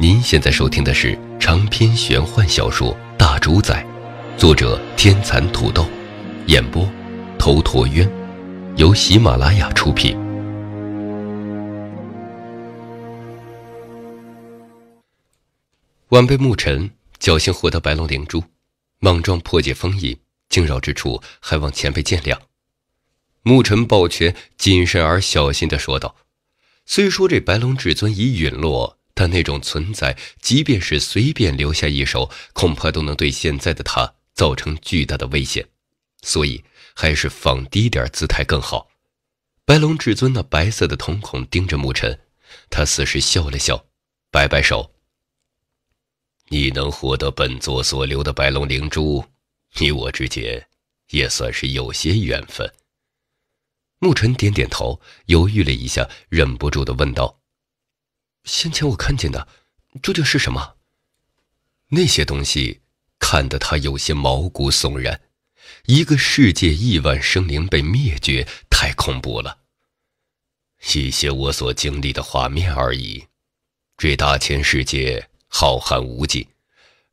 您现在收听的是长篇玄幻小说《大主宰》，作者天蚕土豆，演播头陀渊，由喜马拉雅出品。晚辈沐尘侥幸获得白龙灵珠，莽撞破解封印，惊扰之处，还望前辈见谅。沐尘抱拳，谨慎而小心的说道：“虽说这白龙至尊已陨落。”但那种存在，即便是随便留下一手，恐怕都能对现在的他造成巨大的危险，所以还是放低点姿态更好。白龙至尊那白色的瞳孔盯着牧尘，他似是笑了笑，摆摆手：“你能获得本座所留的白龙灵珠，你我之间也算是有些缘分。”牧尘点点头，犹豫了一下，忍不住的问道。先前我看见的，究竟是什么？那些东西看得他有些毛骨悚然。一个世界亿万生灵被灭绝，太恐怖了。一些我所经历的画面而已。这大千世界浩瀚无际，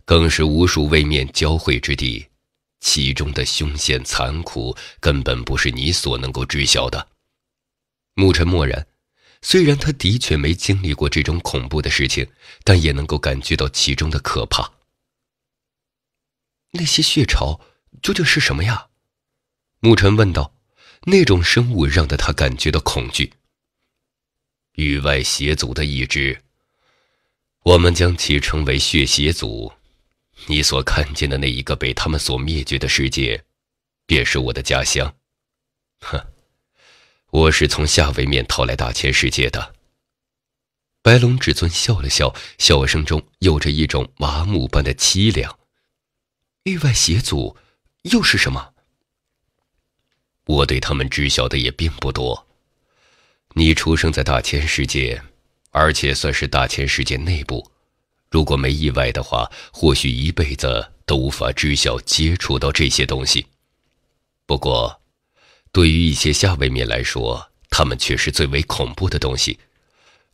更是无数位面交汇之地，其中的凶险残酷，根本不是你所能够知晓的。牧尘默然。虽然他的确没经历过这种恐怖的事情，但也能够感觉到其中的可怕。那些血潮究竟是什么呀？牧尘问道。那种生物让得他感觉到恐惧。域外邪族的一支，我们将其称为血邪族。你所看见的那一个被他们所灭绝的世界，便是我的家乡。哼。我是从下位面逃来大千世界的。白龙至尊笑了笑，笑声中有着一种麻木般的凄凉。域外邪祖，又是什么？我对他们知晓的也并不多。你出生在大千世界，而且算是大千世界内部，如果没意外的话，或许一辈子都无法知晓接触到这些东西。不过。对于一些下位面来说，他们却是最为恐怖的东西。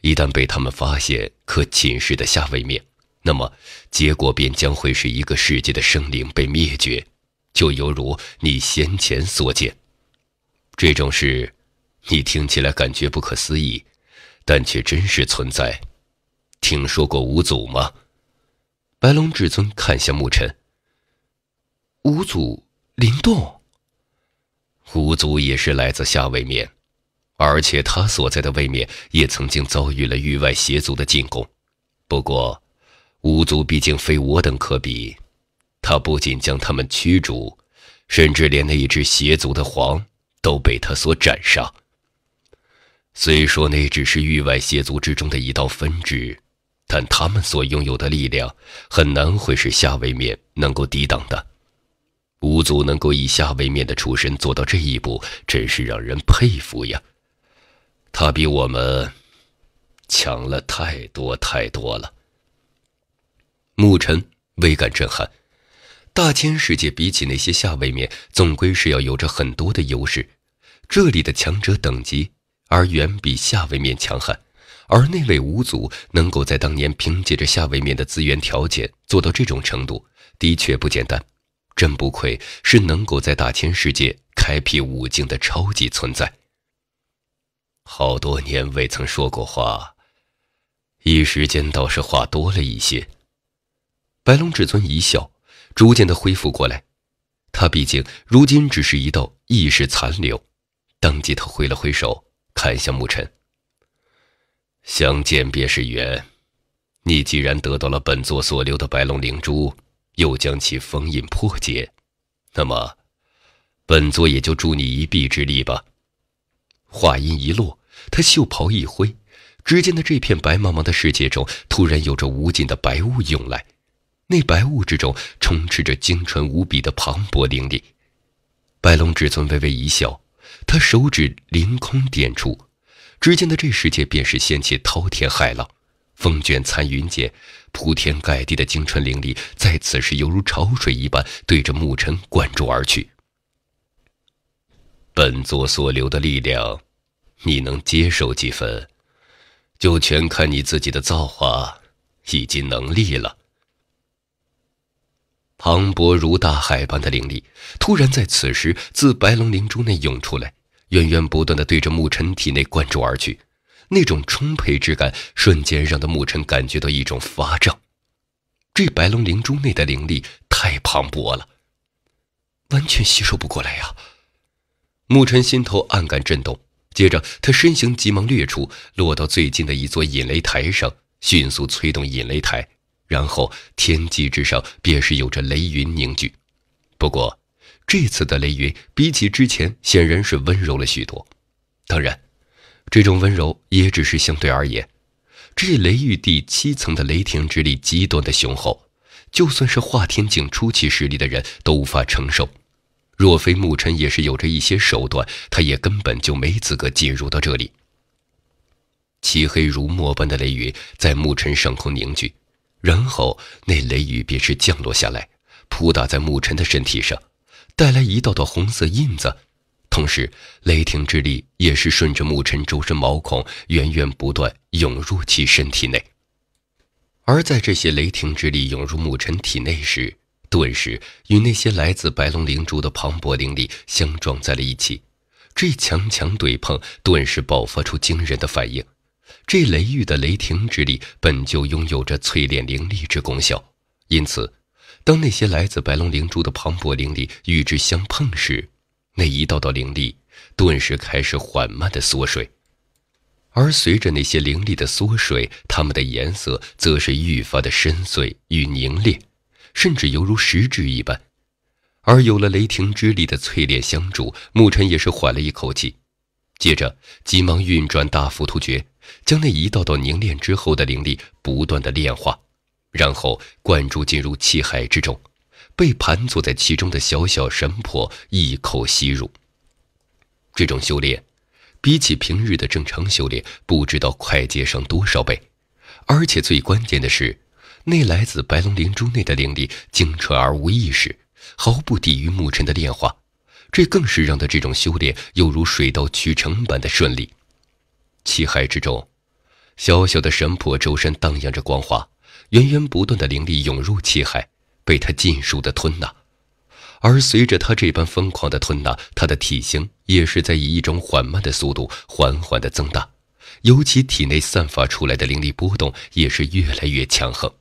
一旦被他们发现可侵蚀的下位面，那么结果便将会是一个世界的生灵被灭绝，就犹如你先前所见。这种事，你听起来感觉不可思议，但却真实存在。听说过五祖吗？白龙至尊看向牧尘。五祖灵动。古族也是来自下位面，而且他所在的位面也曾经遭遇了域外邪族的进攻。不过，巫族毕竟非我等可比，他不仅将他们驱逐，甚至连那一只邪族的皇都被他所斩杀。虽说那只是域外邪族之中的一道分支，但他们所拥有的力量，很难会是下位面能够抵挡的。五祖能够以下位面的出身做到这一步，真是让人佩服呀！他比我们强了太多太多了。牧尘微感震撼，大千世界比起那些下位面，总归是要有着很多的优势。这里的强者等级，而远比下位面强悍。而那位五祖能够在当年凭借着下位面的资源条件做到这种程度，的确不简单。真不愧是能够在大千世界开辟武境的超级存在。好多年未曾说过话，一时间倒是话多了一些。白龙至尊一笑，逐渐的恢复过来。他毕竟如今只是一道意识残留，当即他挥了挥手，看向牧尘。相见便是缘，你既然得到了本座所留的白龙灵珠。又将其封印破解，那么，本座也就助你一臂之力吧。话音一落，他袖袍一挥，只见的这片白茫茫的世界中，突然有着无尽的白雾涌来，那白雾之中充斥着精纯无比的磅礴灵力。白龙至尊微微一笑，他手指凌空点出，只见的这世界便是掀起滔天骇浪，风卷残云间。铺天盖地的精纯灵力在此时犹如潮水一般，对着牧尘灌注而去。本座所留的力量，你能接受几分，就全看你自己的造化以及能力了。磅礴如大海般的灵力，突然在此时自白龙灵珠内涌出来，源源不断的对着牧尘体内灌注而去。那种充沛之感，瞬间让的牧尘感觉到一种发胀。这白龙灵珠内的灵力太磅礴了，完全吸收不过来呀！牧尘心头暗感震动，接着他身形急忙掠出，落到最近的一座引雷台上，迅速催动引雷台，然后天际之上便是有着雷云凝聚。不过，这次的雷云比起之前显然是温柔了许多，当然。这种温柔也只是相对而言。这雷域第七层的雷霆之力极端的雄厚，就算是化天境初期实力的人都无法承受。若非牧尘也是有着一些手段，他也根本就没资格进入到这里。漆黑如墨般的雷雨在牧尘上空凝聚，然后那雷雨便是降落下来，扑打在牧尘的身体上，带来一道道红色印子。同时，雷霆之力也是顺着牧尘周身毛孔源源不断涌入其身体内。而在这些雷霆之力涌入牧尘体内时，顿时与那些来自白龙灵珠的磅礴灵力相撞在了一起。这强强对碰，顿时爆发出惊人的反应。这雷域的雷霆之力本就拥有着淬炼灵力之功效，因此，当那些来自白龙灵珠的磅礴灵力与之相碰时，那一道道灵力顿时开始缓慢的缩水，而随着那些灵力的缩水，它们的颜色则是愈发的深邃与凝练，甚至犹如实质一般。而有了雷霆之力的淬炼相助，牧尘也是缓了一口气，接着急忙运转大幅突诀，将那一道道凝练之后的灵力不断的炼化，然后灌注进入气海之中。被盘坐在其中的小小神魄一口吸入。这种修炼，比起平日的正常修炼，不知道快捷上多少倍。而且最关键的是，那来自白龙灵珠内的灵力精纯而无意识，毫不抵御牧尘的炼化。这更是让他这种修炼犹如水到渠成般的顺利。气海之中，小小的神魄周身荡漾着光华，源源不断的灵力涌入气海。被他尽数的吞纳，而随着他这般疯狂的吞纳，他的体型也是在以一种缓慢的速度缓缓的增大，尤其体内散发出来的灵力波动也是越来越强横。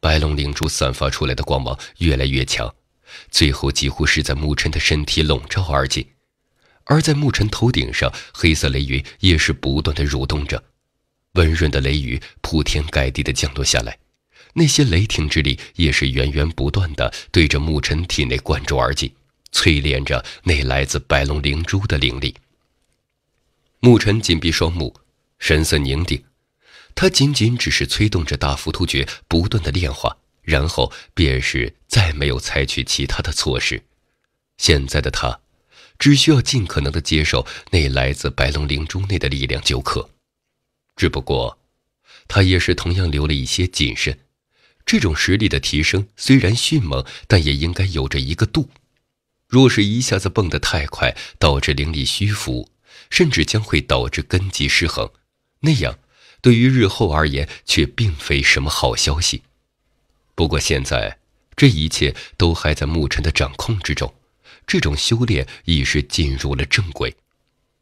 白龙灵珠散发出来的光芒越来越强，最后几乎是在牧尘的身体笼罩而尽，而在牧尘头顶上，黑色雷云也是不断的蠕动着，温润的雷雨铺天盖地的降落下来。那些雷霆之力也是源源不断的对着牧尘体内灌注而进，淬炼着那来自白龙灵珠的灵力。牧尘紧闭双目，神色凝定，他仅仅只是催动着大幅突厥不断的炼化，然后便是再没有采取其他的措施。现在的他，只需要尽可能的接受那来自白龙灵珠内的力量就可，只不过，他也是同样留了一些谨慎。这种实力的提升虽然迅猛，但也应该有着一个度。若是一下子蹦得太快，导致灵力虚浮，甚至将会导致根基失衡，那样对于日后而言却并非什么好消息。不过现在，这一切都还在牧尘的掌控之中。这种修炼已是进入了正轨，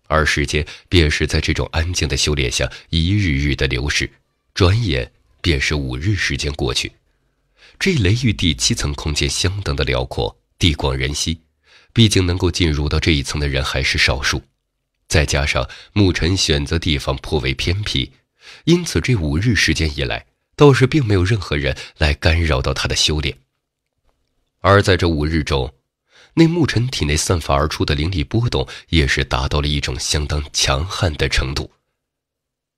而时间便是在这种安静的修炼下一日日的流逝，转眼。便是五日时间过去，这雷域第七层空间相当的辽阔，地广人稀，毕竟能够进入到这一层的人还是少数，再加上牧尘选择地方颇为偏僻，因此这五日时间以来，倒是并没有任何人来干扰到他的修炼。而在这五日中，那牧尘体内散发而出的灵力波动也是达到了一种相当强悍的程度，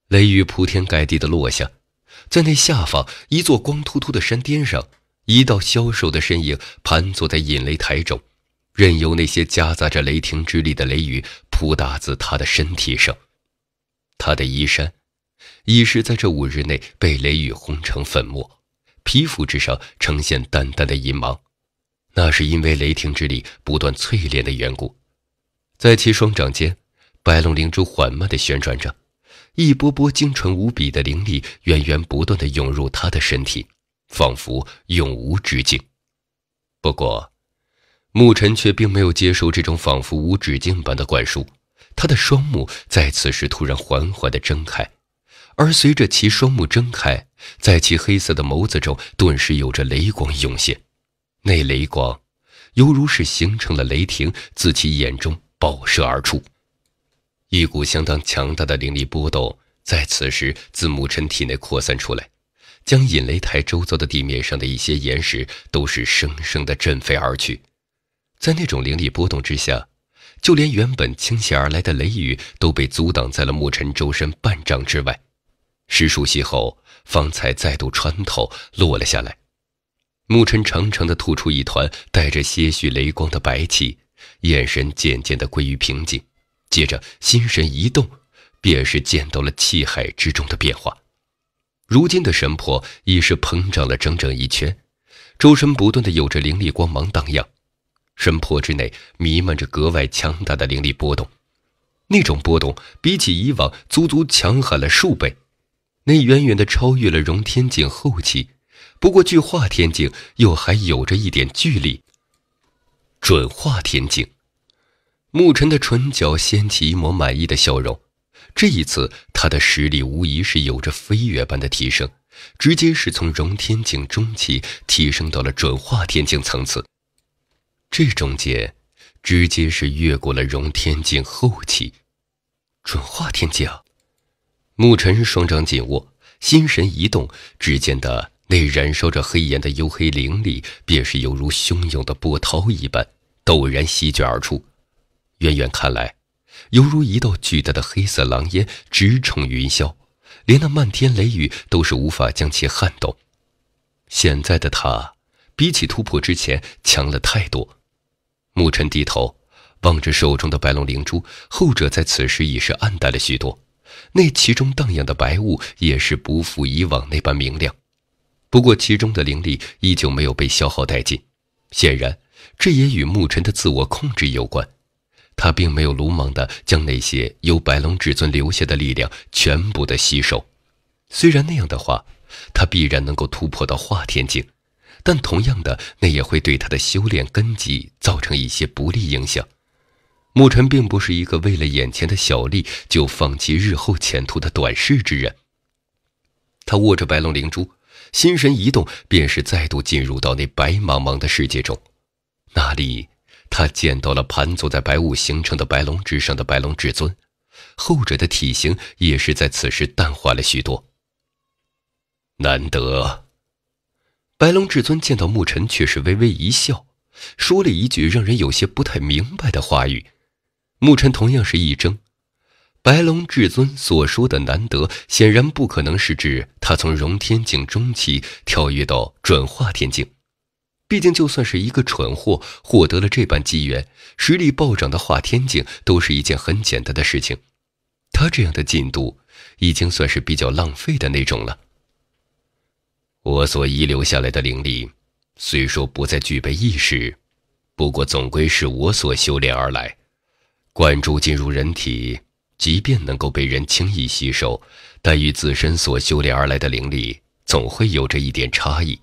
雷雨铺天盖地的落下。在那下方，一座光秃秃的山巅上，一道消瘦的身影盘坐在引雷台中，任由那些夹杂着雷霆之力的雷雨扑打在他的身体上。他的衣衫，已是在这五日内被雷雨轰成粉末，皮肤之上呈现淡淡的银芒，那是因为雷霆之力不断淬炼的缘故。在其双掌间，白龙灵珠缓慢地旋转着。一波波精纯无比的灵力源源不断的涌入他的身体，仿佛永无止境。不过，牧尘却并没有接受这种仿佛无止境般的灌输，他的双目在此时突然缓缓的睁开，而随着其双目睁开，在其黑色的眸子中顿时有着雷光涌现，那雷光，犹如是形成了雷霆自其眼中爆射而出。一股相当强大的灵力波动在此时自沐尘体内扩散出来，将引雷台周遭的地面上的一些岩石都是生生的震飞而去。在那种灵力波动之下，就连原本倾泻而来的雷雨都被阻挡在了沐尘周身半丈之外，时数息后方才再度穿透落了下来。沐尘长长的吐出一团带着些许雷光的白气，眼神渐渐的归于平静。接着心神一动，便是见到了气海之中的变化。如今的神魄已是膨胀了整整一圈，周身不断的有着灵力光芒荡漾，神魄之内弥漫着格外强大的灵力波动。那种波动比起以往足足强悍了数倍，那远远的超越了融天境后期，不过距化天境又还有着一点距离。准化天境。牧尘的唇角掀起一抹满意的笑容。这一次，他的实力无疑是有着飞跃般的提升，直接是从融天境中期提升到了转化天境层次。这种界，直接是越过了融天境后期，转化天境。牧尘双掌紧握，心神一动，只见的那燃烧着黑炎的黝黑灵力，便是犹如汹涌的波涛一般，陡然席卷而出。远远看来，犹如一道巨大的黑色狼烟直冲云霄，连那漫天雷雨都是无法将其撼动。现在的他，比起突破之前强了太多。牧尘低头，望着手中的白龙灵珠，后者在此时已是暗淡了许多，那其中荡漾的白雾也是不复以往那般明亮。不过，其中的灵力依旧没有被消耗殆尽，显然这也与牧尘的自我控制有关。他并没有鲁莽的将那些由白龙至尊留下的力量全部的吸收，虽然那样的话，他必然能够突破到化天境，但同样的，那也会对他的修炼根基造成一些不利影响。牧尘并不是一个为了眼前的小利就放弃日后前途的短视之人。他握着白龙灵珠，心神一动，便是再度进入到那白茫茫的世界中，那里。他见到了盘坐在白雾形成的白龙之上的白龙至尊，后者的体型也是在此时淡化了许多。难得，白龙至尊见到牧尘，却是微微一笑，说了一句让人有些不太明白的话语。牧尘同样是一怔，白龙至尊所说的“难得”，显然不可能是指他从融天境中期跳跃到转化天境。毕竟，就算是一个蠢货获得了这般机缘，实力暴涨的化天境都是一件很简单的事情。他这样的进度，已经算是比较浪费的那种了。我所遗留下来的灵力，虽说不再具备意识，不过总归是我所修炼而来。灌注进入人体，即便能够被人轻易吸收，但与自身所修炼而来的灵力，总会有着一点差异。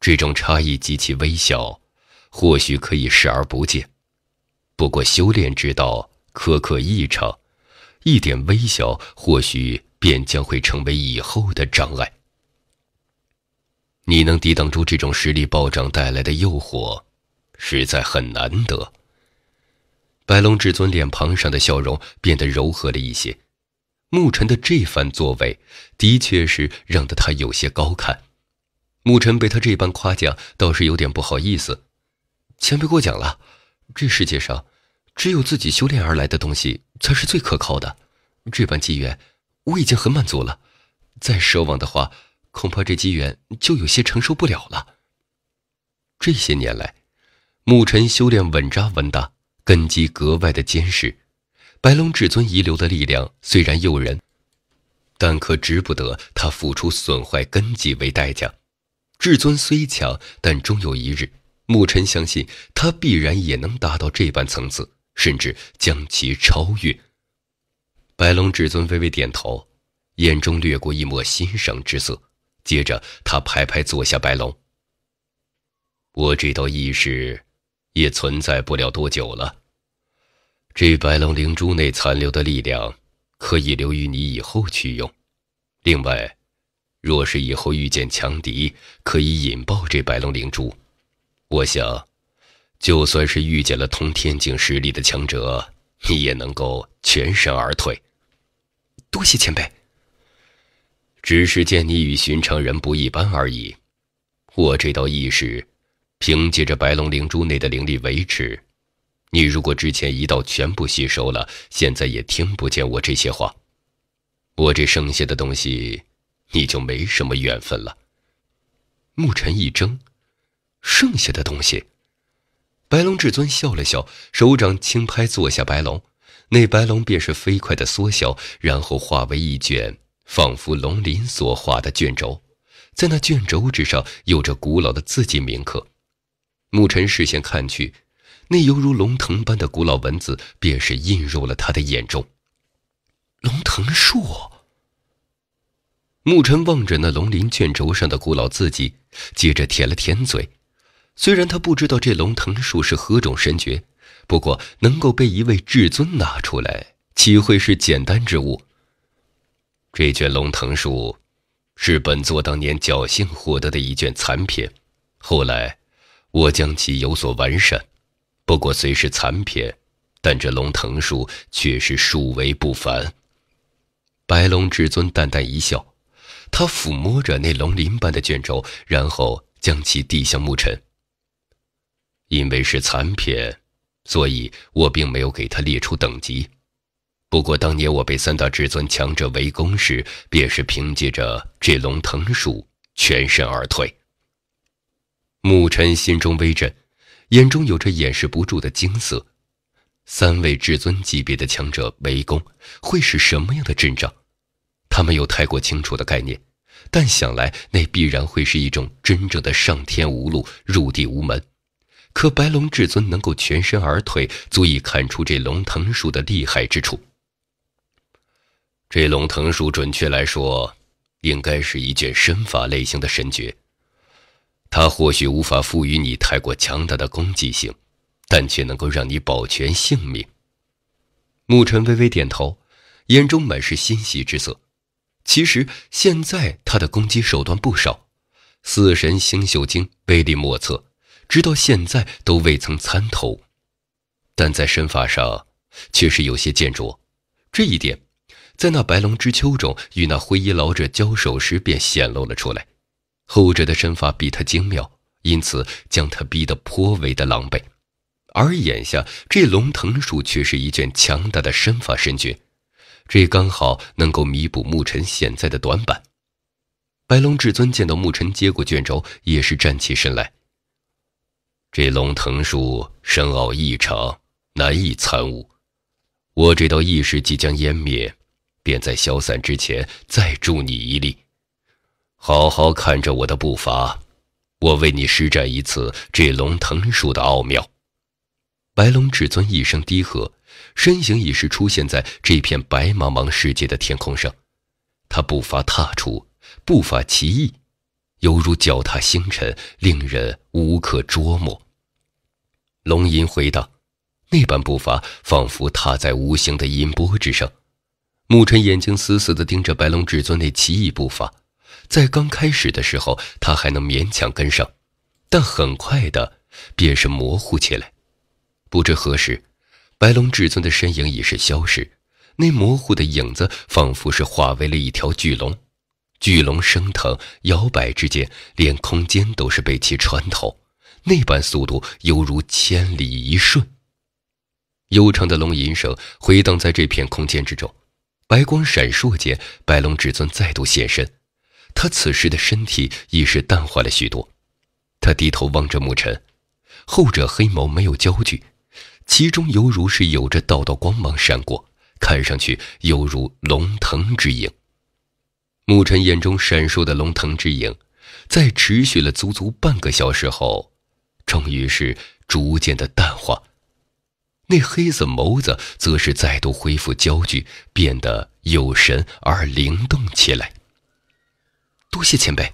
这种差异极其微小，或许可以视而不见。不过修炼之道苛刻异常，一点微小或许便将会成为以后的障碍。你能抵挡住这种实力暴涨带来的诱惑，实在很难得。白龙至尊脸庞上的笑容变得柔和了一些，牧尘的这番作为，的确是让得他有些高看。牧尘被他这般夸奖，倒是有点不好意思。前辈过奖了，这世界上，只有自己修炼而来的东西才是最可靠的。这般机缘，我已经很满足了。再奢望的话，恐怕这机缘就有些承受不了了。这些年来，牧尘修炼稳扎稳打，根基格外的坚实。白龙至尊遗留的力量虽然诱人，但可值不得他付出损坏根基为代价。至尊虽强，但终有一日，牧尘相信他必然也能达到这般层次，甚至将其超越。白龙至尊微微点头，眼中掠过一抹欣赏之色，接着他拍拍坐下白龙：“我这道意识，也存在不了多久了。这白龙灵珠内残留的力量，可以留于你以后去用。另外，”若是以后遇见强敌，可以引爆这白龙灵珠。我想，就算是遇见了通天境实力的强者，你也能够全身而退。多谢前辈。只是见你与寻常人不一般而已。我这道意识，凭借着白龙灵珠内的灵力维持。你如果之前一道全部吸收了，现在也听不见我这些话。我这剩下的东西。你就没什么缘分了。牧尘一怔，剩下的东西，白龙至尊笑了笑，手掌轻拍坐下，白龙，那白龙便是飞快的缩小，然后化为一卷，仿佛龙鳞所化的卷轴，在那卷轴之上，有着古老的字迹铭刻。牧尘视线看去，那犹如龙腾般的古老文字，便是映入了他的眼中。龙腾术。牧尘望着那龙鳞卷轴上的古老字迹，接着舔了舔嘴。虽然他不知道这龙腾术是何种神诀，不过能够被一位至尊拿出来，岂会是简单之物？这卷龙腾术，是本座当年侥幸获得的一卷残篇。后来，我将其有所完善。不过虽是残篇，但这龙腾术却是数为不凡。白龙至尊淡淡一笑。他抚摸着那龙鳞般的卷轴，然后将其递向牧尘。因为是残片，所以我并没有给他列出等级。不过当年我被三大至尊强者围攻时，便是凭借着这龙腾术全身而退。牧尘心中微震，眼中有着掩饰不住的惊色。三位至尊级别的强者围攻，会是什么样的阵仗？他没有太过清楚的概念，但想来那必然会是一种真正的上天无路、入地无门。可白龙至尊能够全身而退，足以看出这龙腾术的厉害之处。这龙腾术，准确来说，应该是一卷身法类型的神诀。它或许无法赋予你太过强大的攻击性，但却能够让你保全性命。牧尘微微点头，眼中满是欣喜之色。其实现在他的攻击手段不少，死神星宿经威力莫测，直到现在都未曾参透。但在身法上，却是有些简拙。这一点，在那白龙之丘中与那灰衣老者交手时便显露了出来。后者的身法比他精妙，因此将他逼得颇为的狼狈。而眼下这龙腾术却是一卷强大的身法神诀。这刚好能够弥补牧尘现在的短板。白龙至尊见到牧尘接过卷轴，也是站起身来。这龙腾术深奥异常，难以参悟。我这道意识即将湮灭，便在消散之前再助你一力。好好看着我的步伐，我为你施展一次这龙腾术的奥妙。白龙至尊一声低喝。身形已是出现在这片白茫茫世界的天空上，他步伐踏出，步伐奇异，犹如脚踏星辰，令人无可捉摸。龙吟回荡，那般步伐仿佛踏在无形的音波之上。牧尘眼睛死死地盯着白龙至尊那奇异步伐，在刚开始的时候，他还能勉强跟上，但很快的便是模糊起来，不知何时。白龙至尊的身影已是消失，那模糊的影子仿佛是化为了一条巨龙。巨龙升腾、摇摆之间，连空间都是被其穿透，那般速度犹如千里一瞬。悠长的龙吟声回荡在这片空间之中，白光闪烁间，白龙至尊再度现身。他此时的身体已是淡化了许多，他低头望着牧尘，后者黑眸没有焦距。其中犹如是有着道道光芒闪过，看上去犹如龙腾之影。牧尘眼中闪烁的龙腾之影，在持续了足足半个小时后，终于是逐渐的淡化。那黑色眸子则是再度恢复焦距，变得有神而灵动起来。多谢前辈。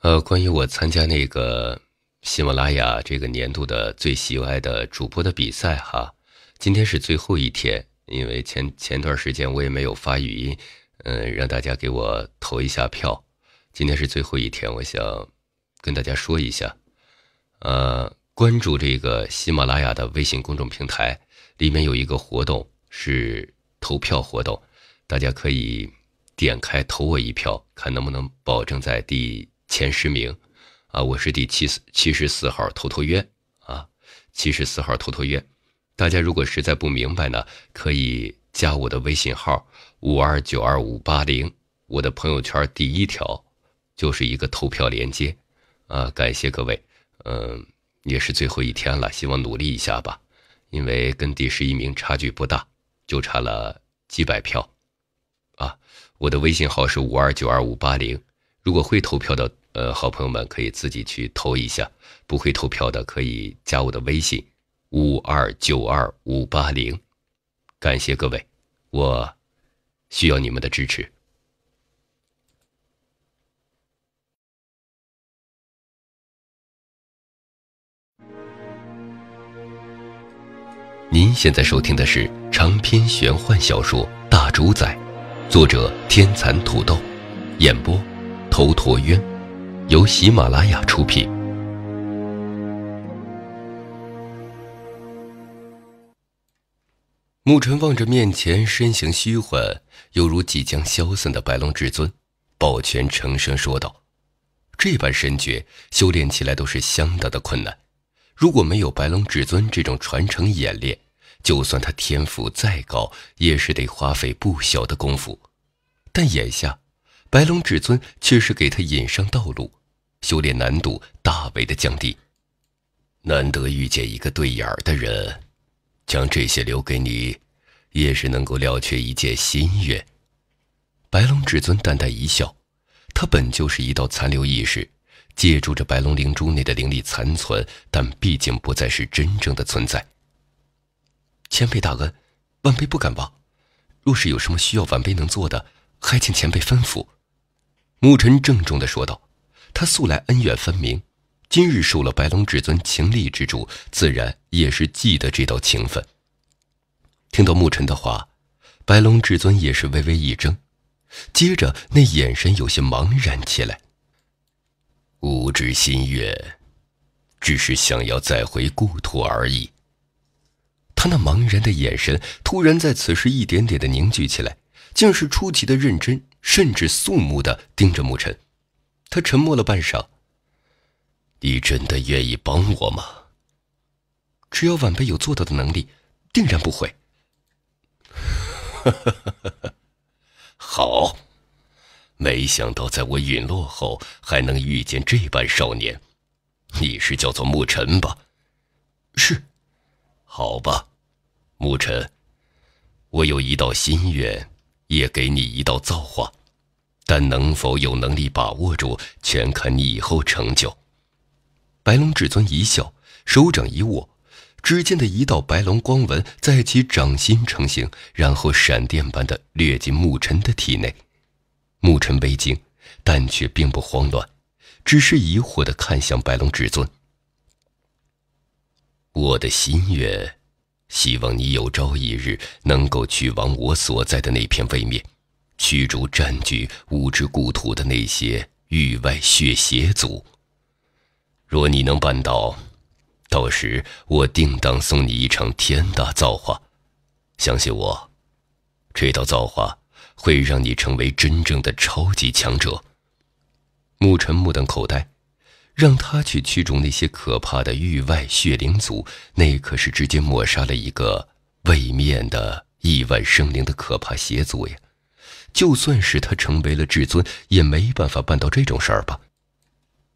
呃，关于我参加那个。喜马拉雅这个年度的最喜爱的主播的比赛哈，今天是最后一天，因为前前段时间我也没有发语音，嗯，让大家给我投一下票。今天是最后一天，我想跟大家说一下，呃，关注这个喜马拉雅的微信公众平台，里面有一个活动是投票活动，大家可以点开投我一票，看能不能保证在第前十名。啊，我是第七十七十四号头头约啊，七十四号头头约。大家如果实在不明白呢，可以加我的微信号五二九二五八零。我的朋友圈第一条就是一个投票链接，啊，感谢各位。嗯，也是最后一天了，希望努力一下吧，因为跟第十一名差距不大，就差了几百票。啊，我的微信号是五二九二五八零，如果会投票的。呃，好朋友们可以自己去投一下，不会投票的可以加我的微信：五二九二五八零。感谢各位，我需要你们的支持。您现在收听的是长篇玄幻小说《大主宰》，作者天蚕土豆，演播头陀渊。由喜马拉雅出品。牧尘望着面前身形虚幻、犹如即将消散的白龙至尊，抱拳沉声说道：“这般神诀修炼起来都是相当的困难，如果没有白龙至尊这种传承演练，就算他天赋再高，也是得花费不小的功夫。但眼下……”白龙至尊却是给他引上道路，修炼难度大为的降低。难得遇见一个对眼儿的人，将这些留给你，也是能够了却一件心愿。白龙至尊淡淡一笑，他本就是一道残留意识，借助着白龙灵珠内的灵力残存，但毕竟不再是真正的存在。前辈大恩，晚辈不敢忘。若是有什么需要晚辈能做的，还请前辈吩咐。牧尘郑重地说道：“他素来恩怨分明，今日受了白龙至尊情力之助，自然也是记得这道情分。”听到牧尘的话，白龙至尊也是微微一怔，接着那眼神有些茫然起来。无知心愿，只是想要再回故土而已。他那茫然的眼神突然在此时一点点的凝聚起来，竟是出奇的认真。甚至肃穆的盯着牧尘，他沉默了半晌：“你真的愿意帮我吗？”“只要晚辈有做到的能力，定然不会。”“哈哈哈哈好，没想到在我陨落后还能遇见这般少年，你是叫做牧尘吧？”“是。”“好吧，牧尘，我有一道心愿。”也给你一道造化，但能否有能力把握住，全看你以后成就。白龙至尊一笑，手掌一握，只见的一道白龙光纹在其掌心成型，然后闪电般的掠进牧尘的体内。牧尘微惊，但却并不慌乱，只是疑惑的看向白龙至尊。我的心愿。希望你有朝一日能够去往我所在的那片位面，驱逐占据物质故土的那些域外血邪族。若你能办到，到时我定当送你一场天大造化。相信我，这道造化会让你成为真正的超级强者。牧尘目瞪口呆。让他去驱逐那些可怕的域外血灵族，那可是直接抹杀了一个位面的亿万生灵的可怕邪族呀！就算是他成为了至尊，也没办法办到这种事儿吧？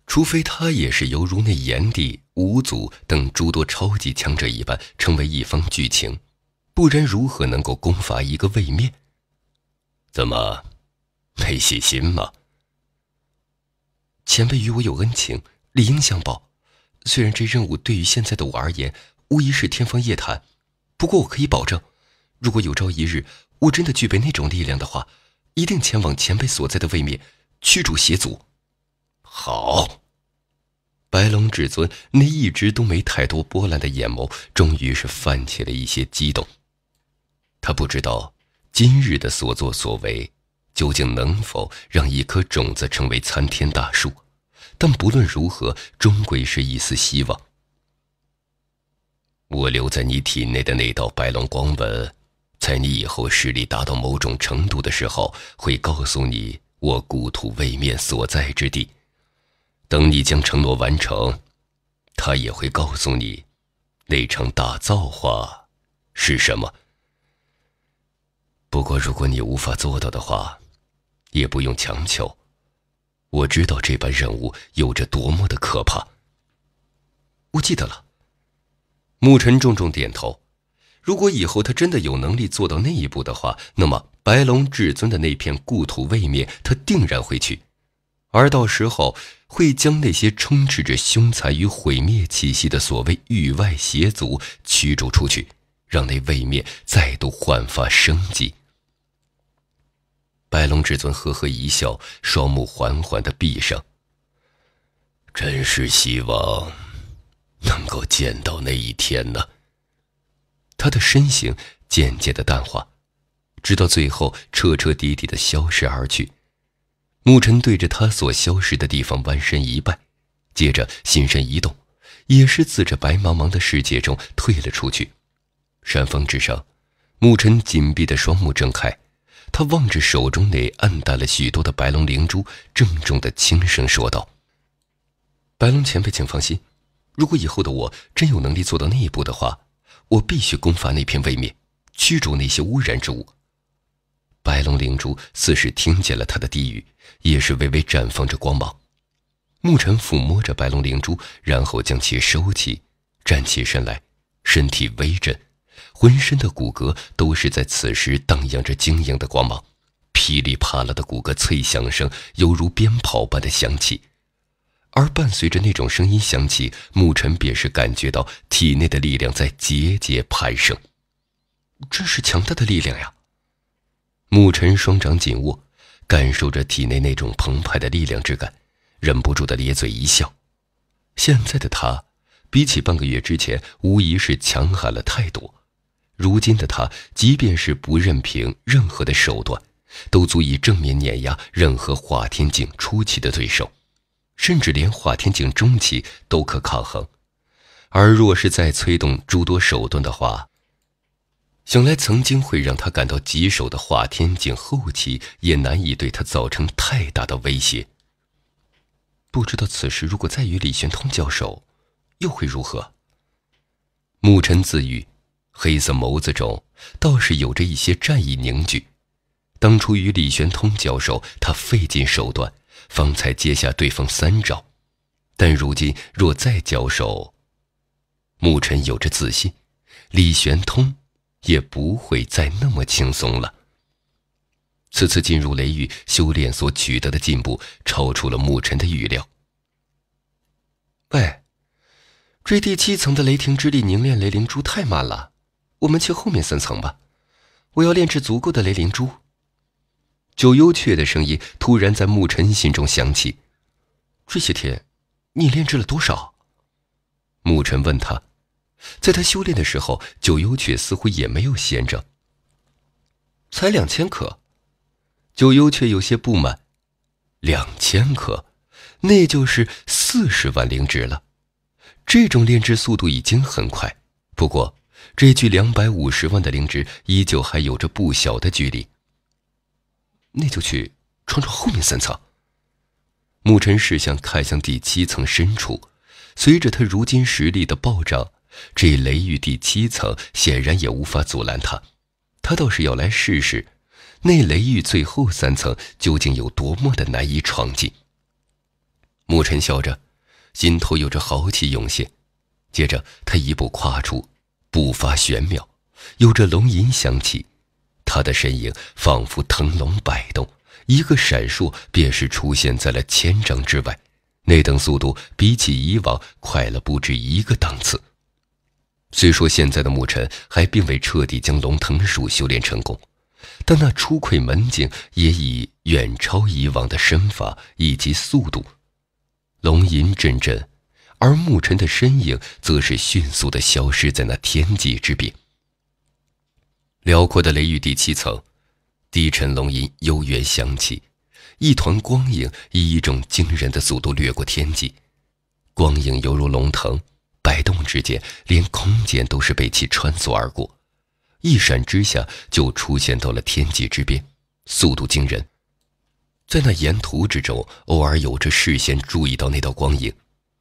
除非他也是犹如那炎帝、五祖等诸多超级强者一般，成为一方巨擎，不然如何能够攻伐一个位面？怎么，没信心吗？前辈与我有恩情，理应相报。虽然这任务对于现在的我而言，无疑是天方夜谭，不过我可以保证，如果有朝一日我真的具备那种力量的话，一定前往前辈所在的位面，驱逐邪族。好，白龙至尊那一直都没太多波澜的眼眸，终于是泛起了一些激动。他不知道今日的所作所为。究竟能否让一颗种子成为参天大树？但不论如何，终归是一丝希望。我留在你体内的那道白龙光纹，在你以后视力达到某种程度的时候，会告诉你我故土位面所在之地。等你将承诺完成，他也会告诉你，那场大造化是什么。不过，如果你无法做到的话，也不用强求，我知道这般任务有着多么的可怕。我记得了，牧尘重重点头。如果以后他真的有能力做到那一步的话，那么白龙至尊的那片故土未灭，他定然会去，而到时候会将那些充斥着凶残与毁灭气息的所谓域外邪族驱逐出去，让那位面再度焕发生机。白龙至尊呵呵一笑，双目缓缓的闭上。真是希望能够见到那一天呢。他的身形渐渐的淡化，直到最后彻彻底底的消失而去。牧尘对着他所消失的地方弯身一拜，接着心神一动，也是自这白茫茫的世界中退了出去。山峰之上，牧尘紧闭的双目睁开。他望着手中那暗淡了许多的白龙灵珠，郑重的轻声说道：“白龙前辈，请放心，如果以后的我真有能力做到那一步的话，我必须攻伐那片位面，驱逐那些污染之物。”白龙灵珠似是听见了他的低语，也是微微绽放着光芒。牧尘抚摸着白龙灵珠，然后将其收起，站起身来，身体微震。浑身的骨骼都是在此时荡漾着晶莹的光芒，噼里啪啦的骨骼脆响声犹如鞭炮般的响起，而伴随着那种声音响起，牧尘便是感觉到体内的力量在节节攀升，真是强大的力量呀！牧尘双掌紧握，感受着体内那种澎湃的力量之感，忍不住的咧嘴一笑。现在的他，比起半个月之前，无疑是强悍了太多。如今的他，即便是不任凭任何的手段，都足以正面碾压任何化天境初期的对手，甚至连化天境中期都可抗衡。而若是再催动诸多手段的话，想来曾经会让他感到棘手的化天境后期，也难以对他造成太大的威胁。不知道此时如果再与李玄通交手，又会如何？牧尘自语。黑色眸子中，倒是有着一些战意凝聚。当初与李玄通交手，他费尽手段方才接下对方三招，但如今若再交手，牧尘有着自信，李玄通也不会再那么轻松了。此次进入雷域修炼所取得的进步，超出了牧尘的预料。喂，这第七层的雷霆之力凝练雷灵珠太慢了。我们去后面三层吧，我要炼制足够的雷灵珠。九幽雀的声音突然在牧尘心中响起：“这些天你炼制了多少？”牧尘问他，在他修炼的时候，九幽雀似乎也没有闲着。才两千颗，九幽雀有些不满：“两千颗，那就是四十万灵值了。这种炼制速度已经很快，不过……”这距两百五十万的灵值依旧还有着不小的距离，那就去闯闯后面三层。牧尘视线看向第七层深处，随着他如今实力的暴涨，这雷域第七层显然也无法阻拦他，他倒是要来试试那雷域最后三层究竟有多么的难以闯进。牧尘笑着，心头有着豪气涌现，接着他一步跨出。步伐玄妙，有着龙吟响起，他的身影仿佛腾龙摆动，一个闪烁便是出现在了千丈之外，那等速度比起以往快了不止一个档次。虽说现在的牧尘还并未彻底将龙腾术修炼成功，但那出窥门径也已远超以往的身法以及速度，龙吟阵阵。而牧尘的身影则是迅速的消失在那天际之边。辽阔的雷域第七层，低沉龙吟悠远响起，一团光影以一种惊人的速度掠过天际，光影犹如龙腾，摆动之间连空间都是被其穿梭而过，一闪之下就出现到了天际之边，速度惊人。在那沿途之中，偶尔有着视线注意到那道光影。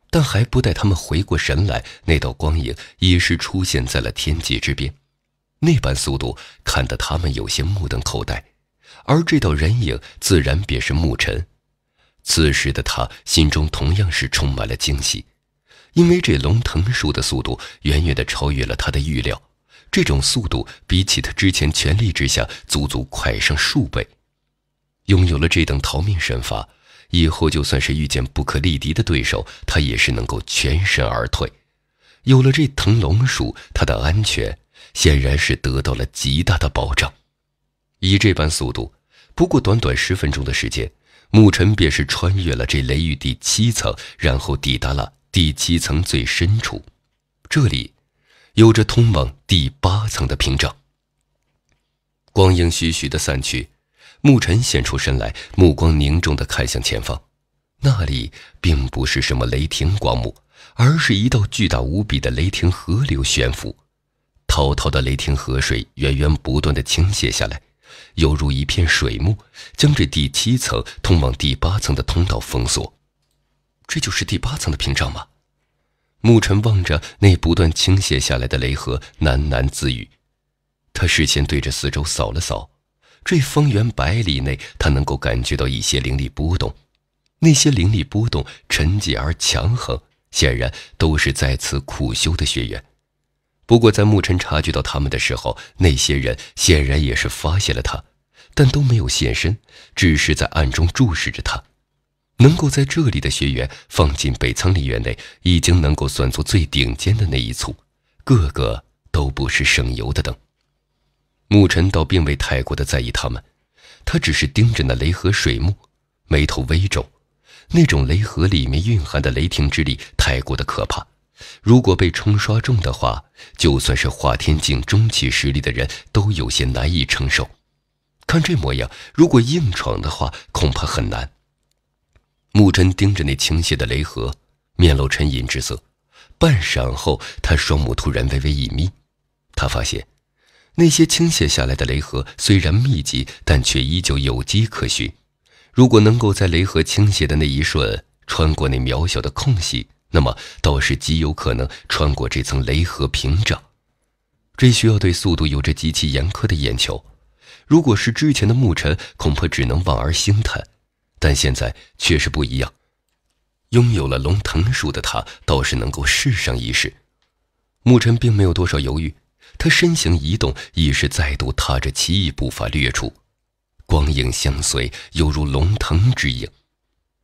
但还不待他们回过神来，那道光影已是出现在了天际之边。那般速度看得他们有些目瞪口呆，而这道人影自然便是牧尘。此时的他心中同样是充满了惊喜，因为这龙腾术的速度远远的超越了他的预料。这种速度比起他之前全力之下，足足快上数倍。拥有了这等逃命神法。以后就算是遇见不可力敌的对手，他也是能够全身而退。有了这腾龙术，他的安全显然是得到了极大的保障。以这般速度，不过短短十分钟的时间，牧尘便是穿越了这雷域第七层，然后抵达了第七层最深处。这里，有着通往第八层的屏障。光阴徐徐的散去。牧尘现出身来，目光凝重的看向前方，那里并不是什么雷霆光幕，而是一道巨大无比的雷霆河流悬浮，滔滔的雷霆河水源源不断的倾泻下来，犹如一片水幕，将这第七层通往第八层的通道封锁。这就是第八层的屏障吗？牧尘望着那不断倾泻下来的雷河，喃喃自语。他事先对着四周扫了扫。这方圆百里内，他能够感觉到一些灵力波动，那些灵力波动沉寂而强横，显然都是在此苦修的学员。不过，在牧尘察觉到他们的时候，那些人显然也是发现了他，但都没有现身，只是在暗中注视着他。能够在这里的学员，放进北苍林院内，已经能够算作最顶尖的那一簇，个个都不是省油的灯。牧尘倒并未太过的在意他们，他只是盯着那雷河水幕，眉头微皱。那种雷河里面蕴含的雷霆之力太过的可怕，如果被冲刷中的话，就算是化天境中期实力的人都有些难以承受。看这模样，如果硬闯的话，恐怕很难。牧尘盯着那倾泻的雷河，面露沉吟之色。半晌后，他双目突然微微一眯，他发现。那些倾斜下来的雷核虽然密集，但却依旧有迹可循。如果能够在雷核倾斜的那一瞬穿过那渺小的空隙，那么倒是极有可能穿过这层雷核屏障。这需要对速度有着极其严苛的研究。如果是之前的牧尘，恐怕只能望而兴叹。但现在却是不一样，拥有了龙腾术的他，倒是能够试上一试。牧尘并没有多少犹豫。他身形一动，已是再度踏着奇异步伐掠出，光影相随，犹如龙腾之影。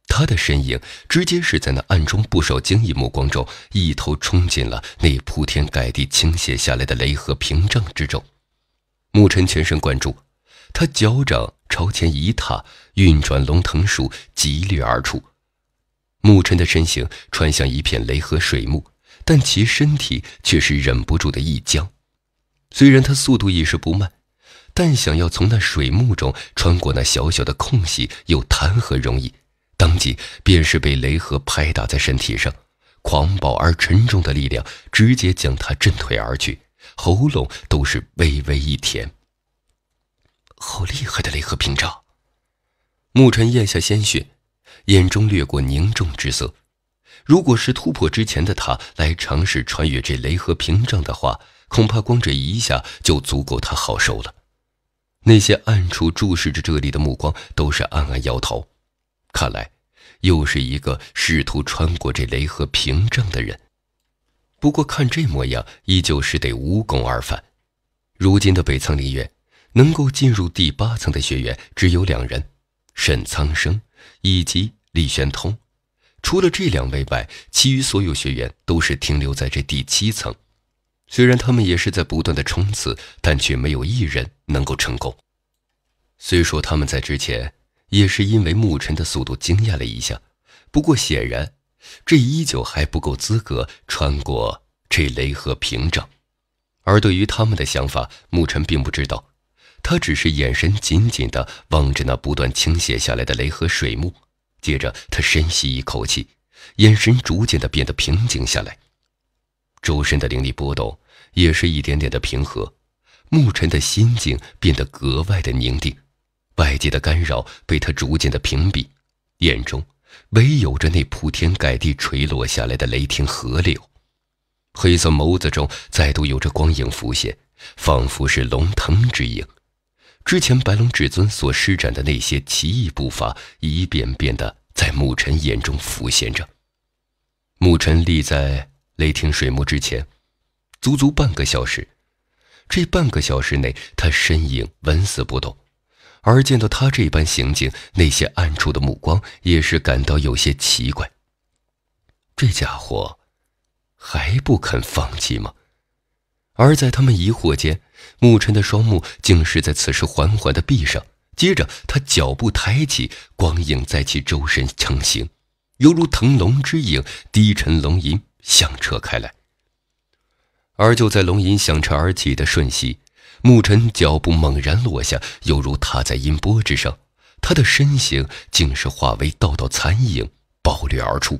他的身影直接是在那暗中不少惊异目光中，一头冲进了那铺天盖地倾泻下来的雷河屏障之中。牧尘全神贯注，他脚掌朝前一踏，运转龙腾术疾掠而出。牧尘的身形穿向一片雷河水幕，但其身体却是忍不住的一僵。虽然他速度一是不慢，但想要从那水幕中穿过那小小的空隙，又谈何容易？当即便是被雷和拍打在身体上，狂暴而沉重的力量直接将他震退而去，喉咙都是微微一甜。好厉害的雷和屏障！牧尘咽下鲜血，眼中掠过凝重之色。如果是突破之前的他来尝试穿越这雷和屏障的话，恐怕光这一下就足够他好受了。那些暗处注视着这里的目光都是暗暗摇头。看来，又是一个试图穿过这雷河屏障的人。不过看这模样，依旧是得无功而返。如今的北苍林院，能够进入第八层的学员只有两人：沈苍生以及李玄通。除了这两位外，其余所有学员都是停留在这第七层。虽然他们也是在不断的冲刺，但却没有一人能够成功。虽说他们在之前也是因为牧尘的速度惊艳了一下，不过显然，这依旧还不够资格穿过这雷河屏障。而对于他们的想法，牧尘并不知道，他只是眼神紧紧地望着那不断倾泻下来的雷河水幕，接着他深吸一口气，眼神逐渐地变得平静下来，周身的灵力波动。也是一点点的平和，牧尘的心境变得格外的宁静，外界的干扰被他逐渐的屏蔽，眼中唯有着那铺天盖地垂落下来的雷霆河流，黑色眸子中再度有着光影浮现，仿佛是龙腾之影。之前白龙至尊所施展的那些奇异步伐，一遍遍的在牧尘眼中浮现着。牧尘立在雷霆水幕之前。足足半个小时，这半个小时内，他身影纹丝不动，而见到他这般行径，那些暗处的目光也是感到有些奇怪。这家伙还不肯放弃吗？而在他们疑惑间，牧尘的双目竟是在此时缓缓的闭上，接着他脚步抬起，光影在其周身成形，犹如腾龙之影，低沉龙吟响彻开来。而就在龙吟响彻而起的瞬息，牧尘脚步猛然落下，犹如踏在音波之上。他的身形竟是化为道道残影，暴掠而出。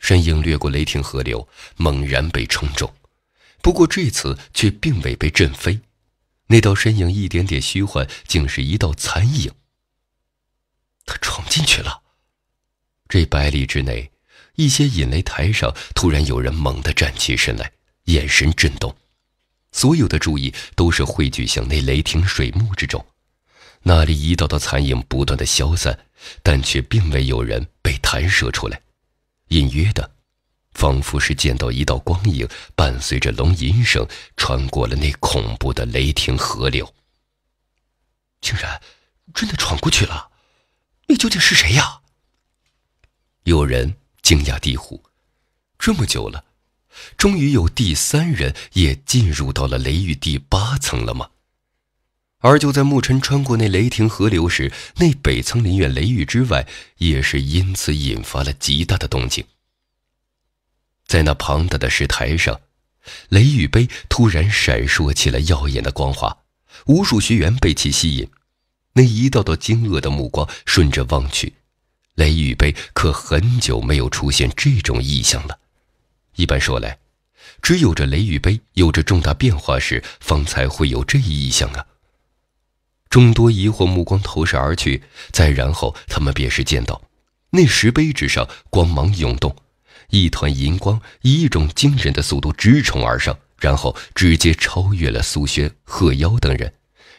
身影掠过雷霆河流，猛然被冲中。不过这次却并未被震飞。那道身影一点点虚幻，竟是一道残影。他闯进去了。这百里之内，一些引雷台上突然有人猛地站起身来。眼神震动，所有的注意都是汇聚向那雷霆水幕之中。那里一道道残影不断的消散，但却并未有人被弹射出来。隐约的，仿佛是见到一道光影，伴随着龙吟声穿过了那恐怖的雷霆河流。竟然真的闯过去了！你究竟是谁呀？有人惊讶地呼：“这么久了。”终于有第三人也进入到了雷域第八层了吗？而就在牧尘穿过那雷霆河流时，那北苍林院雷域之外也是因此引发了极大的动静。在那庞大的石台上，雷雨碑突然闪烁起了耀眼的光华，无数学员被其吸引，那一道道惊愕的目光顺着望去，雷雨碑可很久没有出现这种异象了。一般说来，只有这雷雨碑有着重大变化时，方才会有这一异象啊！众多疑惑目光投射而去，再然后他们便是见到那石碑之上光芒涌动，一团银光以一种惊人的速度直冲而上，然后直接超越了苏轩、贺妖等人，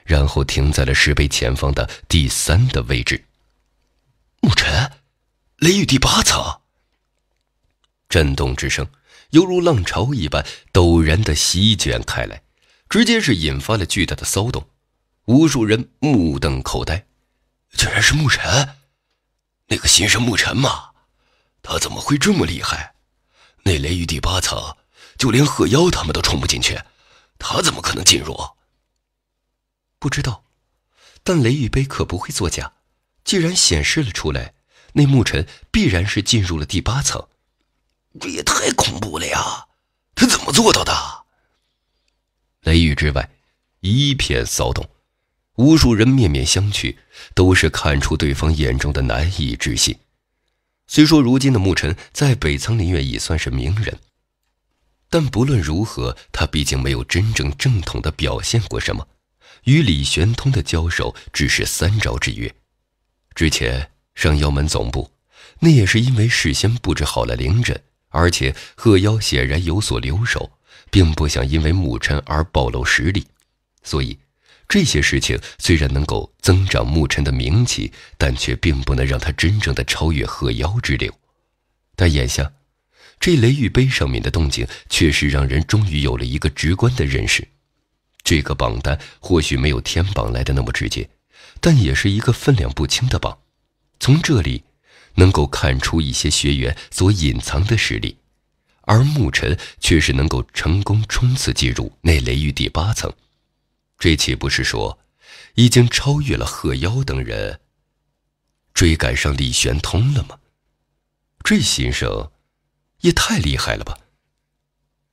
然后停在了石碑前方的第三的位置。牧尘，雷雨第八层！震动之声。犹如浪潮一般陡然的席卷开来，直接是引发了巨大的骚动，无数人目瞪口呆，竟然是牧尘，那个新生牧尘吗？他怎么会这么厉害？那雷域第八层，就连鹤妖他们都冲不进去，他怎么可能进入？不知道，但雷雨碑可不会作假，既然显示了出来，那牧尘必然是进入了第八层。这也太恐怖了呀！他怎么做到的？雷雨之外，一片骚动，无数人面面相觑，都是看出对方眼中的难以置信。虽说如今的牧尘在北苍林院已算是名人，但不论如何，他毕竟没有真正正统的表现过什么。与李玄通的交手只是三招之约，之前上妖门总部，那也是因为事先布置好了灵阵。而且鹤妖显然有所留守，并不想因为沐尘而暴露实力，所以这些事情虽然能够增长沐尘的名气，但却并不能让他真正的超越鹤妖之流。但眼下，这雷玉碑上面的动静，确实让人终于有了一个直观的认识。这个榜单或许没有天榜来的那么直接，但也是一个分量不轻的榜。从这里。能够看出一些学员所隐藏的实力，而牧尘却是能够成功冲刺进入那雷域第八层，这岂不是说，已经超越了贺妖等人，追赶上李玄通了吗？这心生，也太厉害了吧！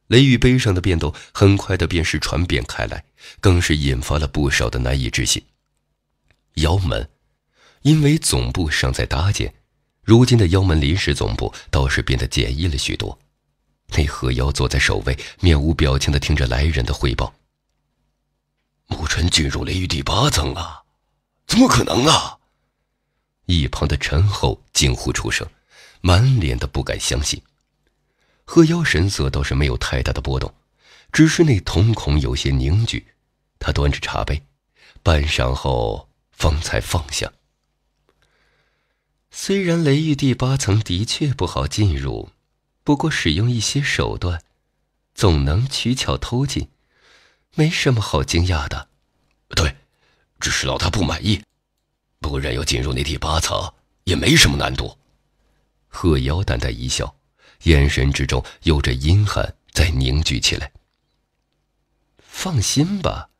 雷域碑上的变动很快的便是传遍开来，更是引发了不少的难以置信。妖门，因为总部尚在搭建。如今的妖门临时总部倒是变得简易了许多。那鹤妖坐在首位，面无表情地听着来人的汇报。沐尘进入雷域第八层了？怎么可能啊？一旁的陈后惊呼出声，满脸的不敢相信。河妖神色倒是没有太大的波动，只是那瞳孔有些凝聚。他端着茶杯，半晌后方才放下。虽然雷狱第八层的确不好进入，不过使用一些手段，总能取巧偷进，没什么好惊讶的。对，只是老大不满意。不然要进入那第八层也没什么难度。鹤妖淡淡一笑，眼神之中有着阴寒在凝聚起来。放心吧，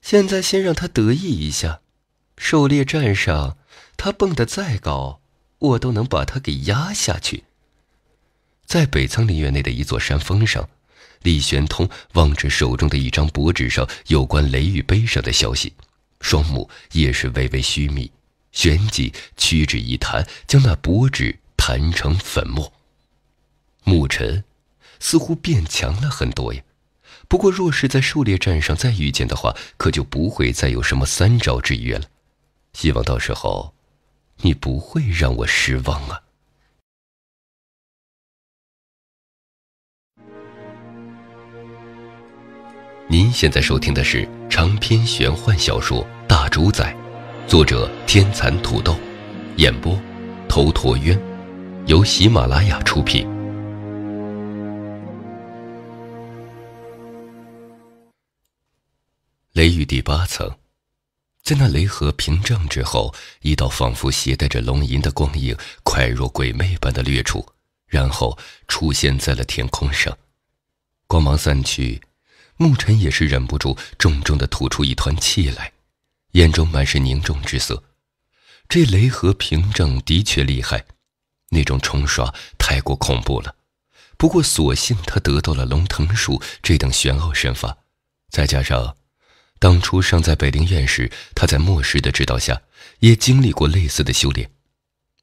现在先让他得意一下，狩猎战上。他蹦得再高，我都能把他给压下去。在北苍林园内的一座山峰上，李玄通望着手中的一张薄纸上有关雷玉碑上的消息，双目也是微微虚眯。旋即屈指一弹，将那薄纸弹成粉末。牧尘，似乎变强了很多呀。不过，若是在狩猎战上再遇见的话，可就不会再有什么三招之约了。希望到时候。你不会让我失望啊！您现在收听的是长篇玄幻小说《大主宰》，作者天蚕土豆，演播头陀渊，由喜马拉雅出品。雷雨第八层。在那雷河屏障之后，一道仿佛携带着龙吟的光影，快若鬼魅般的掠出，然后出现在了天空上。光芒散去，牧尘也是忍不住重重的吐出一团气来，眼中满是凝重之色。这雷河屏障的确厉害，那种冲刷太过恐怖了。不过，所幸他得到了龙腾术这等玄奥身法，再加上……当初尚在北陵院时，他在莫师的指导下，也经历过类似的修炼。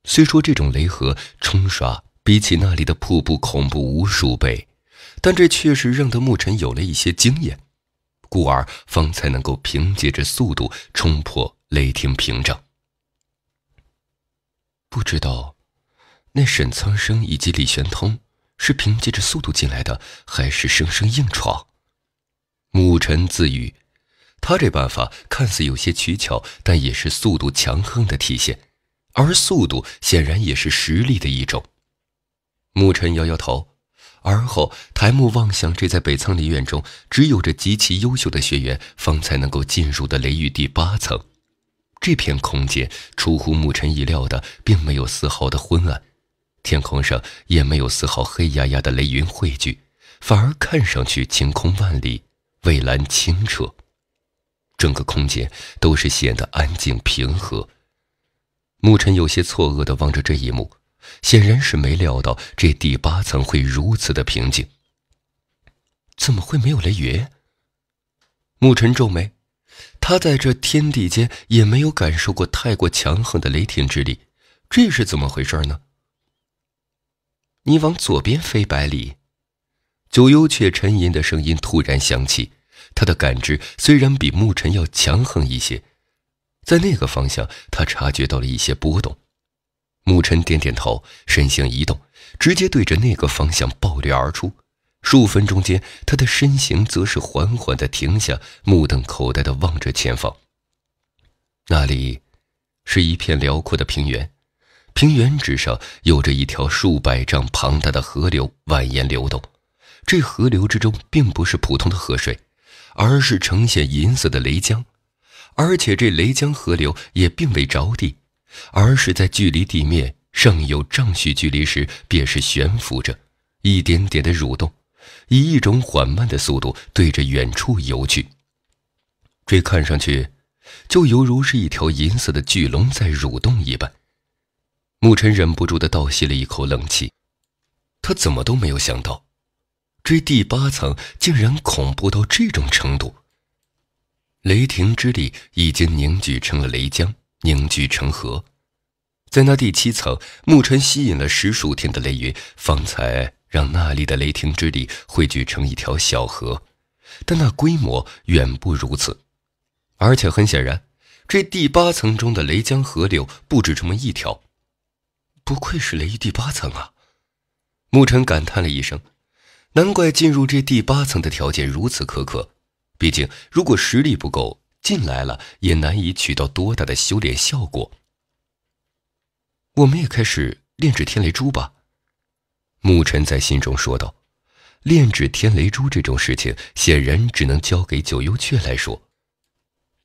虽说这种雷河冲刷比起那里的瀑布恐怖无数倍，但这确实让得牧尘有了一些经验，故而方才能够凭借着速度冲破雷霆屏障。不知道，那沈苍生以及李玄通是凭借着速度进来的，还是生生硬闯？牧尘自语。他这办法看似有些取巧，但也是速度强横的体现，而速度显然也是实力的一种。牧尘摇摇头，而后抬目望向这在北苍离院中只有着极其优秀的学员方才能够进入的雷域第八层。这片空间出乎牧尘意料的，并没有丝毫的昏暗，天空上也没有丝毫黑压压的雷云汇聚，反而看上去晴空万里，蔚蓝清澈。整个空间都是显得安静平和。牧尘有些错愕地望着这一幕，显然是没料到这第八层会如此的平静。怎么会没有雷云？牧尘皱眉，他在这天地间也没有感受过太过强横的雷霆之力，这是怎么回事呢？你往左边飞百里，九幽却沉吟的声音突然响起。他的感知虽然比牧尘要强横一些，在那个方向，他察觉到了一些波动。牧尘点点头，身形移动，直接对着那个方向暴掠而出。数分钟间，他的身形则是缓缓的停下，目瞪口呆的望着前方。那里，是一片辽阔的平原，平原之上有着一条数百丈庞大的河流蜿蜒流动。这河流之中，并不是普通的河水。而是呈现银色的雷江，而且这雷江河流也并未着地，而是在距离地面尚有丈许距离时，便是悬浮着，一点点的蠕动，以一种缓慢的速度对着远处游去。这看上去就犹如是一条银色的巨龙在蠕动一般。牧尘忍不住的倒吸了一口冷气，他怎么都没有想到。这第八层竟然恐怖到这种程度，雷霆之力已经凝聚成了雷江，凝聚成河。在那第七层，牧尘吸引了十数天的雷云，方才让那里的雷霆之力汇聚成一条小河。但那规模远不如此，而且很显然，这第八层中的雷江河流不止这么一条。不愧是雷第八层啊！牧尘感叹了一声。难怪进入这第八层的条件如此苛刻，毕竟如果实力不够，进来了也难以取到多大的修炼效果。我们也开始炼制天雷珠吧。”牧尘在心中说道，“炼制天雷珠这种事情，显然只能交给九幽雀来说，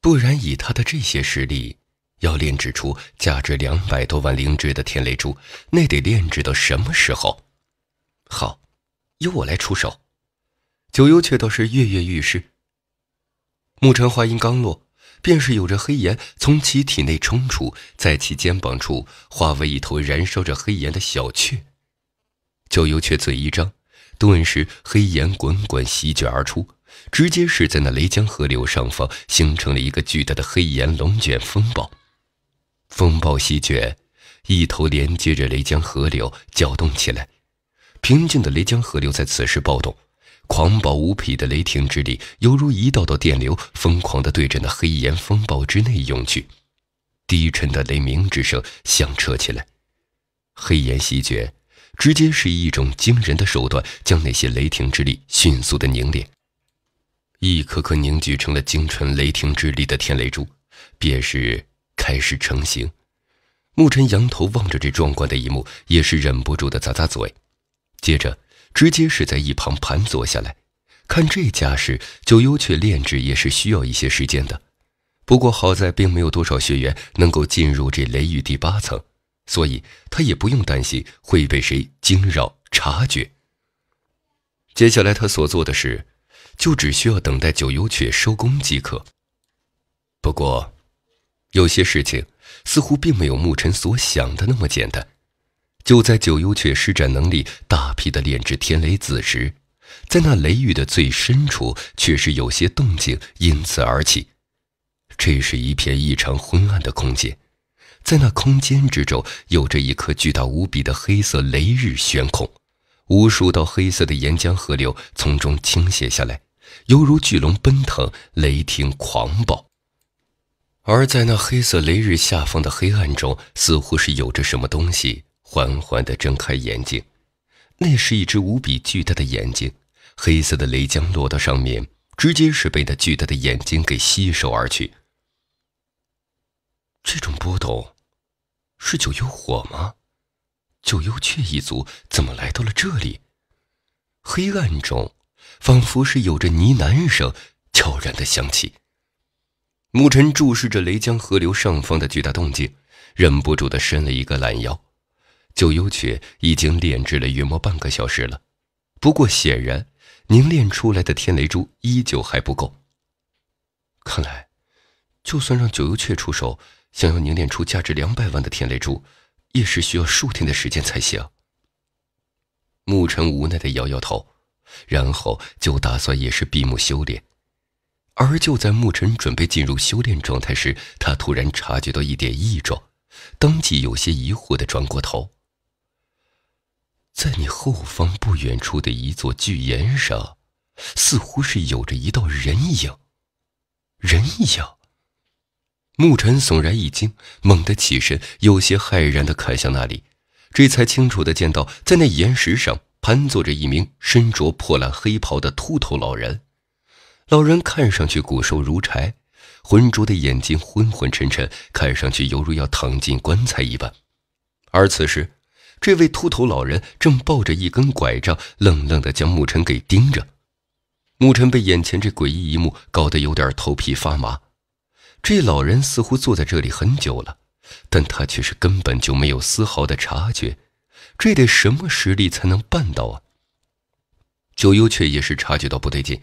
不然以他的这些实力，要炼制出价值两百多万灵芝的天雷珠，那得炼制到什么时候？好。”由我来出手，九幽却倒是跃跃欲试。牧尘话音刚落，便是有着黑岩从其体内冲出，在其肩膀处化为一头燃烧着黑岩的小雀。九幽却嘴一张，顿时黑岩滚滚席卷而出，直接是在那雷江河流上方形成了一个巨大的黑岩龙卷风暴。风暴席卷，一头连接着雷江河流，搅动起来。平静的雷江河流在此时暴动，狂暴无匹的雷霆之力犹如一道道电流，疯狂地对着那黑岩风暴之内涌去。低沉的雷鸣之声响彻起来，黑岩席卷，直接是以一种惊人的手段将那些雷霆之力迅速的凝练，一颗颗凝聚成了精纯雷霆之力的天雷珠，便是开始成型。牧尘仰头望着这壮观的一幕，也是忍不住的咂咂嘴。接着，直接是在一旁盘坐下来，看这架势，九幽雀炼制也是需要一些时间的。不过好在并没有多少学员能够进入这雷域第八层，所以他也不用担心会被谁惊扰察觉。接下来他所做的事，就只需要等待九幽雀收工即可。不过，有些事情似乎并没有牧尘所想的那么简单。就在九幽雀施展能力，大批的炼制天雷子时，在那雷域的最深处，却是有些动静因此而起。这是一片异常昏暗的空间，在那空间之中，有着一颗巨大无比的黑色雷日悬空，无数道黑色的岩浆河流从中倾泻下来，犹如巨龙奔腾，雷霆狂暴。而在那黑色雷日下方的黑暗中，似乎是有着什么东西。缓缓地睁开眼睛，那是一只无比巨大的眼睛，黑色的雷浆落到上面，直接是被那巨大的眼睛给吸收而去。这种波动，是九幽火吗？九幽雀一族怎么来到了这里？黑暗中，仿佛是有着呢喃声悄然的响起。牧尘注视着雷江河流上方的巨大动静，忍不住的伸了一个懒腰。九幽雀已经炼制了约莫半个小时了，不过显然凝练出来的天雷珠依旧还不够。看来，就算让九幽雀出手，想要凝练出价值两百万的天雷珠，也是需要数天的时间才行。牧尘无奈的摇摇头，然后就打算也是闭目修炼。而就在牧尘准备进入修炼状态时，他突然察觉到一点异状，当即有些疑惑的转过头。在你后方不远处的一座巨岩上，似乎是有着一道人影。人影。牧尘悚然一惊，猛地起身，有些骇然的看向那里，这才清楚的见到，在那岩石上盘坐着一名身着破烂黑袍的秃头老人。老人看上去骨瘦如柴，浑浊的眼睛昏昏沉沉，看上去犹如要躺进棺材一般。而此时。这位秃头老人正抱着一根拐杖，愣愣地将牧尘给盯着。牧尘被眼前这诡异一幕搞得有点头皮发麻。这老人似乎坐在这里很久了，但他却是根本就没有丝毫的察觉。这得什么实力才能办到啊？九幽却也是察觉到不对劲，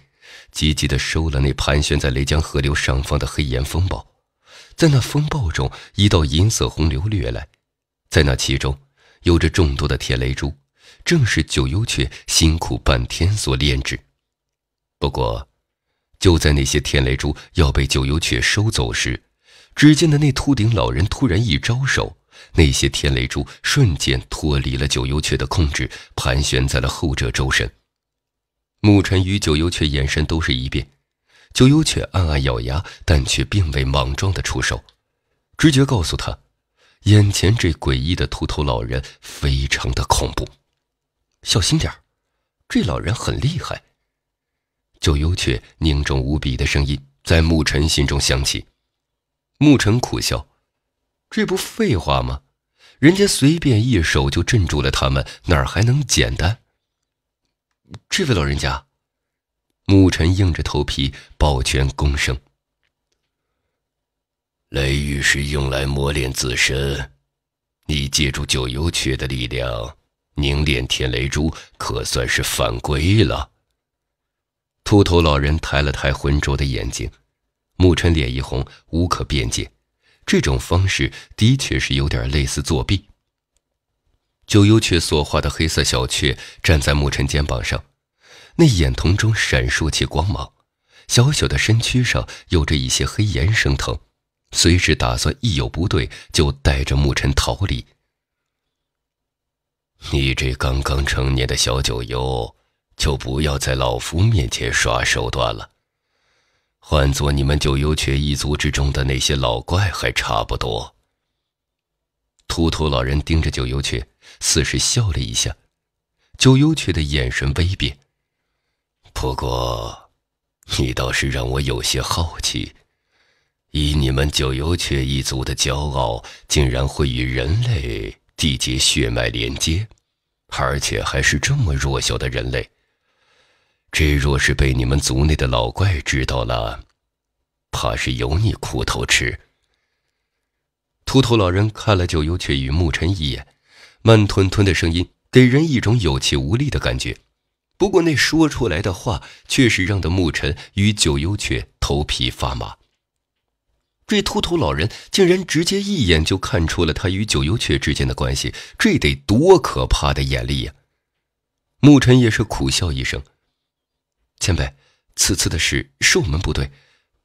急急地收了那盘旋在雷江河流上方的黑岩风暴。在那风暴中，一道银色洪流掠来，在那其中。有着众多的天雷珠，正是九幽雀辛苦半天所炼制。不过，就在那些天雷珠要被九幽雀收走时，只见的那秃顶老人突然一招手，那些天雷珠瞬间脱离了九幽雀的控制，盘旋在了后者周身。牧尘与九幽雀眼神都是一变，九幽雀暗暗咬牙，但却并未莽撞的出手，直觉告诉他。眼前这诡异的秃头老人非常的恐怖，小心点这老人很厉害。九幽雀凝重无比的声音在牧尘心中响起，牧尘苦笑，这不废话吗？人家随便一手就镇住了他们，哪儿还能简单？这位老人家，牧尘硬着头皮抱拳躬身。雷雨是用来磨练自身，你借助九幽雀的力量凝练天雷珠，可算是犯规了。秃头老人抬了抬浑浊的眼睛，牧尘脸一红，无可辩解。这种方式的确是有点类似作弊。九幽雀所化的黑色小雀站在牧尘肩膀上，那眼瞳中闪烁起光芒，小小的身躯上有着一些黑炎升腾。随时打算一有不对就带着牧尘逃离，你这刚刚成年的小九幽，就不要在老夫面前耍手段了。换做你们九幽雀一族之中的那些老怪还差不多。秃头老人盯着九幽雀，似是笑了一下。九幽雀的眼神微变。不过，你倒是让我有些好奇。以你们九幽雀一族的骄傲，竟然会与人类缔结血脉连接，而且还是这么弱小的人类。这若是被你们族内的老怪知道了，怕是有你苦头吃。秃头老人看了九幽雀与牧尘一眼，慢吞吞的声音给人一种有气无力的感觉，不过那说出来的话确实让得牧尘与九幽雀头皮发麻。这秃头老人竟然直接一眼就看出了他与九幽雀之间的关系，这得多可怕的眼力呀！牧尘也是苦笑一声：“前辈，此次的事是我们不对，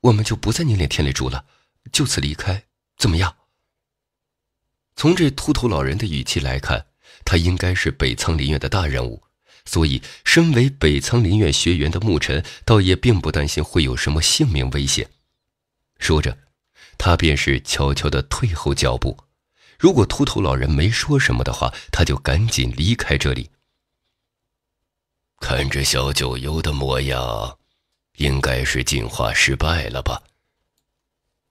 我们就不再念念天里住了，就此离开，怎么样？”从这秃头老人的语气来看，他应该是北苍林院的大人物，所以身为北苍林院学员的牧尘，倒也并不担心会有什么性命危险。说着。他便是悄悄的退后脚步，如果秃头老人没说什么的话，他就赶紧离开这里。看这小九幽的模样，应该是进化失败了吧？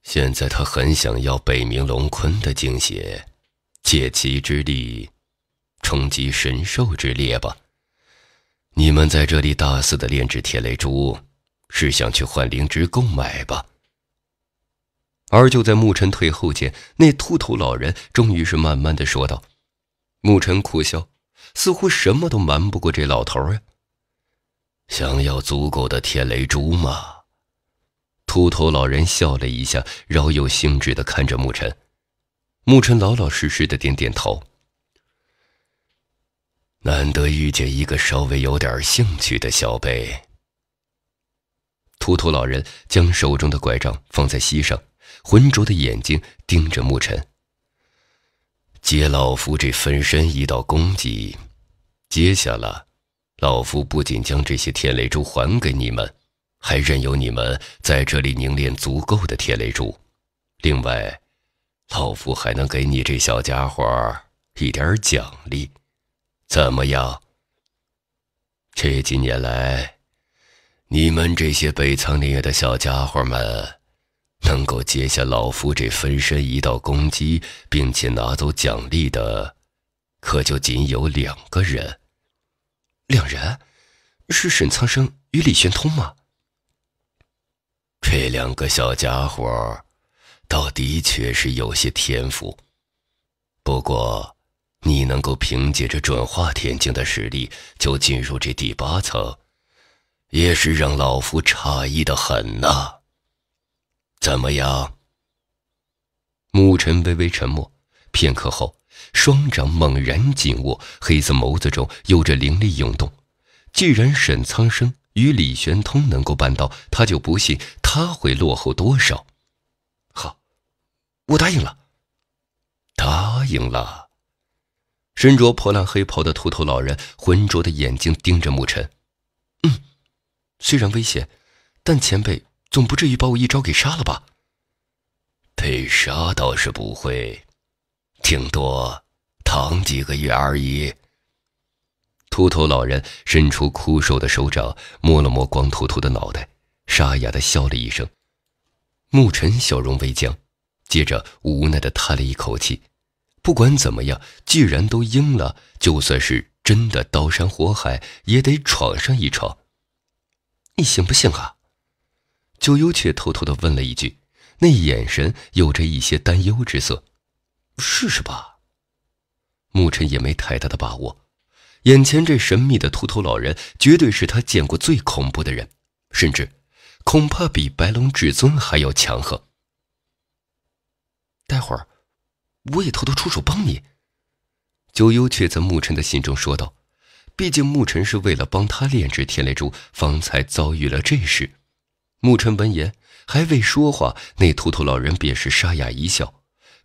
现在他很想要北冥龙鲲的精血，借其之力，冲击神兽之列吧。你们在这里大肆的炼制铁雷珠，是想去换灵值购买吧？而就在牧尘退后间，那秃头老人终于是慢慢的说道：“牧尘苦笑，似乎什么都瞒不过这老头呀。想要足够的天雷珠吗？”秃头老人笑了一下，饶有兴致的看着牧尘。牧尘老老实实的点点头。难得遇见一个稍微有点兴趣的小辈。秃头老人将手中的拐杖放在膝上。浑浊的眼睛盯着牧尘。接老夫这分身一道攻击，接下了，老夫不仅将这些天雷珠还给你们，还任由你们在这里凝练足够的天雷珠。另外，老夫还能给你这小家伙一点奖励，怎么样？这几年来，你们这些被苍灵野的小家伙们。能够接下老夫这分身一道攻击，并且拿走奖励的，可就仅有两个人。两人是沈苍生与李玄通吗？这两个小家伙倒的确是有些天赋。不过，你能够凭借着转化天境的实力就进入这第八层，也是让老夫诧异的很呐。怎么样？牧尘微微沉默，片刻后，双掌猛然紧握，黑色眸子中有着灵力涌动。既然沈苍生与李玄通能够办到，他就不信他会落后多少。好，我答应了，答应了。身着破烂黑袍的秃头老人浑浊的眼睛盯着牧尘，“嗯，虽然危险，但前辈。”总不至于把我一招给杀了吧？被杀倒是不会，顶多躺几个月而已。秃头老人伸出枯瘦的手掌，摸了摸光秃秃的脑袋，沙哑的笑了一声。牧尘笑容微僵，接着无奈的叹了一口气。不管怎么样，既然都应了，就算是真的刀山火海，也得闯上一闯。你行不行啊？九幽却偷偷的问了一句，那眼神有着一些担忧之色。“试试吧。”牧尘也没太大的把握。眼前这神秘的秃头老人，绝对是他见过最恐怖的人，甚至恐怕比白龙至尊还要强横。待会儿，我也偷偷出手帮你。”九幽却在牧尘的心中说道。毕竟牧尘是为了帮他炼制天雷珠，方才遭遇了这事。牧尘闻言，还未说话，那秃头老人便是沙哑一笑，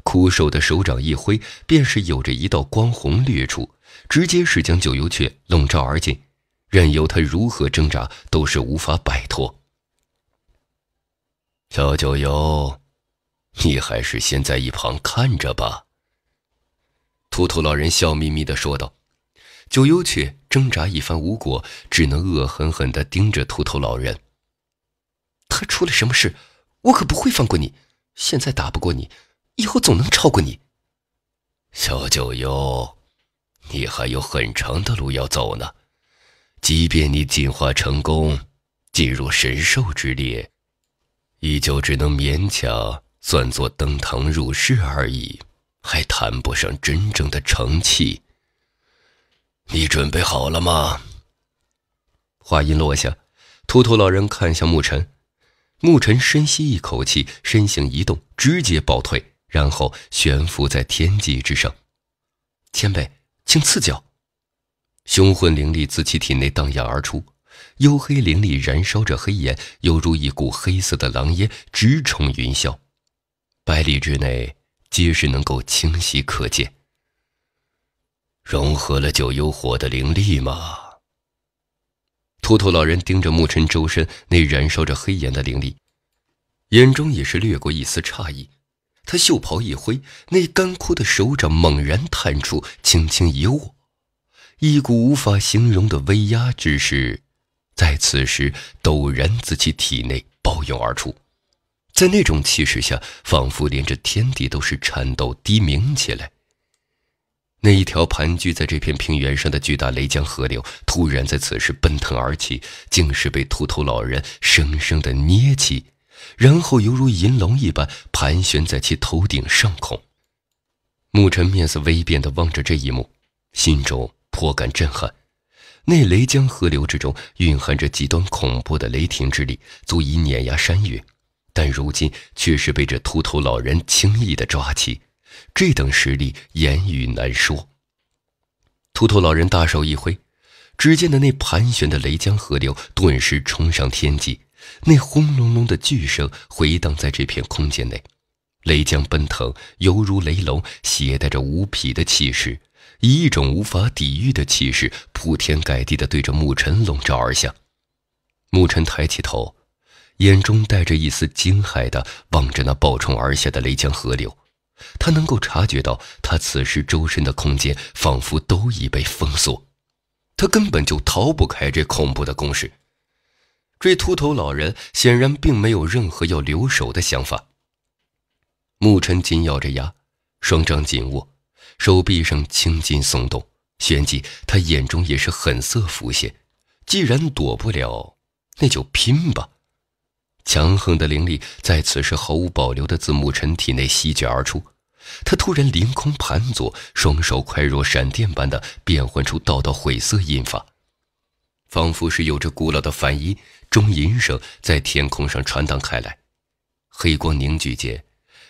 枯瘦的手掌一挥，便是有着一道光虹掠出，直接是将九幽雀笼罩而进，任由他如何挣扎，都是无法摆脱。小九幽，你还是先在一旁看着吧。”秃头老人笑眯眯的说道。九幽雀挣扎一番无果，只能恶狠狠的盯着秃头老人。他出了什么事，我可不会放过你。现在打不过你，以后总能超过你。小九幽，你还有很长的路要走呢。即便你进化成功，进入神兽之列，依旧只能勉强算作登堂入室而已，还谈不上真正的成器。你准备好了吗？话音落下，秃头老人看向牧尘。牧尘深吸一口气，身形一动，直接暴退，然后悬浮在天际之上。前辈，请赐教。雄浑灵力自其体内荡漾而出，幽黑灵力燃烧着黑炎，犹如一股黑色的狼烟直冲云霄，百里之内皆是能够清晰可见。融合了九幽火的灵力吗？秃头老人盯着牧尘周身那燃烧着黑炎的灵力，眼中也是掠过一丝诧异。他袖袍一挥，那干枯的手掌猛然探出，轻轻一握，一股无法形容的威压之势，在此时陡然自其体内暴涌而出，在那种气势下，仿佛连这天地都是颤抖低鸣起来。那一条盘踞在这片平原上的巨大雷江河流，突然在此时奔腾而起，竟是被秃头老人生生的捏起，然后犹如银龙一般盘旋在其头顶上空。牧尘面色微变的望着这一幕，心中颇感震撼。那雷江河流之中蕴含着极端恐怖的雷霆之力，足以碾压山岳，但如今却是被这秃头老人轻易的抓起。这等实力，言语难说。秃头老人大手一挥，只见的那盘旋的雷江河流顿时冲上天际，那轰隆隆的巨声回荡在这片空间内。雷江奔腾，犹如雷龙，携带着无匹的气势，以一种无法抵御的气势铺天盖地的对着牧尘笼罩而下。牧尘抬起头，眼中带着一丝惊骇的望着那暴冲而下的雷江河流。他能够察觉到，他此时周身的空间仿佛都已被封锁，他根本就逃不开这恐怖的攻势。这秃头老人显然并没有任何要留手的想法。牧尘紧咬着牙，双掌紧握，手臂上青筋松动，旋即他眼中也是狠色浮现。既然躲不了，那就拼吧！强横的灵力在此时毫无保留的自牧尘体内席卷而出。他突然凌空盘坐，双手快若闪电般的变换出道道晦色印法，仿佛是有着古老的梵音钟吟声在天空上传荡开来。黑光凝聚间，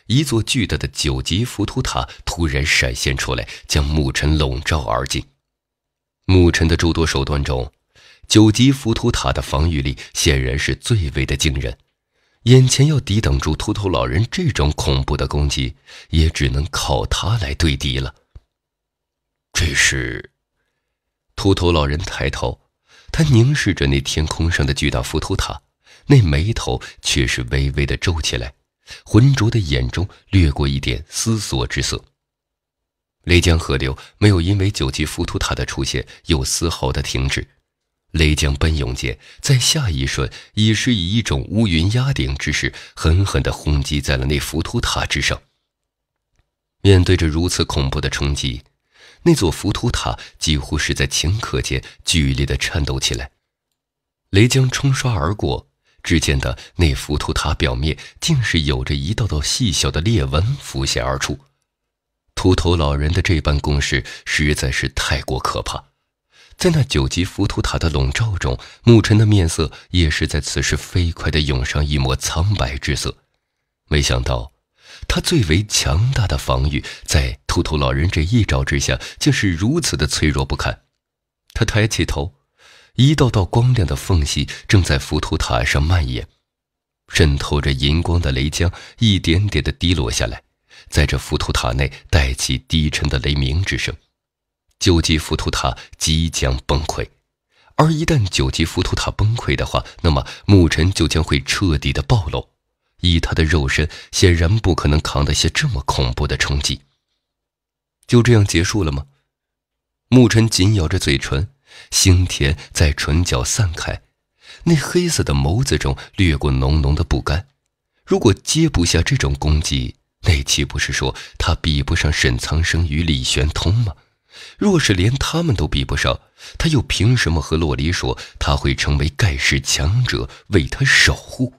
一座巨大的九级浮屠塔突然闪现出来，将牧尘笼罩而尽。牧尘的诸多手段中，九级浮屠塔的防御力显然是最为的惊人。眼前要抵挡住秃头老人这种恐怖的攻击，也只能靠他来对敌了。这时，秃头老人抬头，他凝视着那天空上的巨大浮屠塔，那眉头却是微微的皱起来，浑浊的眼中掠过一点思索之色。雷江河流没有因为九级浮屠塔的出现有丝毫的停止。雷将奔涌间，在下一瞬，已是以一种乌云压顶之势，狠狠地轰击在了那浮屠塔之上。面对着如此恐怖的冲击，那座浮屠塔几乎是在顷刻间剧烈地颤抖起来。雷将冲刷而过，只见得那浮屠塔表面竟是有着一道道细小的裂纹浮现而出。秃头老人的这般攻势，实在是太过可怕。在那九级浮屠塔的笼罩中，牧尘的面色也是在此时飞快地涌上一抹苍白之色。没想到，他最为强大的防御，在秃头老人这一招之下，竟是如此的脆弱不堪。他抬起头，一道道光亮的缝隙正在浮屠塔上蔓延，渗透着银光的雷浆一点点地滴落下来，在这浮屠塔内带起低沉的雷鸣之声。九级浮屠塔即将崩溃，而一旦九级浮屠塔崩溃的话，那么牧尘就将会彻底的暴露。以他的肉身，显然不可能扛得下这么恐怖的冲击。就这样结束了吗？牧尘紧咬着嘴唇，腥甜在唇角散开，那黑色的眸子中掠过浓浓的不甘。如果接不下这种攻击，那岂不是说他比不上沈苍生与李玄通吗？若是连他们都比不上，他又凭什么和洛璃说他会成为盖世强者，为他守护？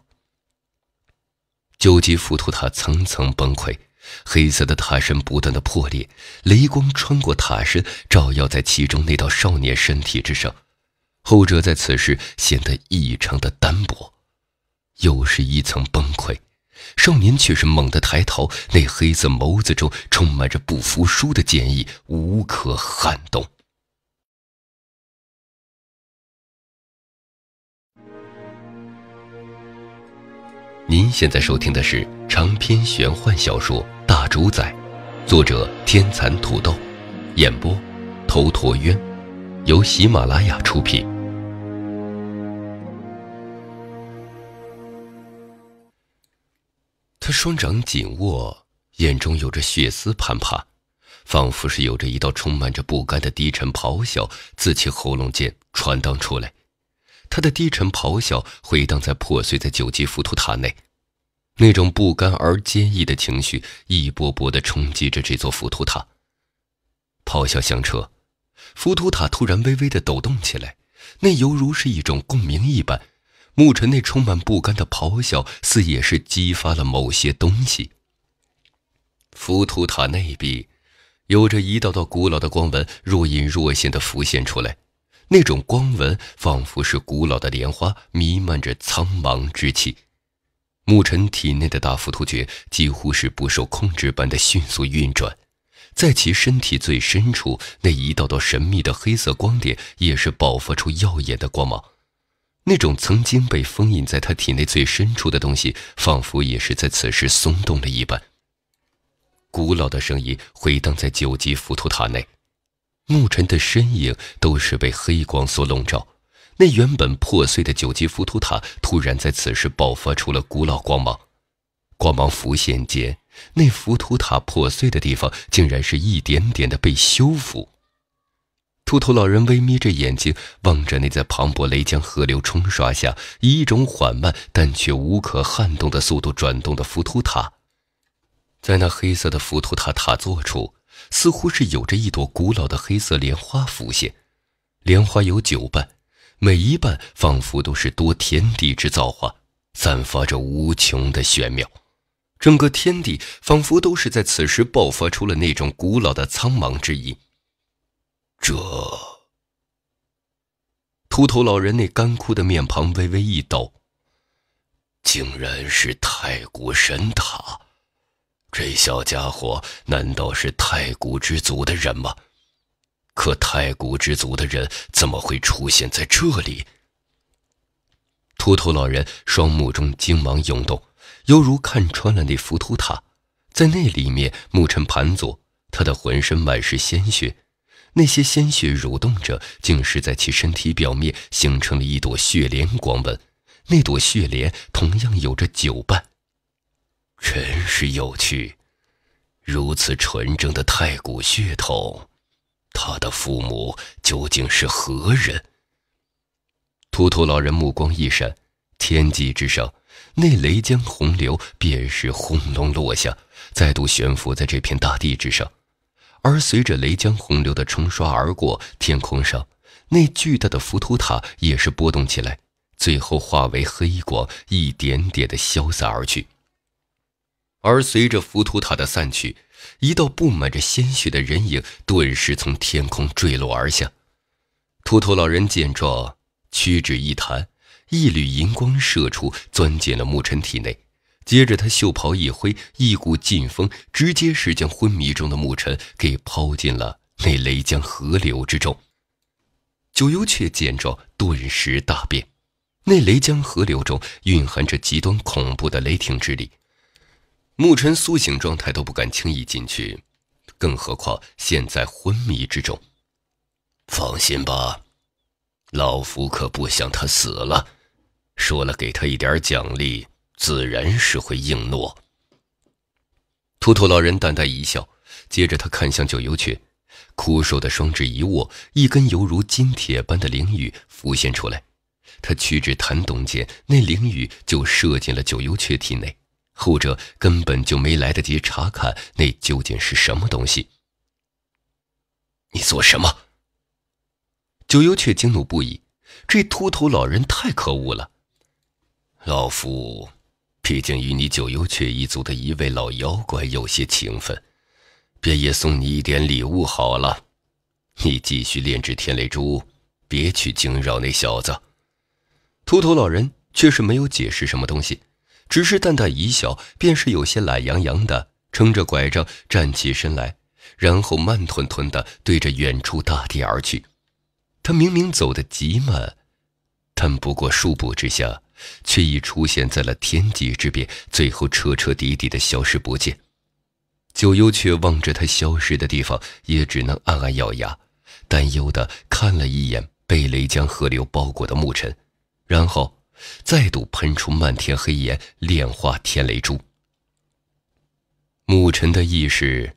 九级浮屠塔层层崩溃，黑色的塔身不断的破裂，雷光穿过塔身，照耀在其中那道少年身体之上，后者在此时显得异常的单薄。又是一层崩溃。少年却是猛地抬头，那黑色眸子中充满着不服输的坚毅，无可撼动。您现在收听的是长篇玄幻小说《大主宰》，作者天蚕土豆，演播，头陀渊，由喜马拉雅出品。双掌紧握，眼中有着血丝攀爬，仿佛是有着一道充满着不甘的低沉咆哮自其喉咙间传荡出来。他的低沉咆哮回荡在破碎的九级浮屠塔内，那种不甘而坚毅的情绪一波波的冲击着这座浮屠塔。咆哮响彻，浮屠塔突然微微的抖动起来，那犹如是一种共鸣一般。牧尘那充满不甘的咆哮，似也是激发了某些东西。浮屠塔内壁，有着一道道古老的光纹，若隐若现的浮现出来。那种光纹，仿佛是古老的莲花，弥漫着苍茫之气。牧尘体内的大浮屠诀，几乎是不受控制般的迅速运转，在其身体最深处，那一道道神秘的黑色光点，也是爆发出耀眼的光芒。那种曾经被封印在他体内最深处的东西，仿佛也是在此时松动了一般。古老的声音回荡在九级浮屠塔内，牧尘的身影都是被黑光所笼罩。那原本破碎的九级浮屠塔，突然在此时爆发出了古老光芒。光芒浮现间，那浮屠塔破碎的地方，竟然是一点点的被修复。秃头老人微眯着眼睛，望着那在磅礴雷江河流冲刷下，以一种缓慢但却无可撼动的速度转动的浮屠塔。在那黑色的浮屠塔塔座处，似乎是有着一朵古老的黑色莲花浮现。莲花有九瓣，每一瓣仿佛都是多天地之造化，散发着无穷的玄妙。整个天地仿佛都是在此时爆发出了那种古老的苍茫之意。这，秃头老人那干枯的面庞微微一抖。竟然是太古神塔，这小家伙难道是太古之族的人吗？可太古之族的人怎么会出现在这里？秃头老人双目中精芒涌动，犹如看穿了那浮屠塔。在那里面，牧尘盘坐，他的浑身满是鲜血。那些鲜血蠕动着，竟是在其身体表面形成了一朵血莲光纹。那朵血莲同样有着九瓣，真是有趣。如此纯正的太古血统，他的父母究竟是何人？秃头老人目光一闪，天际之上，那雷江洪流便是轰隆落下，再度悬浮在这片大地之上。而随着雷江洪流的冲刷而过，天空上那巨大的浮屠塔也是波动起来，最后化为黑光，一点点的消散而去。而随着浮屠塔的散去，一道布满着鲜血的人影顿时从天空坠落而下。秃头老人见状，屈指一弹，一缕银光射出，钻进了牧尘体内。接着，他袖袍一挥，一股劲风直接是将昏迷中的牧尘给抛进了那雷江河流之中。九幽却见状，顿时大变。那雷江河流中蕴含着极端恐怖的雷霆之力，牧尘苏醒状态都不敢轻易进去，更何况现在昏迷之中。放心吧，老夫可不想他死了。说了，给他一点奖励。自然是会应诺。秃头老人淡淡一笑，接着他看向九幽雀，枯瘦的双指一握，一根犹如金铁般的灵羽浮现出来。他屈指弹动间，那灵羽就射进了九幽雀体内，后者根本就没来得及查看那究竟是什么东西。你做什么？九幽雀惊怒不已，这秃头老人太可恶了！老夫。毕竟与你九幽雀一族的一位老妖怪有些情分，便也送你一点礼物好了。你继续炼制天雷珠，别去惊扰那小子。秃头老人却是没有解释什么东西，只是淡淡一笑，便是有些懒洋洋的撑着拐杖站起身来，然后慢吞吞的对着远处大地而去。他明明走得极慢，但不过数步之下。却已出现在了天际之边，最后彻彻底底的消失不见。九幽却望着他消失的地方，也只能暗暗咬牙，担忧的看了一眼被雷将河流包裹的牧尘，然后再度喷出漫天黑烟，炼化天雷珠。牧尘的意识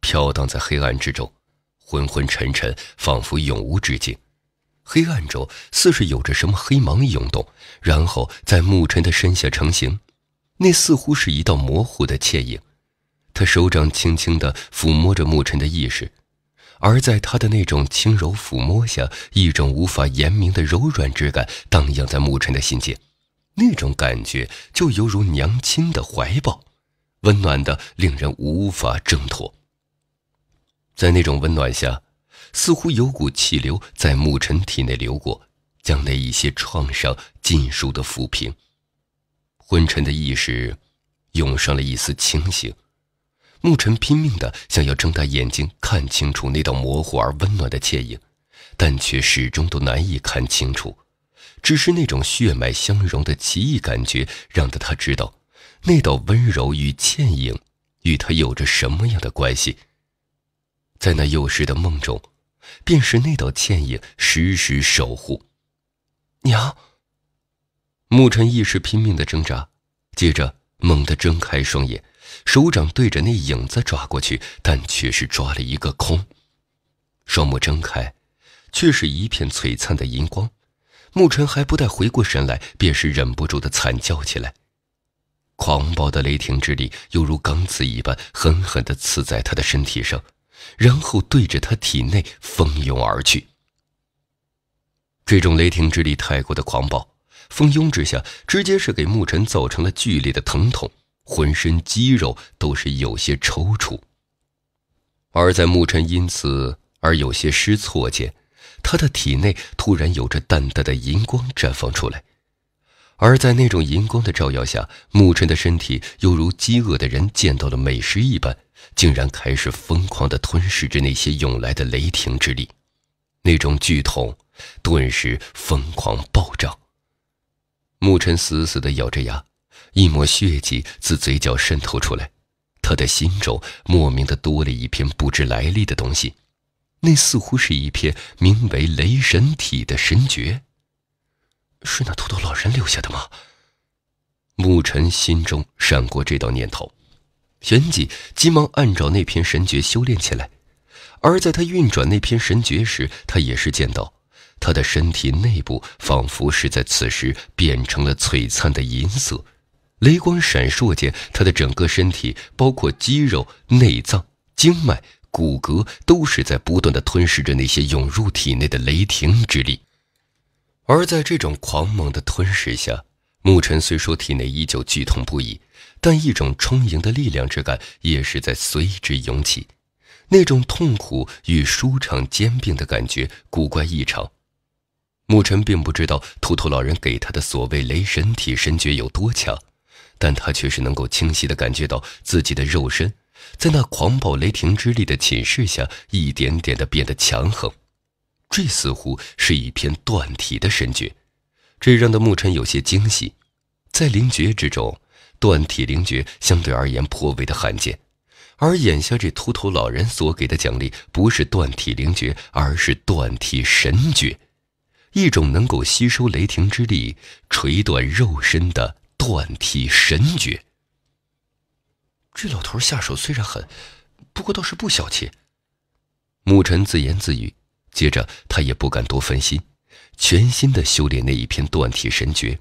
飘荡在黑暗之中，昏昏沉沉，仿佛永无止境。黑暗中，似是有着什么黑芒涌动，然后在牧尘的身下成型。那似乎是一道模糊的倩影。他手掌轻轻的抚摸着牧尘的意识，而在他的那种轻柔抚摸下，一种无法言明的柔软之感荡漾在牧尘的心间。那种感觉就犹如娘亲的怀抱，温暖的令人无法挣脱。在那种温暖下。似乎有股气流在牧尘体内流过，将那一些创伤尽数的抚平。昏沉的意识涌上了一丝清醒，牧尘拼命的想要睁大眼睛看清楚那道模糊而温暖的倩影，但却始终都难以看清楚。只是那种血脉相融的奇异感觉，让得他知道，那道温柔与倩影与他有着什么样的关系。在那幼时的梦中。便是那道倩影时时守护娘。牧尘一时拼命的挣扎，接着猛地睁开双眼，手掌对着那影子抓过去，但却是抓了一个空。双目睁开，却是一片璀璨的银光。牧尘还不待回过神来，便是忍不住的惨叫起来。狂暴的雷霆之力犹如钢刺一般，狠狠地刺在他的身体上。然后对着他体内蜂拥而去。这种雷霆之力太过的狂暴，蜂拥之下，直接是给牧尘造成了剧烈的疼痛，浑身肌肉都是有些抽搐。而在牧尘因此而有些失措间，他的体内突然有着淡淡的银光绽放出来，而在那种银光的照耀下，牧尘的身体犹如饥饿的人见到了美食一般。竟然开始疯狂地吞噬着那些涌来的雷霆之力，那种剧痛顿时疯狂暴涨。牧尘死死地咬着牙，一抹血迹自嘴角渗透出来，他的心中莫名地多了一片不知来历的东西，那似乎是一片名为“雷神体”的神诀。是那秃头老人留下的吗？牧尘心中闪过这道念头。旋即，急忙按照那篇神诀修炼起来。而在他运转那篇神诀时，他也是见到，他的身体内部仿佛是在此时变成了璀璨的银色，雷光闪烁间，他的整个身体，包括肌肉、内脏、经脉、骨骼，都是在不断的吞噬着那些涌入体内的雷霆之力。而在这种狂猛的吞噬下，牧尘虽说体内依旧剧痛不已。但一种充盈的力量之感也是在随之涌起，那种痛苦与舒畅兼并的感觉古怪异常。牧尘并不知道秃头老人给他的所谓雷神体神诀有多强，但他却是能够清晰的感觉到自己的肉身，在那狂暴雷霆之力的侵蚀下，一点点的变得强横。这似乎是一篇断体的神诀，这让的牧尘有些惊喜。在灵诀之中。断体灵诀相对而言颇为的罕见，而眼下这秃头老人所给的奖励不是断体灵诀，而是断体神诀，一种能够吸收雷霆之力、锤断肉身的断体神诀。这老头下手虽然狠，不过倒是不小气。牧尘自言自语，接着他也不敢多分心，全心的修炼那一篇断体神诀。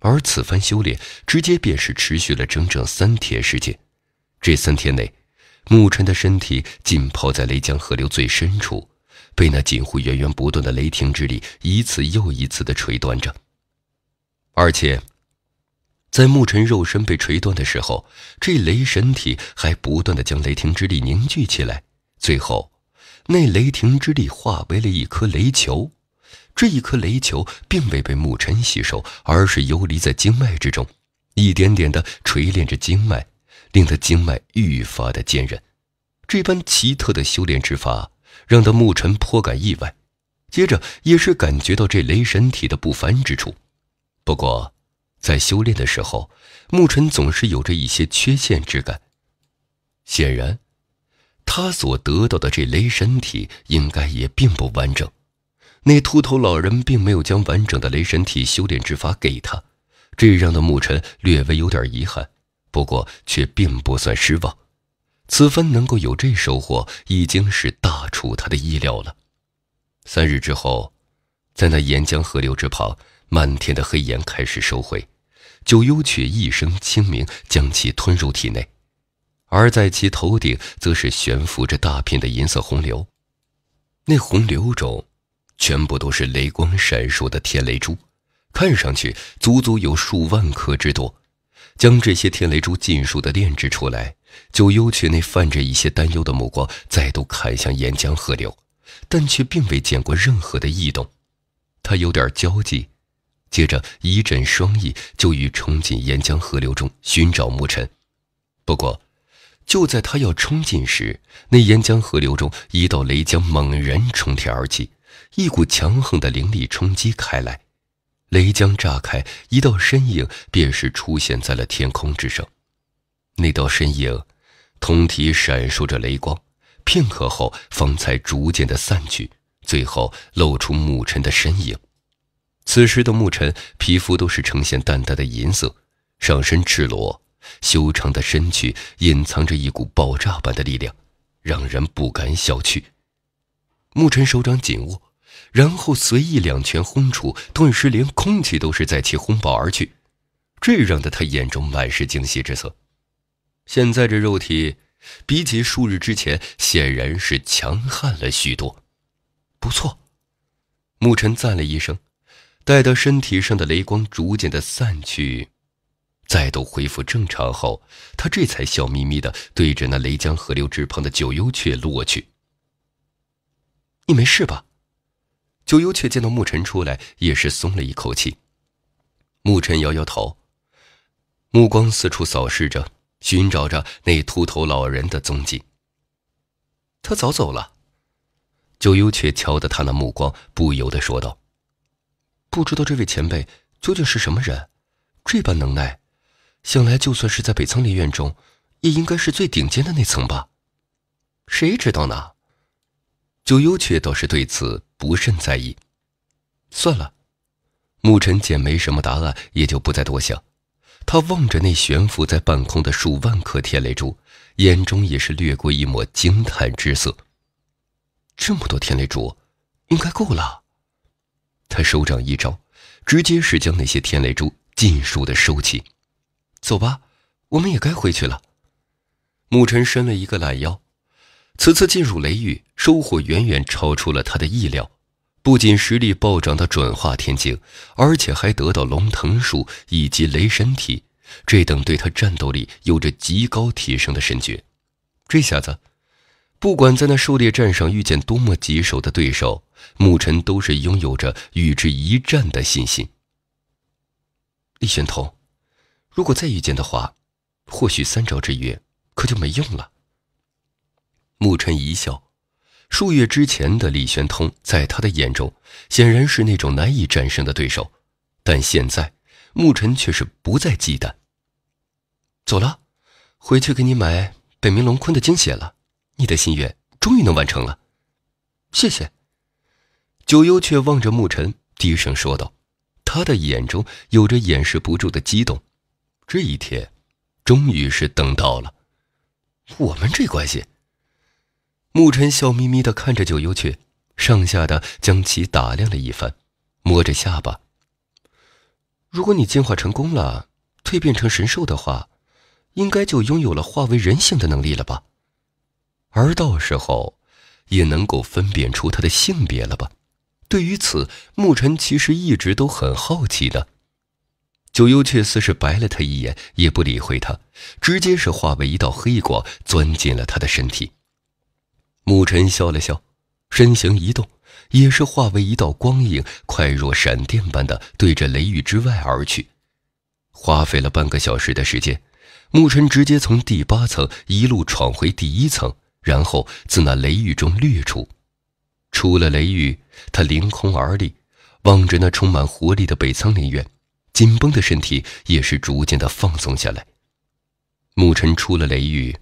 而此番修炼，直接便是持续了整整三天时间。这三天内，牧尘的身体浸泡在雷江河流最深处，被那近乎源源不断的雷霆之力一次又一次的锤断着。而且，在牧尘肉身被锤断的时候，这雷神体还不断的将雷霆之力凝聚起来，最后，那雷霆之力化为了一颗雷球。这一颗雷球并未被沐尘吸收，而是游离在经脉之中，一点点的锤炼着经脉，令他经脉愈发的坚韧。这般奇特的修炼之法，让得沐尘颇感意外。接着也是感觉到这雷神体的不凡之处。不过，在修炼的时候，沐尘总是有着一些缺陷之感。显然，他所得到的这雷神体应该也并不完整。那秃头老人并没有将完整的雷神体修炼之法给他，这让的牧尘略微有点遗憾，不过却并不算失望。此番能够有这收获，已经是大出他的意料了。三日之后，在那岩浆河流之旁，漫天的黑岩开始收回，九幽却一声轻鸣，将其吞入体内，而在其头顶，则是悬浮着大片的银色洪流，那洪流中。全部都是雷光闪烁的天雷珠，看上去足足有数万颗之多。将这些天雷珠尽数的炼制出来，九幽却内泛着一些担忧的目光，再度看向岩浆河流，但却并未见过任何的异动。他有点焦急，接着一阵双翼就欲冲进岩浆河流中寻找牧尘。不过，就在他要冲进时，那岩浆河流中一道雷浆猛然冲天而起。一股强横的灵力冲击开来，雷将炸开，一道身影便是出现在了天空之上。那道身影，通体闪烁着雷光，片刻后方才逐渐的散去，最后露出牧尘的身影。此时的牧尘皮肤都是呈现淡淡的银色，上身赤裸，修长的身躯隐藏着一股爆炸般的力量，让人不敢小觑。牧尘手掌紧握。然后随意两拳轰出，顿时连空气都是在其轰爆而去，这让得他眼中满是惊喜之色。现在这肉体，比起数日之前，显然是强悍了许多。不错，牧尘赞了一声。待到身体上的雷光逐渐的散去，再度恢复正常后，他这才笑眯眯的对着那雷江河流之旁的九幽雀落去：“你没事吧？”九幽却见到牧尘出来，也是松了一口气。牧尘摇摇头，目光四处扫视着，寻找着那秃头老人的踪迹。他早走了。九幽却瞧得他那目光，不由得说道：“不知道这位前辈究竟是什么人，这般能耐，想来就算是在北苍林院中，也应该是最顶尖的那层吧？谁知道呢？”九幽却倒是对此不甚在意。算了，牧尘见没什么答案，也就不再多想。他望着那悬浮在半空的数万颗天雷珠，眼中也是掠过一抹惊叹之色。这么多天雷珠，应该够了。他手掌一招，直接是将那些天雷珠尽数的收起。走吧，我们也该回去了。牧尘伸了一个懒腰。此次进入雷域，收获远远超出了他的意料。不仅实力暴涨的转化天境，而且还得到龙腾术以及雷神体这等对他战斗力有着极高提升的神诀。这下子，不管在那狩猎战上遇见多么棘手的对手，牧尘都是拥有着与之一战的信心。李玄同，如果再遇见的话，或许三招之约可就没用了。沐尘一笑，数月之前的李玄通，在他的眼中显然是那种难以战胜的对手，但现在沐尘却是不再忌惮。走了，回去给你买北冥龙鲲的精血了，你的心愿终于能完成了，谢谢。九幽却望着沐尘，低声说道，他的眼中有着掩饰不住的激动，这一天，终于是等到了，我们这关系。牧尘笑眯眯的看着九幽雀，上下的将其打量了一番，摸着下巴：“如果你进化成功了，蜕变成神兽的话，应该就拥有了化为人性的能力了吧？而到时候也能够分辨出他的性别了吧？”对于此，牧尘其实一直都很好奇的。九幽雀似是白了他一眼，也不理会他，直接是化为一道黑光，钻进了他的身体。牧尘笑了笑，身形一动，也是化为一道光影，快若闪电般的对着雷域之外而去。花费了半个小时的时间，牧尘直接从第八层一路闯回第一层，然后自那雷域中掠出。出了雷域，他凌空而立，望着那充满活力的北苍林院，紧绷的身体也是逐渐的放松下来。牧尘出了雷域。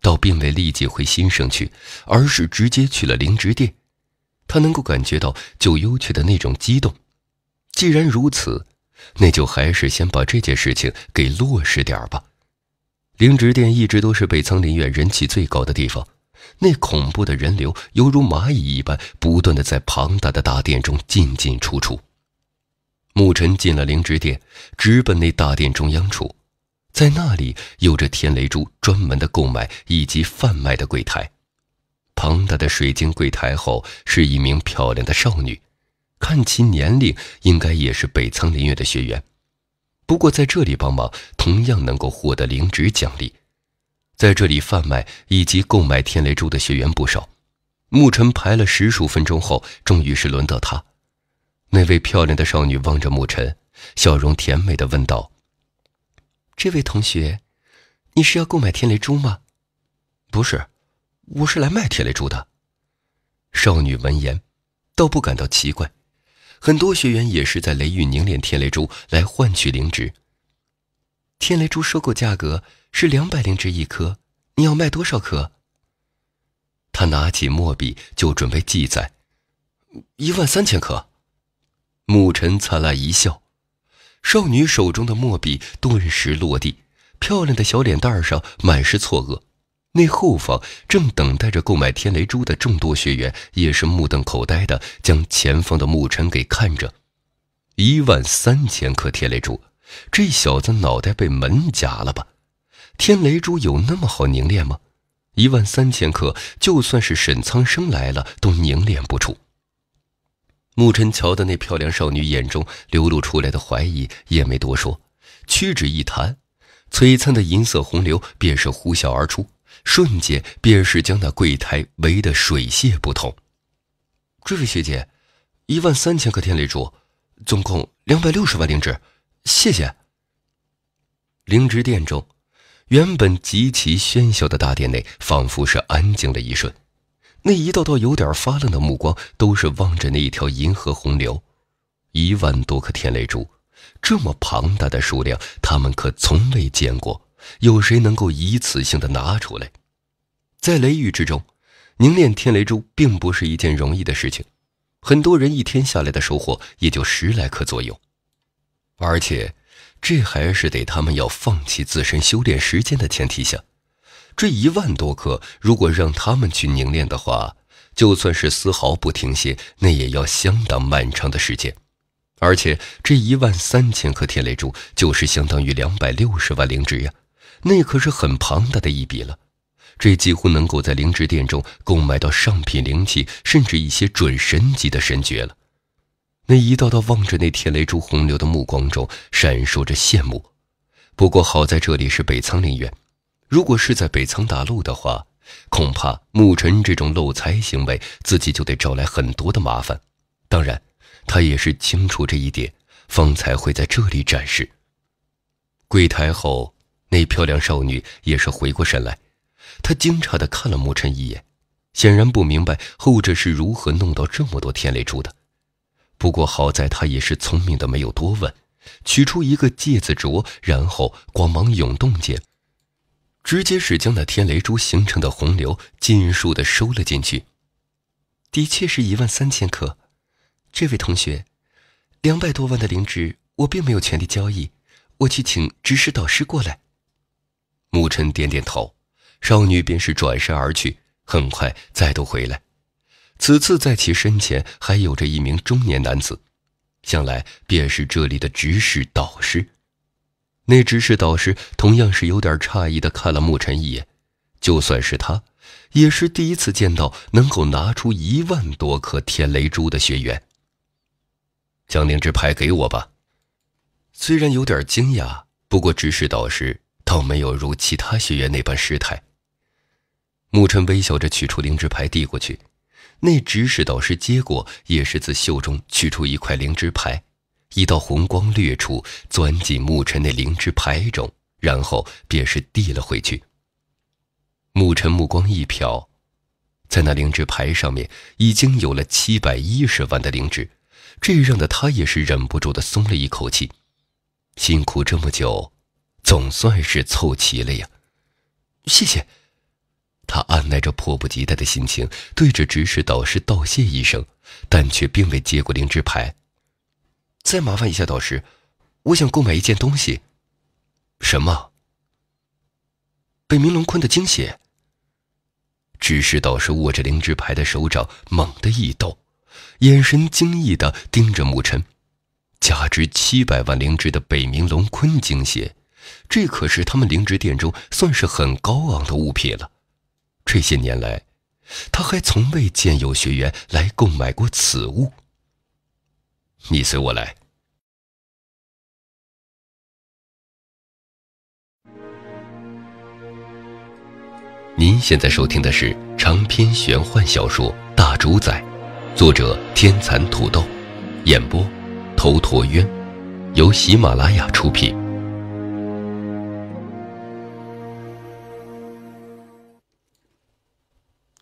倒并未立即回新生去，而是直接去了灵芝殿。他能够感觉到九幽去的那种激动。既然如此，那就还是先把这件事情给落实点吧。灵芝殿一直都是北苍林院人气最高的地方，那恐怖的人流犹如蚂蚁一般，不断的在庞大的大殿中进进出出。牧尘进了灵芝殿，直奔那大殿中央处。在那里有着天雷珠专门的购买以及贩卖的柜台，庞大的水晶柜台后是一名漂亮的少女，看其年龄应该也是北苍林院的学员，不过在这里帮忙同样能够获得灵值奖励。在这里贩卖以及购买天雷珠的学员不少，牧尘排了十数分钟后，终于是轮到他。那位漂亮的少女望着牧尘，笑容甜美的问道。这位同学，你是要购买天雷珠吗？不是，我是来卖天雷珠的。少女闻言，倒不感到奇怪，很多学员也是在雷域凝练天雷珠来换取灵值。天雷珠收购价格是两百灵值一颗，你要卖多少颗？他拿起墨笔就准备记载，一万三千颗。牧尘灿烂一笑。少女手中的墨笔顿时落地，漂亮的小脸蛋上满是错愕。那后方正等待着购买天雷珠的众多学员也是目瞪口呆的，将前方的牧尘给看着。一万三千颗天雷珠，这小子脑袋被门夹了吧？天雷珠有那么好凝练吗？一万三千颗，就算是沈苍生来了都凝练不出。牧尘瞧的那漂亮少女眼中流露出来的怀疑，也没多说，屈指一弹，璀璨的银色洪流便是呼啸而出，瞬间便是将那柜台围得水泄不通。这位学姐，一万三千颗天雷珠，总共两百六十万灵芝，谢谢。灵芝殿中，原本极其喧嚣的大殿内，仿佛是安静了一瞬。那一道道有点发愣的目光，都是望着那一条银河洪流。一万多颗天雷珠，这么庞大的数量，他们可从未见过。有谁能够一次性的拿出来？在雷雨之中凝练天雷珠，并不是一件容易的事情。很多人一天下来的收获也就十来颗左右，而且这还是得他们要放弃自身修炼时间的前提下。这一万多颗，如果让他们去凝练的话，就算是丝毫不停歇，那也要相当漫长的时间。而且这一万三千颗天雷珠，就是相当于两百六十万灵值呀，那可是很庞大的一笔了。这几乎能够在灵芝殿中购买到上品灵器，甚至一些准神级的神诀了。那一道道望着那天雷珠洪流的目光中，闪烁着羡慕。不过好在这里是北苍灵院。如果是在北苍大陆的话，恐怕牧尘这种漏财行为，自己就得招来很多的麻烦。当然，他也是清楚这一点，方才会在这里展示。柜台后那漂亮少女也是回过神来，她惊诧的看了牧尘一眼，显然不明白后者是如何弄到这么多天雷珠的。不过好在她也是聪明的，没有多问，取出一个戒子镯，然后光芒涌动间。直接是将那天雷珠形成的洪流尽数的收了进去，的确是一万三千颗。这位同学，两百多万的灵芝我并没有权利交易，我去请执事导师过来。牧尘点点头，少女便是转身而去，很快再度回来。此次在其身前还有着一名中年男子，向来便是这里的执事导师。那执事导师同样是有点诧异的看了牧尘一眼，就算是他，也是第一次见到能够拿出一万多颗天雷珠的学员。将灵芝牌给我吧。虽然有点惊讶，不过执事导师倒没有如其他学员那般失态。牧尘微笑着取出灵芝牌递过去，那执事导师接过，也是自袖中取出一块灵芝牌。一道红光掠出，钻进牧尘的灵芝牌中，然后便是递了回去。牧尘目光一瞟，在那灵芝牌上面已经有了七百一十万的灵芝，这让的他也是忍不住的松了一口气。辛苦这么久，总算是凑齐了呀！谢谢。他按耐着迫不及待的心情，对着执事导师道谢一声，但却并未接过灵芝牌。再麻烦一下导师，我想购买一件东西。什么？北冥龙鲲的精血。知识导师握着灵芝牌的手掌猛地一抖，眼神惊异的盯着沐尘。价值七百万灵芝的北冥龙鲲精血，这可是他们灵芝殿中算是很高昂的物品了。这些年来，他还从未见有学员来购买过此物。你随我来。您现在收听的是长篇玄幻小说《大主宰》，作者天蚕土豆，演播头陀渊，由喜马拉雅出品。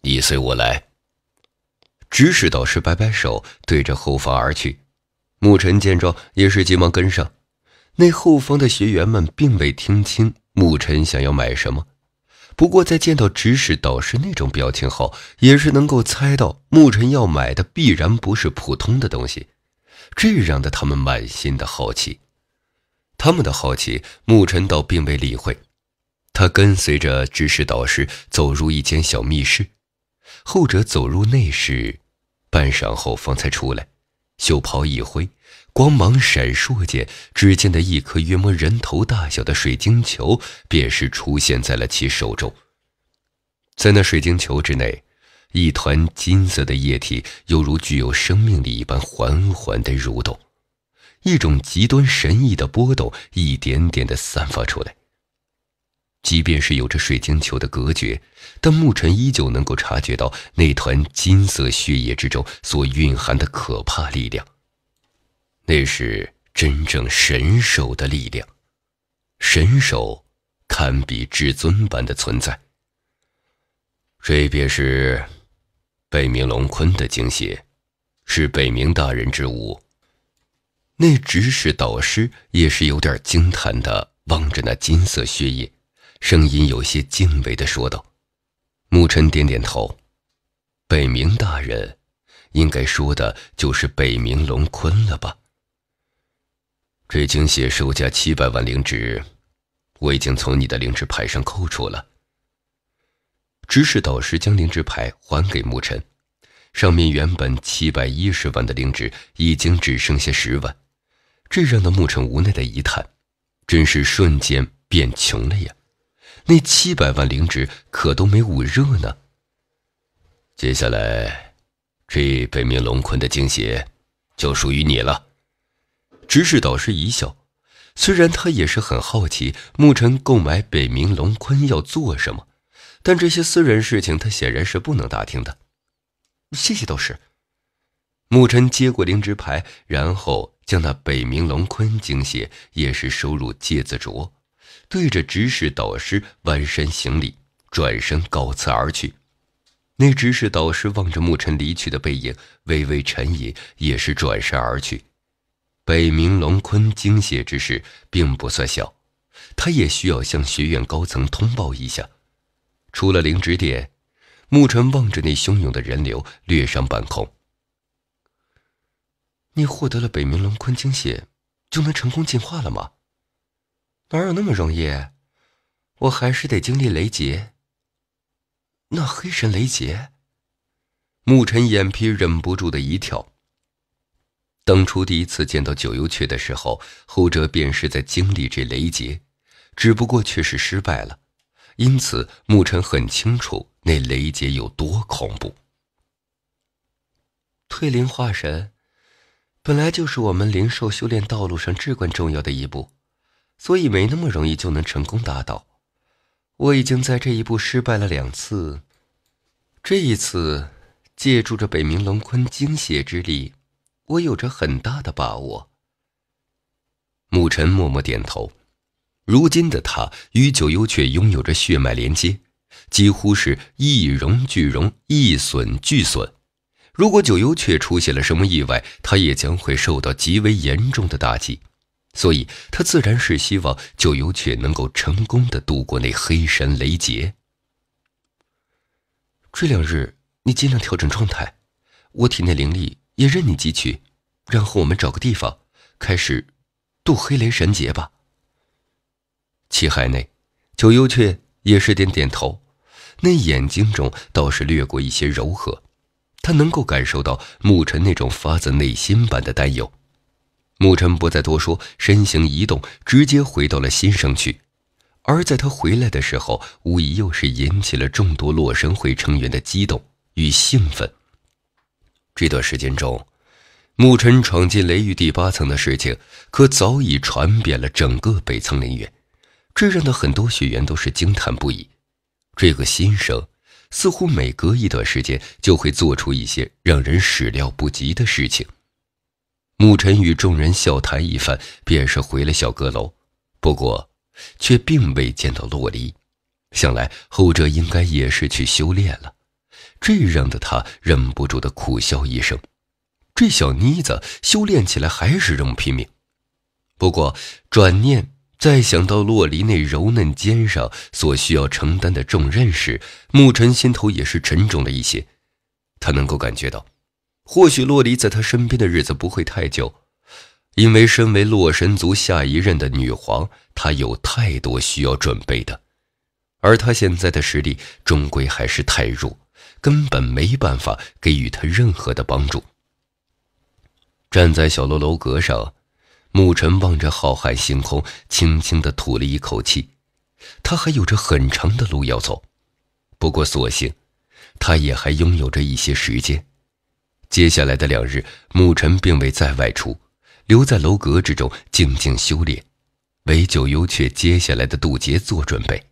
你随我来。知识导师摆摆手，对着后方而去。牧尘见状，也是急忙跟上。那后方的学员们并未听清牧尘想要买什么，不过在见到执事导师那种表情后，也是能够猜到牧尘要买的必然不是普通的东西，这让得他们满心的好奇。他们的好奇，牧尘倒并未理会。他跟随着执事导师走入一间小密室，后者走入内室，半晌后方才出来。袖袍一挥，光芒闪烁间，只见的一颗约摸人头大小的水晶球，便是出现在了其手中。在那水晶球之内，一团金色的液体，犹如具有生命力一般，缓缓地蠕动，一种极端神异的波动，一点点地散发出来。即便是有着水晶球的隔绝，但牧尘依旧能够察觉到那团金色血液之中所蕴含的可怕力量。那是真正神兽的力量，神兽，堪比至尊般的存在。这便是北冥龙鲲的精血，是北冥大人之物。那执事导师也是有点惊叹的望着那金色血液。声音有些敬畏地说道：“牧尘点点头，北冥大人，应该说的就是北冥龙鲲了吧？这精血售价七百万灵值，我已经从你的灵值牌上扣除了。”知识导师将灵值牌还给牧尘，上面原本七百一十万的灵值已经只剩下十万，这让的牧尘无奈的一叹，真是瞬间变穷了呀！那七百万灵值可都没捂热呢。接下来，这北冥龙鲲的精血就属于你了。执事导师一笑，虽然他也是很好奇牧尘购买北冥龙鲲要做什么，但这些私人事情他显然是不能打听的。谢谢导师。牧尘接过灵芝牌，然后将那北冥龙鲲精血也是收入戒子镯。对着执事导师弯身行礼，转身告辞而去。那执事导师望着牧尘离去的背影，微微沉吟，也是转身而去。北冥龙鲲精血之事并不算小，他也需要向学院高层通报一下。出了灵芝殿，牧尘望着那汹涌的人流，略上半空。你获得了北冥龙鲲精血，就能成功进化了吗？哪有那么容易？我还是得经历雷劫。那黑神雷劫，牧尘眼皮忍不住的一跳。当初第一次见到九幽雀的时候，后者便是在经历这雷劫，只不过却是失败了。因此，牧尘很清楚那雷劫有多恐怖。退灵化神，本来就是我们灵兽修炼道路上至关重要的一步。所以没那么容易就能成功达到。我已经在这一步失败了两次，这一次借助着北冥龙鲲精血之力，我有着很大的把握。牧尘默默点头。如今的他与九幽雀拥有着血脉连接，几乎是一荣俱荣，一损俱损。如果九幽雀出现了什么意外，他也将会受到极为严重的打击。所以，他自然是希望九幽雀能够成功的度过那黑神雷劫。这两日，你尽量调整状态，我体内灵力也任你汲取。然后，我们找个地方开始渡黑雷神劫吧。七海内，九幽雀也是点点头，那眼睛中倒是掠过一些柔和。他能够感受到牧尘那种发自内心般的担忧。牧尘不再多说，身形移动，直接回到了新生区。而在他回来的时候，无疑又是引起了众多洛神会成员的激动与兴奋。这段时间中，牧尘闯进雷域第八层的事情，可早已传遍了整个北苍林园，这让他很多学员都是惊叹不已。这个新生，似乎每隔一段时间就会做出一些让人始料不及的事情。牧尘与众人笑谈一番，便是回了小阁楼。不过，却并未见到洛璃。想来后者应该也是去修炼了，这让的他忍不住的苦笑一声。这小妮子修炼起来还是这么拼命。不过，转念再想到洛璃那柔嫩肩上所需要承担的重任时，牧尘心头也是沉重了一些。他能够感觉到。或许洛璃在他身边的日子不会太久，因为身为洛神族下一任的女皇，她有太多需要准备的，而她现在的实力终归还是太弱，根本没办法给予她任何的帮助。站在小楼楼阁上，牧尘望着浩瀚星空，轻轻的吐了一口气。他还有着很长的路要走，不过所幸，他也还拥有着一些时间。接下来的两日，沐尘并未再外出，留在楼阁之中静静修炼，为九幽雀接下来的渡劫做准备。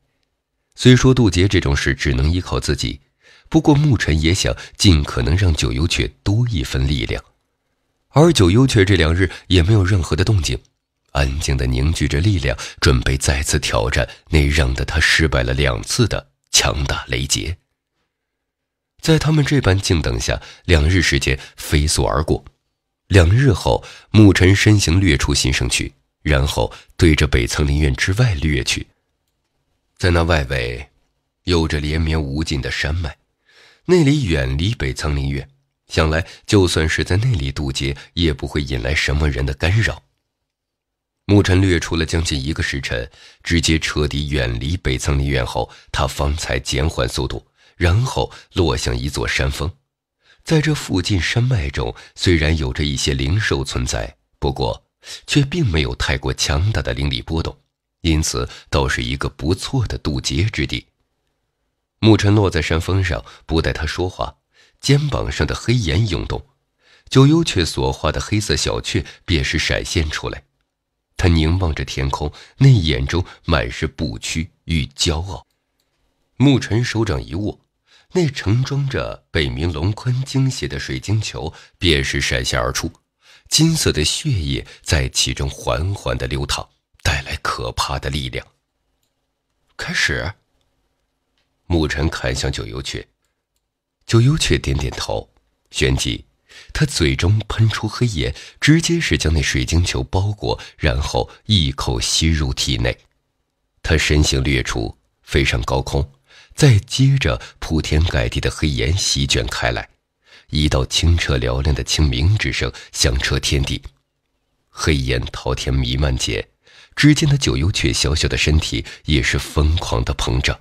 虽说渡劫这种事只能依靠自己，不过牧尘也想尽可能让九幽雀多一分力量。而九幽雀这两日也没有任何的动静，安静的凝聚着力量，准备再次挑战那让得他失败了两次的强大雷劫。在他们这般静等下，两日时间飞速而过。两日后，牧尘身形掠出新生区，然后对着北苍林院之外掠去。在那外围，有着连绵无尽的山脉，那里远离北苍林院，想来就算是在那里渡劫，也不会引来什么人的干扰。牧尘掠出了将近一个时辰，直接彻底远离北苍林院后，他方才减缓速度。然后落向一座山峰，在这附近山脉中，虽然有着一些灵兽存在，不过却并没有太过强大的灵力波动，因此倒是一个不错的渡劫之地。牧尘落在山峰上，不待他说话，肩膀上的黑岩涌动，九幽雀所化的黑色小雀便是闪现出来。他凝望着天空，那眼中满是不屈与骄傲。牧尘手掌一握。那盛装着北冥龙鲲精血的水晶球便是闪现而出，金色的血液在其中缓缓的流淌，带来可怕的力量。开始。牧尘看向九幽雀，九幽雀点点头，旋即，他嘴中喷出黑炎，直接是将那水晶球包裹，然后一口吸入体内。他身形掠出，飞上高空。再接着，铺天盖地的黑岩席卷开来，一道清澈嘹亮的清明之声响彻天地。黑岩滔天弥漫间，只见那九幽雀小小的身体也是疯狂的膨胀。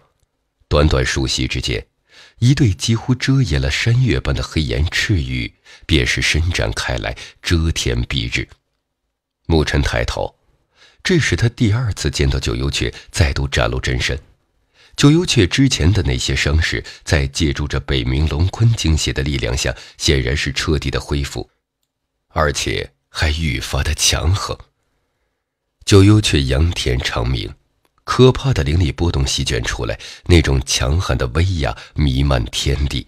短短数息之间，一对几乎遮掩了山岳般的黑岩翅羽，便是伸展开来，遮天蔽日。牧尘抬头，这是他第二次见到九幽雀再度展露真身。九幽雀之前的那些伤势，在借助着北冥龙鲲精血的力量下，显然是彻底的恢复，而且还愈发的强横。九幽雀仰天长鸣，可怕的灵力波动席卷出来，那种强悍的威压弥漫天地。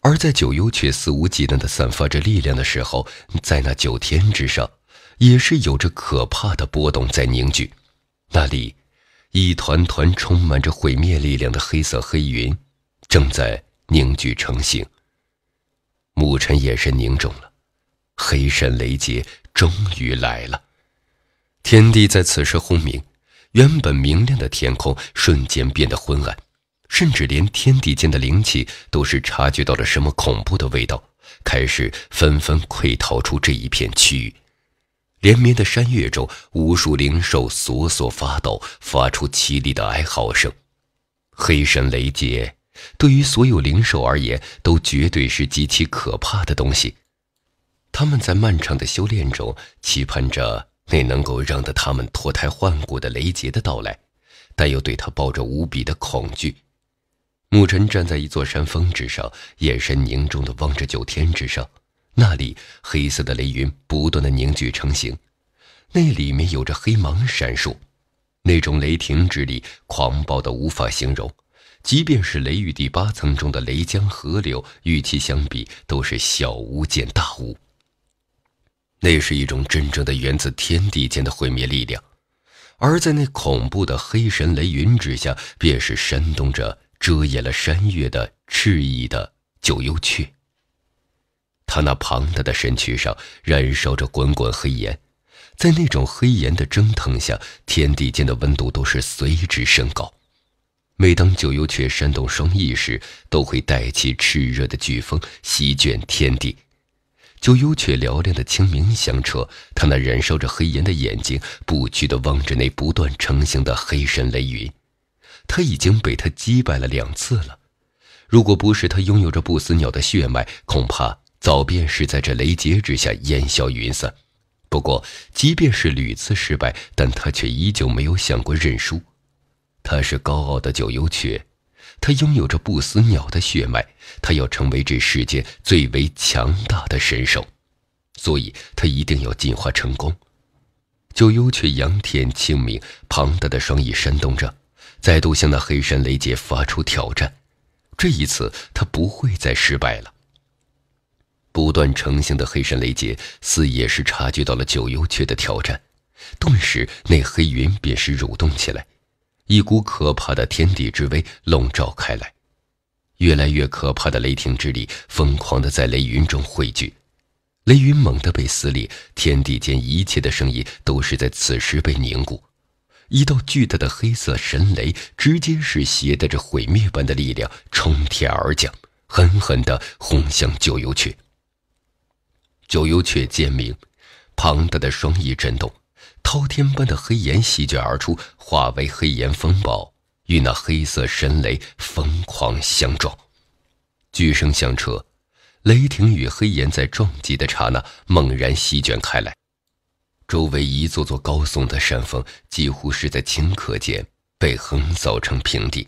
而在九幽雀肆无忌惮地散发着力量的时候，在那九天之上，也是有着可怕的波动在凝聚，那里。一团团充满着毁灭力量的黑色黑云，正在凝聚成型。牧尘眼神凝重了，黑神雷劫终于来了！天地在此时轰鸣，原本明亮的天空瞬间变得昏暗，甚至连天地间的灵气都是察觉到了什么恐怖的味道，开始纷纷溃逃出这一片区域。连绵的山岳中，无数灵兽瑟瑟发抖，发出凄厉的哀嚎声。黑神雷劫，对于所有灵兽而言，都绝对是极其可怕的东西。他们在漫长的修炼中，期盼着那能够让得他们脱胎换骨的雷劫的到来，但又对他抱着无比的恐惧。牧尘站在一座山峰之上，眼神凝重地望着九天之上。那里黑色的雷云不断的凝聚成形，那里面有着黑芒闪烁，那种雷霆之力狂暴的无法形容，即便是雷域第八层中的雷江河流与其相比都是小巫见大巫。那是一种真正的源自天地间的毁灭力量，而在那恐怖的黑神雷云之下，便是煽动着遮掩了山岳的赤翼的九幽雀。他那庞大的身躯上燃烧着滚滚黑炎，在那种黑炎的蒸腾下，天地间的温度都是随之升高。每当九幽雀扇动双翼时，都会带起炽热的飓风席卷天地。九幽雀嘹亮的清明响彻，他那燃烧着黑炎的眼睛不屈地望着那不断成型的黑神雷云。他已经被他击败了两次了，如果不是他拥有着不死鸟的血脉，恐怕。早便是在这雷劫之下烟消云散。不过，即便是屡次失败，但他却依旧没有想过认输。他是高傲的九幽雀，他拥有着不死鸟的血脉，他要成为这世界最为强大的神兽，所以他一定要进化成功。九幽雀仰天清明，庞大的双翼扇动着，再度向那黑山雷劫发出挑战。这一次，他不会再失败了。不断成型的黑神雷劫似也是察觉到了九幽雀的挑战，顿时那黑云便是蠕动起来，一股可怕的天地之威笼罩开来，越来越可怕的雷霆之力疯狂的在雷云中汇聚，雷云猛地被撕裂，天地间一切的声音都是在此时被凝固，一道巨大的黑色神雷直接是携带着毁灭般的力量冲天而降，狠狠地轰向九幽雀。九幽雀见明，庞大的双翼震动，滔天般的黑岩席卷而出，化为黑岩风暴，与那黑色神雷疯狂相撞。巨声响彻，雷霆与黑岩在撞击的刹那猛然席卷开来，周围一座座高耸的山峰几乎是在顷刻间被横扫成平地。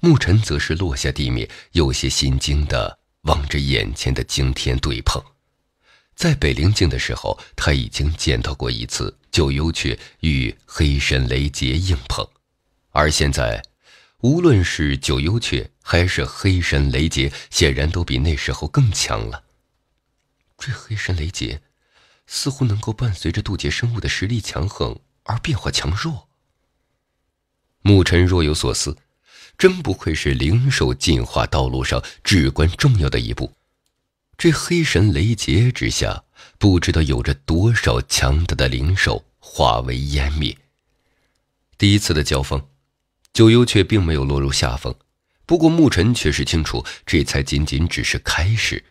牧尘则是落下地面，有些心惊的望着眼前的惊天对碰。在北灵境的时候，他已经见到过一次九幽雀与黑神雷劫硬碰，而现在，无论是九幽雀还是黑神雷劫，显然都比那时候更强了。这黑神雷劫，似乎能够伴随着渡劫生物的实力强横而变化强弱。牧尘若有所思，真不愧是灵兽进化道路上至关重要的一步。这黑神雷劫之下，不知道有着多少强大的灵兽化为烟灭。第一次的交锋，九幽却并没有落入下风。不过牧尘却是清楚，这才仅仅只是开始。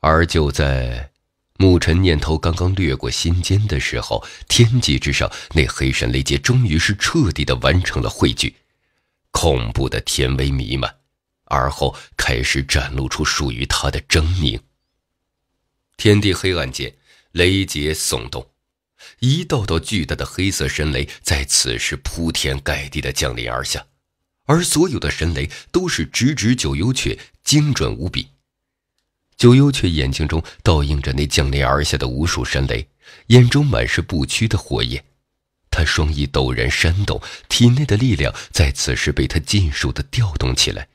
而就在牧尘念头刚刚掠过心间的时候，天际之上那黑神雷劫终于是彻底的完成了汇聚，恐怖的天威弥漫。而后开始展露出属于他的狰狞。天地黑暗间，雷劫耸动，一道道巨大的黑色神雷在此时铺天盖地的降临而下，而所有的神雷都是直指九幽雀，精准无比。九幽雀眼睛中倒映着那降临而下的无数神雷，眼中满是不屈的火焰。他双翼陡然扇动，体内的力量在此时被他尽数的调动起来。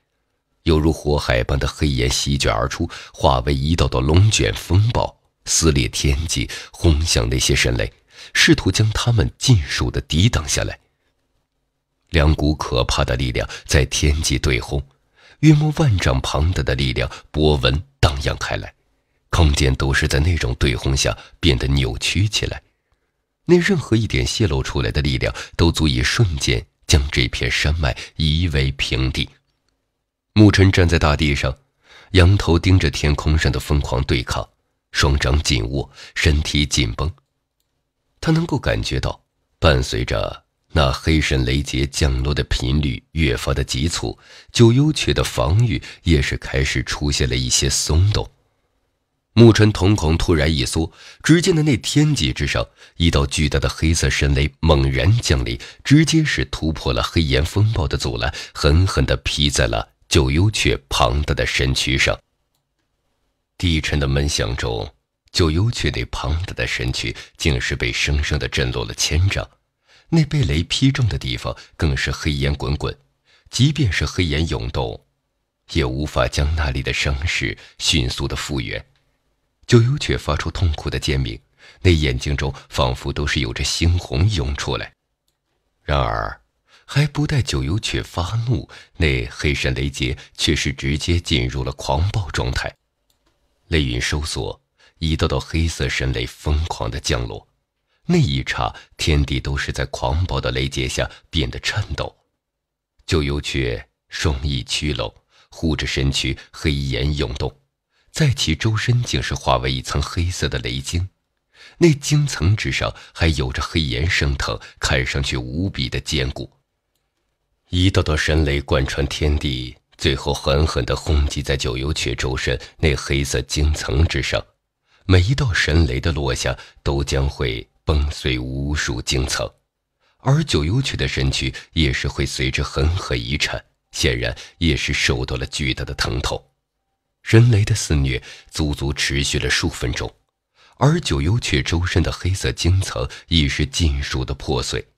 犹如火海般的黑烟席卷而出，化为一道道龙卷风暴，撕裂天际，轰向那些神雷，试图将他们尽数的抵挡下来。两股可怕的力量在天际对轰，约莫万丈庞大的力量波纹荡漾开来，空间都是在那种对轰下变得扭曲起来。那任何一点泄露出来的力量，都足以瞬间将这片山脉夷为平地。牧尘站在大地上，仰头盯着天空上的疯狂对抗，双掌紧握，身体紧绷。他能够感觉到，伴随着那黑神雷劫降落的频率越发的急促，九幽雀的防御也是开始出现了一些松动。牧尘瞳孔突然一缩，只见的那天际之上，一道巨大的黑色神雷猛然降临，直接是突破了黑岩风暴的阻拦，狠狠地劈在了。九幽雀庞大的身躯上，低沉的闷响中，九幽雀那庞大的身躯竟是被生生的震落了千丈。那被雷劈中的地方更是黑烟滚滚，即便是黑烟涌动，也无法将那里的伤势迅速的复原。九幽却发出痛苦的尖鸣，那眼睛中仿佛都是有着猩红涌出来。然而，还不待九幽雀发怒，那黑神雷劫却是直接进入了狂暴状态，雷云收缩，一道道黑色神雷疯狂的降落。那一刹，天地都是在狂暴的雷劫下变得颤抖。九幽雀双翼曲露，护着身躯，黑岩涌动，在其周身竟是化为一层黑色的雷晶，那晶层之上还有着黑岩升腾，看上去无比的坚固。一道道神雷贯穿天地，最后狠狠地轰击在九幽雀周身那黑色晶层之上。每一道神雷的落下，都将会崩碎无数晶层，而九幽雀的身躯也是会随之狠狠一颤，显然也是受到了巨大的疼痛。神雷的肆虐足足持续了数分钟，而九幽雀周身的黑色晶层已是尽数的破碎。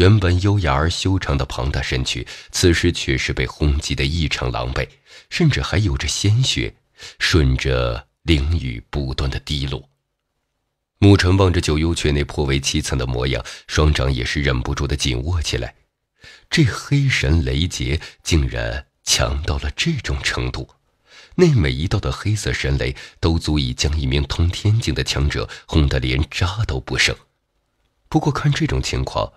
原本优雅而修长的庞大身躯，此时却是被轰击得异常狼狈，甚至还有着鲜血，顺着翎雨不断的滴落。牧尘望着九幽雀那颇为凄惨的模样，双掌也是忍不住的紧握起来。这黑神雷劫竟然强到了这种程度，那每一道的黑色神雷都足以将一名通天境的强者轰得连渣都不剩。不过看这种情况，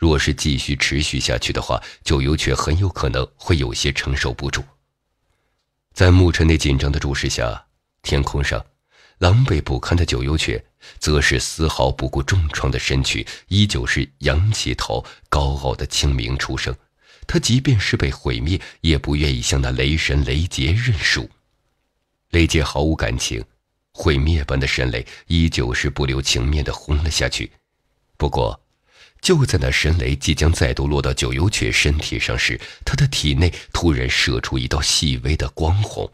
若是继续持续下去的话，九幽雀很有可能会有些承受不住。在牧尘那紧张的注视下，天空上狼狈不堪的九幽雀，则是丝毫不顾重创的身躯，依旧是扬起头，高傲的清明出声。他即便是被毁灭，也不愿意向那雷神雷杰认输。雷杰毫无感情，毁灭般的神雷依旧是不留情面的轰了下去。不过。就在那神雷即将再度落到九幽雀身体上时，他的体内突然射出一道细微的光虹，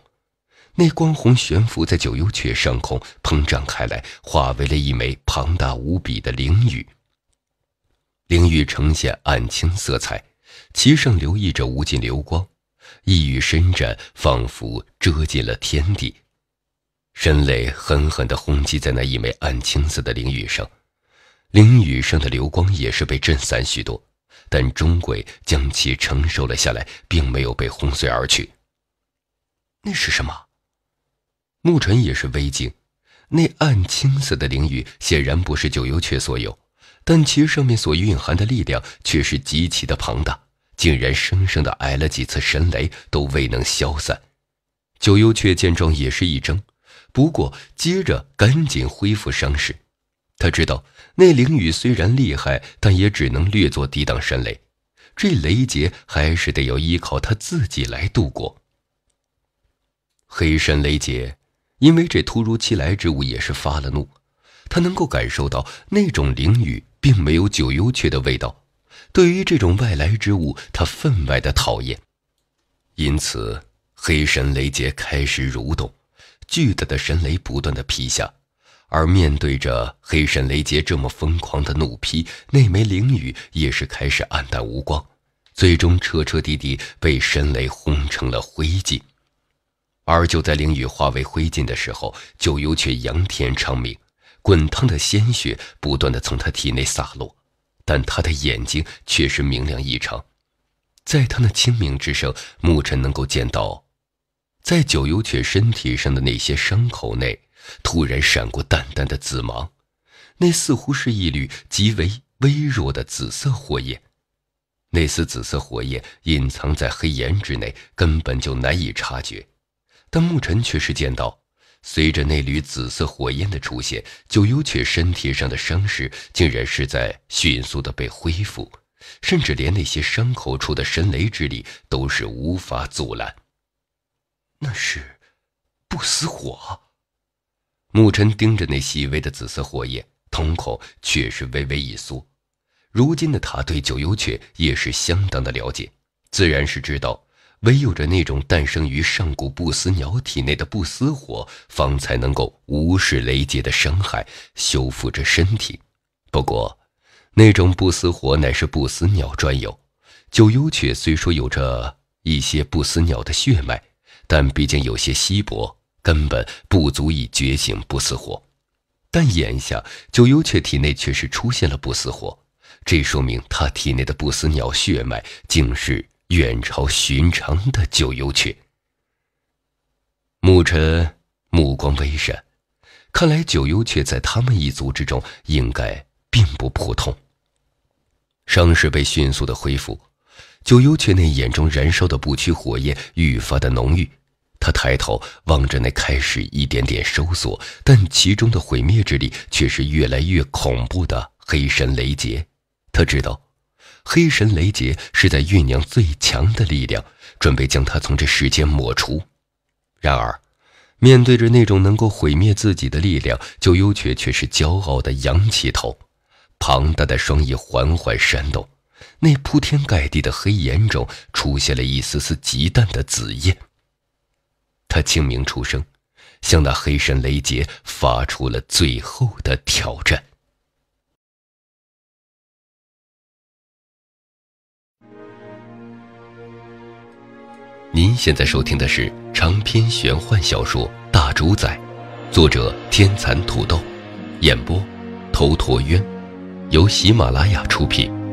那光虹悬浮在九幽雀上空，膨胀开来，化为了一枚庞大无比的灵羽。灵羽呈现暗青色彩，其上留意着无尽流光，一羽伸展，仿佛遮尽了天地。神雷狠狠的轰击在那一枚暗青色的灵羽上。灵雨上的流光也是被震散许多，但钟鬼将其承受了下来，并没有被轰碎而去。那是什么？牧尘也是微惊，那暗青色的灵雨显然不是九幽雀所有，但其上面所蕴含的力量却是极其的庞大，竟然生生的挨了几次神雷都未能消散。九幽雀见状也是一怔，不过接着赶紧恢复伤势，他知道。那灵雨虽然厉害，但也只能略作抵挡神雷。这雷劫还是得要依靠他自己来度过。黑神雷劫，因为这突如其来之物也是发了怒，他能够感受到那种灵雨并没有九幽雀的味道。对于这种外来之物，他分外的讨厌。因此，黑神雷劫开始蠕动，巨大的神雷不断的劈下。而面对着黑神雷劫这么疯狂的怒劈，那枚灵羽也是开始黯淡无光，最终彻彻底底被神雷轰成了灰烬。而就在灵羽化为灰烬的时候，九幽却仰天长鸣，滚烫的鲜血不断的从他体内洒落，但他的眼睛却是明亮异常。在他那清明之声，牧尘能够见到，在九幽雀身体上的那些伤口内。突然闪过淡淡的紫芒，那似乎是一缕极为微弱的紫色火焰。那丝紫色火焰隐藏在黑岩之内，根本就难以察觉。但牧尘却是见到，随着那缕紫色火焰的出现，九幽雀身体上的伤势竟然是在迅速的被恢复，甚至连那些伤口处的神雷之力都是无法阻拦。那是不死火。牧尘盯着那细微的紫色火焰，瞳孔却是微微一缩。如今的他对九幽雀也是相当的了解，自然是知道，唯有着那种诞生于上古不死鸟体内的不死火，方才能够无视雷劫的伤害，修复着身体。不过，那种不死火乃是不死鸟专有。九幽雀虽说有着一些不死鸟的血脉，但毕竟有些稀薄。根本不足以觉醒不死火，但眼下九幽雀体内却是出现了不死火，这说明他体内的不死鸟血脉竟是远超寻常的九幽雀。牧尘目光微闪，看来九幽雀在他们一族之中应该并不普通。伤势被迅速的恢复，九幽雀那眼中燃烧的不屈火焰愈发的浓郁。他抬头望着那开始一点点收缩，但其中的毁灭之力却是越来越恐怖的黑神雷劫。他知道，黑神雷劫是在酝酿最强的力量，准备将他从这世间抹除。然而，面对着那种能够毁灭自己的力量，九幽雀却是骄傲地扬起头，庞大的双翼缓缓扇动，那铺天盖地的黑烟中出现了一丝丝极淡的紫烟。他清明出生，向那黑神雷劫发出了最后的挑战。您现在收听的是长篇玄幻小说《大主宰》，作者天蚕土豆，演播头陀渊，由喜马拉雅出品。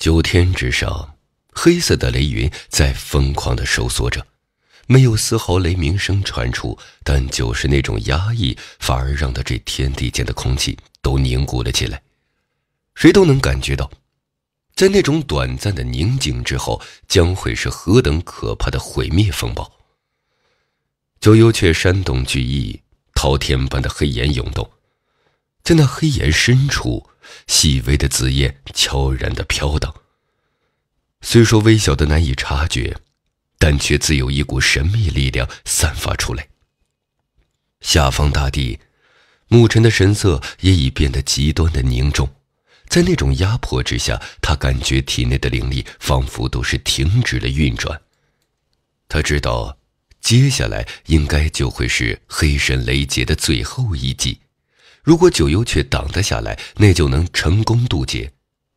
九天之上，黑色的雷云在疯狂的收缩着，没有丝毫雷鸣声传出，但就是那种压抑，反而让他这天地间的空气都凝固了起来。谁都能感觉到，在那种短暂的宁静之后，将会是何等可怕的毁灭风暴。九幽却煽动巨翼，滔天般的黑岩涌动，在那黑岩深处。细微的紫烟悄然的飘荡，虽说微小的难以察觉，但却自有一股神秘力量散发出来。下方大地，牧尘的神色也已变得极端的凝重，在那种压迫之下，他感觉体内的灵力仿佛都是停止了运转。他知道，接下来应该就会是黑神雷劫的最后一击。如果九幽却挡得下来，那就能成功渡劫，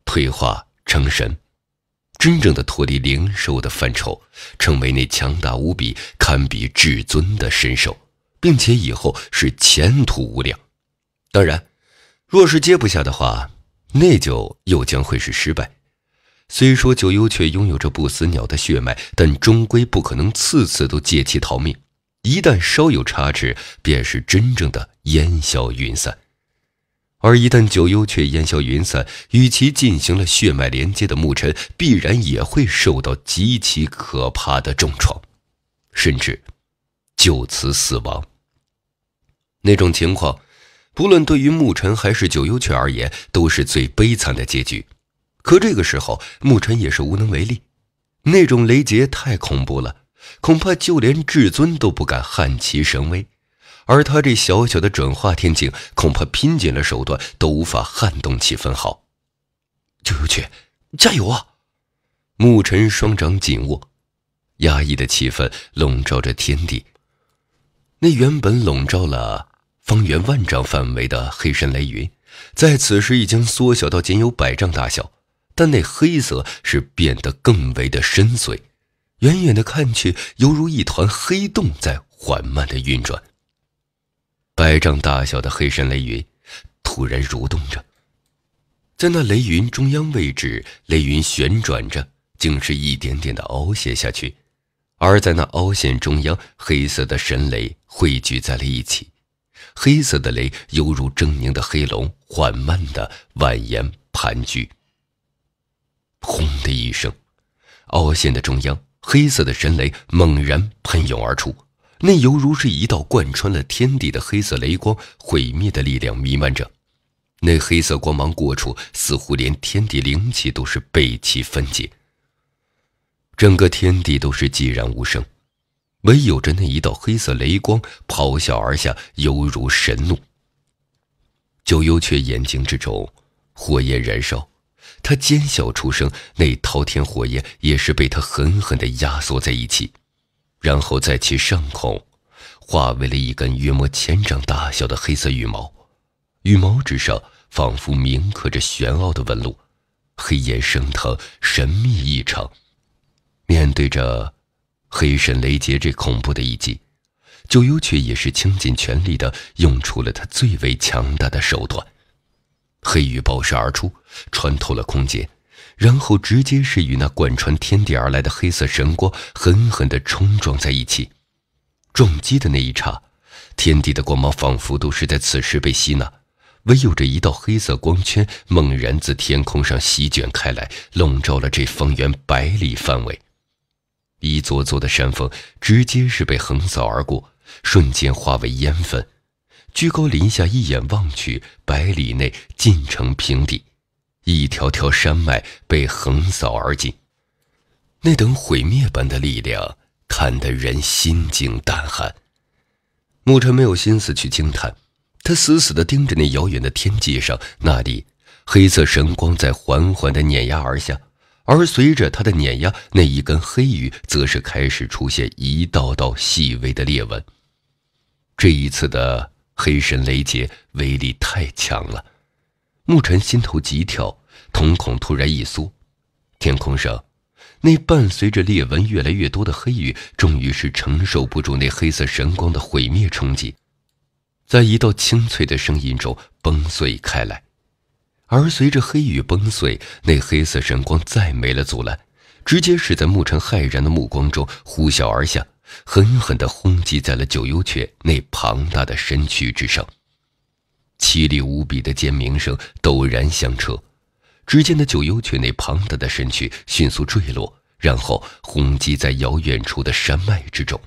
退化成神，真正的脱离灵兽的范畴，成为那强大无比、堪比至尊的神兽，并且以后是前途无量。当然，若是接不下的话，那就又将会是失败。虽说九幽却拥有着不死鸟的血脉，但终归不可能次次都借其逃命，一旦稍有差池，便是真正的烟消云散。而一旦九幽雀烟消云散，与其进行了血脉连接的牧尘，必然也会受到极其可怕的重创，甚至就此死亡。那种情况，不论对于牧尘还是九幽雀而言，都是最悲惨的结局。可这个时候，牧尘也是无能为力，那种雷劫太恐怖了，恐怕就连至尊都不敢撼其神威。而他这小小的转化天境，恐怕拼尽了手段都无法撼动其分毫。九幽雀，加油啊！牧尘双掌紧握，压抑的气氛笼罩着天地。那原本笼罩了方圆万丈范围的黑山雷云，在此时已经缩小到仅有百丈大小，但那黑色是变得更为的深邃，远远的看去，犹如一团黑洞在缓慢的运转。百丈大小的黑神雷云，突然蠕动着，在那雷云中央位置，雷云旋转着，竟是一点点的凹陷下去，而在那凹陷中央，黑色的神雷汇聚在了一起，黑色的雷犹如狰狞的黑龙，缓慢的蜿蜒盘踞。轰的一声，凹陷的中央，黑色的神雷猛然喷涌而出。那犹如是一道贯穿了天地的黑色雷光，毁灭的力量弥漫着。那黑色光芒过处，似乎连天地灵气都是被其分解。整个天地都是寂然无声，唯有着那一道黑色雷光咆哮而下，犹如神怒。九幽却眼睛之中火焰燃烧，他尖笑出声，那滔天火焰也是被他狠狠的压缩在一起。然后在其上空，化为了一根约莫千丈大小的黑色羽毛，羽毛之上仿佛铭刻着玄奥的纹路，黑烟升腾，神秘异常。面对着黑神雷劫这恐怖的一击，九幽却也是倾尽全力的用出了他最为强大的手段，黑羽爆射而出，穿透了空间。然后直接是与那贯穿天地而来的黑色神光狠狠地冲撞在一起，撞击的那一刹，天地的光芒仿佛都是在此时被吸纳，唯有着一道黑色光圈猛然自天空上席卷开来，笼罩了这方圆百里范围。一座座的山峰直接是被横扫而过，瞬间化为烟粉，居高临下一眼望去，百里内尽成平地。一条条山脉被横扫而尽，那等毁灭般的力量看得人心惊胆寒。牧尘没有心思去惊叹，他死死的盯着那遥远的天际上，那里黑色神光在缓缓的碾压而下，而随着他的碾压，那一根黑羽则是开始出现一道道细微的裂纹。这一次的黑神雷劫威力太强了。牧尘心头急跳，瞳孔突然一缩。天空上，那伴随着裂纹越来越多的黑雨，终于是承受不住那黑色神光的毁灭冲击，在一道清脆的声音中崩碎开来。而随着黑雨崩碎，那黑色神光再没了阻拦，直接是在牧尘骇然的目光中呼啸而下，狠狠地轰击在了九幽雀那庞大的身躯之上。凄厉无比的尖鸣声陡然响彻，只见那九幽雀那庞大的身躯迅速坠落，然后轰击在遥远处的山脉之中。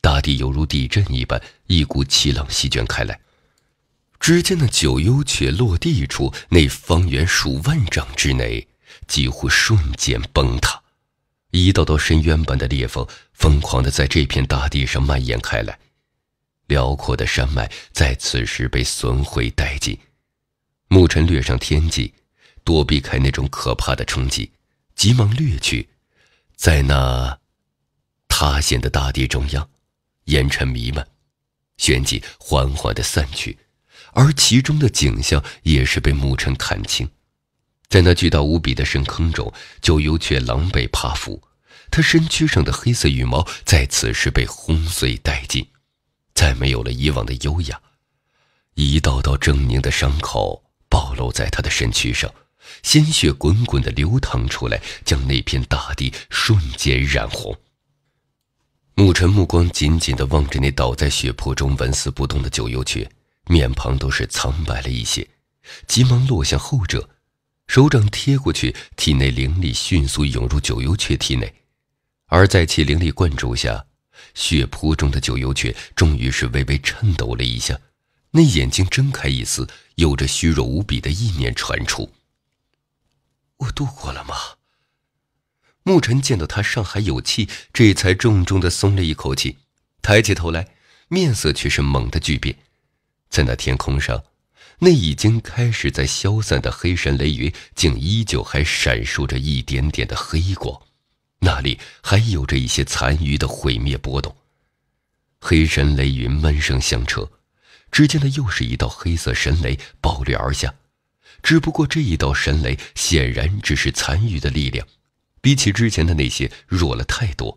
大地犹如地震一般，一股气浪席卷开来。只见那九幽雀落地处那方圆数万丈之内，几乎瞬间崩塌，一道道深渊般的裂缝疯狂的在这片大地上蔓延开来。辽阔的山脉在此时被损毁殆尽，牧尘掠上天际，躲避开那种可怕的冲击，急忙掠去，在那塌陷的大地中央，烟尘弥漫，旋即缓缓的散去，而其中的景象也是被牧尘看清，在那巨大无比的深坑中，九幽雀狼狈爬伏，它身躯上的黑色羽毛在此时被轰碎殆尽。再没有了以往的优雅，一道道狰狞的伤口暴露在他的身躯上，鲜血滚滚的流淌出来，将那片大地瞬间染红。牧尘目光紧紧的望着那倒在血泊中纹丝不动的九幽雀，面庞都是苍白了一些，急忙落向后者，手掌贴过去，体内灵力迅速涌入九幽雀体内，而在其灵力灌注下。血泊中的九幽雀终于是微微颤抖了一下，那眼睛睁开一丝，有着虚弱无比的意念传出：“我度过了吗？”牧尘见到他上还有气，这才重重的松了一口气，抬起头来，面色却是猛的巨变，在那天空上，那已经开始在消散的黑神雷云，竟依旧还闪烁着一点点的黑光。那里还有着一些残余的毁灭波动，黑神雷云闷声响彻，只见的又是一道黑色神雷暴掠而下，只不过这一道神雷显然只是残余的力量，比起之前的那些弱了太多。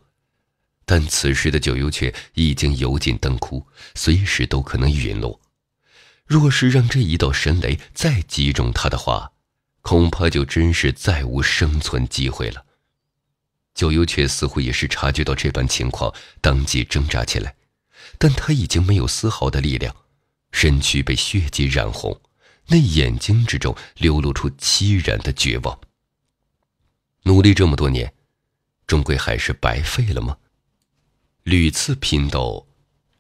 但此时的九幽雀已经油尽灯枯，随时都可能陨落。若是让这一道神雷再击中他的话，恐怕就真是再无生存机会了。九幽却似乎也是察觉到这般情况，当即挣扎起来，但他已经没有丝毫的力量，身躯被血迹染红，那眼睛之中流露出凄然的绝望。努力这么多年，终归还是白费了吗？屡次拼斗，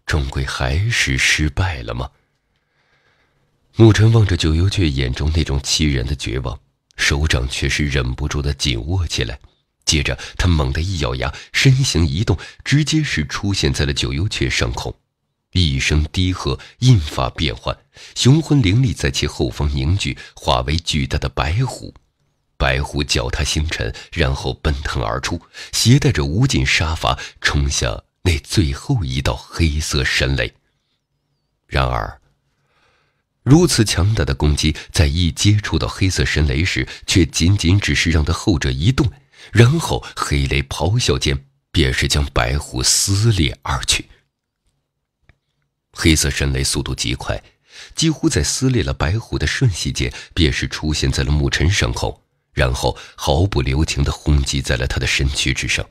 终归还是失败了吗？牧尘望着九幽雀眼中那种凄然的绝望，手掌却是忍不住的紧握起来。接着，他猛地一咬牙，身形移动，直接是出现在了九幽阙上空。一声低喝，印法变幻，雄浑灵力在其后方凝聚，化为巨大的白虎。白虎脚踏星辰，然后奔腾而出，携带着无尽杀伐，冲向那最后一道黑色神雷。然而，如此强大的攻击，在一接触到黑色神雷时，却仅仅只是让他后者一动，然后，黑雷咆哮间，便是将白虎撕裂而去。黑色神雷速度极快，几乎在撕裂了白虎的瞬息间，便是出现在了牧尘身后，然后毫不留情地轰击在了他的身躯之上。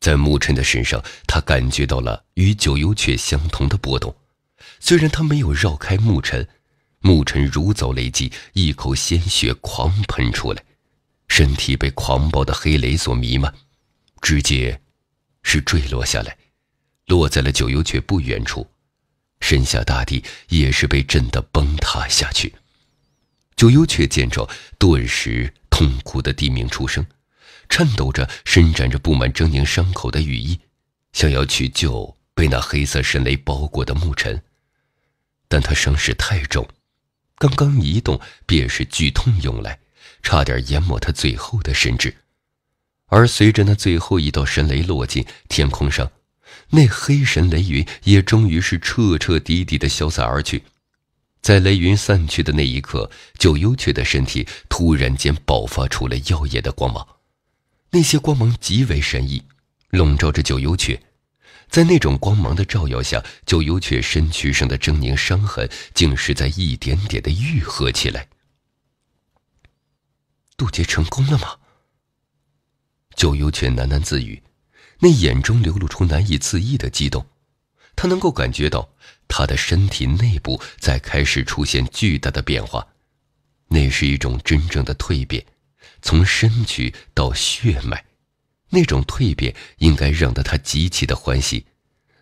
在牧尘的身上，他感觉到了与九幽雀相同的波动，虽然他没有绕开牧尘，牧尘如遭雷击，一口鲜血狂喷出来。身体被狂暴的黑雷所弥漫，直接是坠落下来，落在了九幽阙不远处，身下大地也是被震得崩塌下去。九幽却见状，顿时痛苦地低鸣出声，颤抖着伸展着布满狰狞伤口的羽翼，想要去救被那黑色神雷包裹的牧尘，但他伤势太重，刚刚移动便是剧痛涌来。差点淹没他最后的神智，而随着那最后一道神雷落进天空上那黑神雷云也终于是彻彻底底的消散而去。在雷云散去的那一刻，九幽雀的身体突然间爆发出了耀眼的光芒，那些光芒极为神异，笼罩着九幽雀。在那种光芒的照耀下，九幽雀身躯上的狰狞伤痕竟是在一点点的愈合起来。渡劫成功了吗？九幽犬喃喃自语，那眼中流露出难以自抑的激动。他能够感觉到，他的身体内部在开始出现巨大的变化，那是一种真正的蜕变，从身躯到血脉，那种蜕变应该让得他极其的欢喜，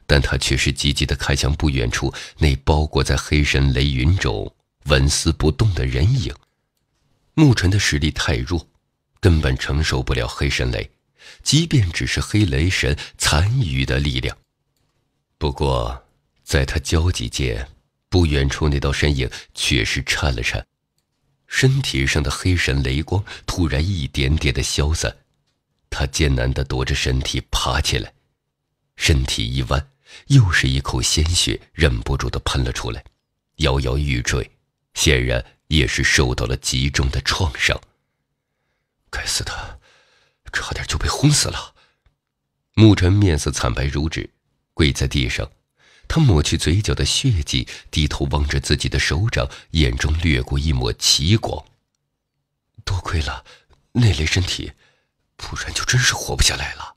但他却是积极的看向不远处那包裹在黑神雷云中纹丝不动的人影。牧尘的实力太弱，根本承受不了黑神雷，即便只是黑雷神残余的力量。不过，在他焦急间，不远处那道身影却是颤了颤，身体上的黑神雷光突然一点点的消散，他艰难的躲着身体爬起来，身体一弯，又是一口鲜血忍不住的喷了出来，摇摇欲坠，显然。也是受到了极重的创伤。该死的，差点就被轰死了！牧尘面色惨白如纸，跪在地上，他抹去嘴角的血迹，低头望着自己的手掌，眼中掠过一抹奇光。多亏了那类身体，不然就真是活不下来了。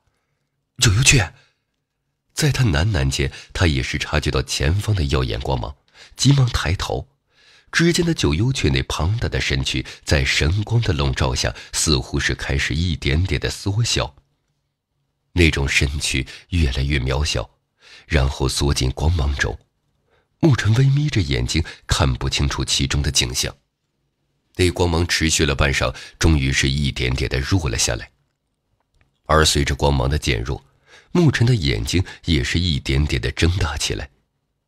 九幽雀，在他喃喃间，他也是察觉到前方的耀眼光芒，急忙抬头。只见那九幽雀那庞大的身躯，在神光的笼罩下，似乎是开始一点点的缩小。那种身躯越来越渺小，然后缩进光芒中。牧尘微眯着眼睛，看不清楚其中的景象。那光芒持续了半晌，终于是一点点的弱了下来。而随着光芒的减弱，牧尘的眼睛也是一点点的睁大起来。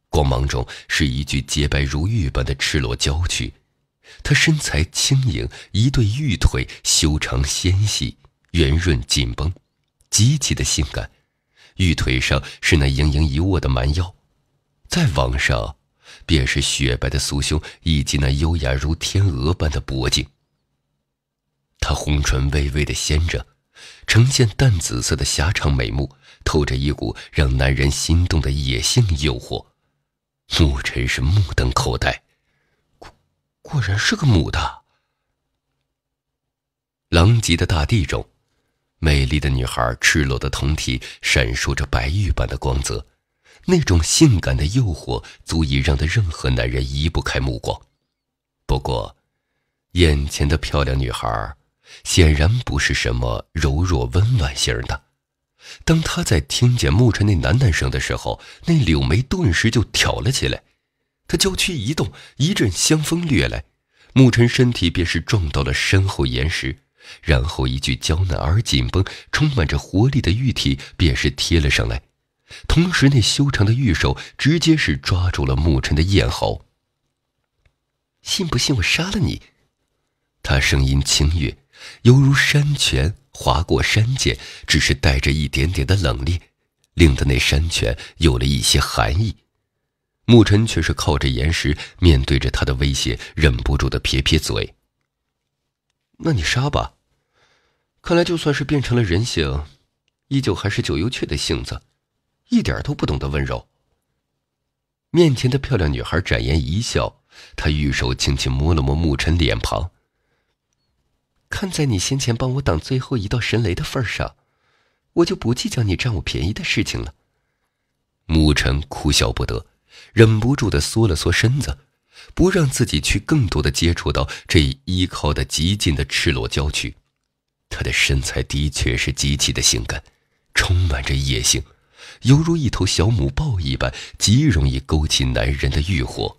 光芒中是一具洁白如玉般的赤裸娇躯，她身材轻盈，一对玉腿修长纤细、圆润紧绷，极其的性感。玉腿上是那盈盈一握的蛮腰，再往上，便是雪白的酥胸以及那优雅如天鹅般的脖颈。她红唇微微的掀着，呈现淡紫色的狭长美目，透着一股让男人心动的野性诱惑。沐晨是目瞪口呆，果果然是个母的。狼藉的大地中，美丽的女孩赤裸的胴体闪烁着白玉般的光泽，那种性感的诱惑足以让的任何男人移不开目光。不过，眼前的漂亮女孩显然不是什么柔弱温婉型的。当他在听见牧尘那喃喃声的时候，那柳眉顿时就挑了起来。他娇躯一动，一阵香风掠来，牧尘身体便是撞到了身后岩石，然后一具娇嫩而紧绷、充满着活力的玉体便是贴了上来，同时那修长的玉手直接是抓住了牧尘的咽喉。“信不信我杀了你？”他声音清越。犹如山泉划过山涧，只是带着一点点的冷冽，令得那山泉有了一些寒意。牧尘却是靠着岩石，面对着他的威胁，忍不住的撇撇嘴：“那你杀吧。看来就算是变成了人形，依旧还是九幽雀的性子，一点都不懂得温柔。”面前的漂亮女孩展颜一笑，她玉手轻轻摸了摸牧尘脸庞。看在你先前帮我挡最后一道神雷的份上，我就不计较你占我便宜的事情了。牧尘哭笑不得，忍不住的缩了缩身子，不让自己去更多的接触到这依靠的极近的赤裸娇躯。他的身材的确是极其的性感，充满着野性，犹如一头小母豹一般，极容易勾起男人的欲火。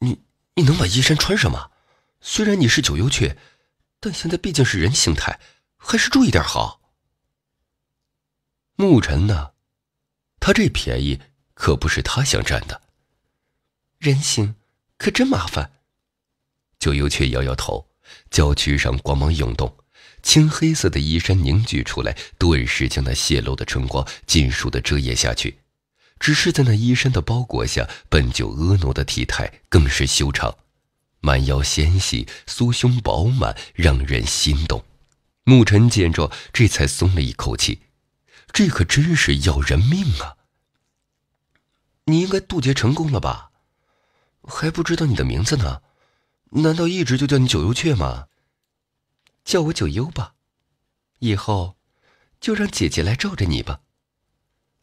你你能把衣衫穿上吗？虽然你是九幽雀。但现在毕竟是人形态，还是注意点好。牧尘呢？他这便宜可不是他想占的。人形可真麻烦。九幽却摇摇头，娇躯上光芒涌动，青黑色的衣衫凝聚出来，顿时将那泄露的春光尽数的遮掩下去。只是在那衣衫的包裹下，本就婀娜的体态更是修长。满腰纤细，酥胸饱满，让人心动。牧尘见状，这才松了一口气。这可真是要人命啊！你应该渡劫成功了吧？还不知道你的名字呢，难道一直就叫你九幽雀吗？叫我九幽吧，以后就让姐姐来罩着你吧。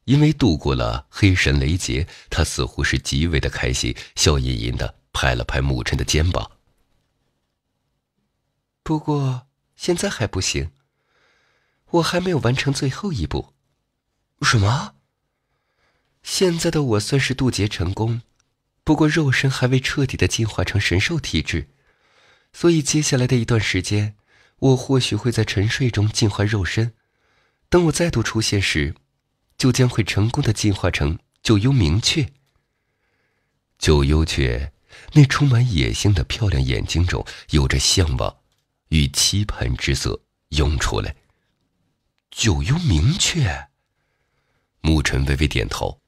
因为度过了黑神雷劫，他似乎是极为的开心，笑吟吟的。拍了拍沐晨的肩膀。不过现在还不行，我还没有完成最后一步。什么？现在的我算是渡劫成功，不过肉身还未彻底的进化成神兽体质，所以接下来的一段时间，我或许会在沉睡中进化肉身。等我再度出现时，就将会成功的进化成九幽明雀。九幽雀。那充满野性的漂亮眼睛中，有着向往与期盼之色涌出来。九幽明雀，牧尘微微点头，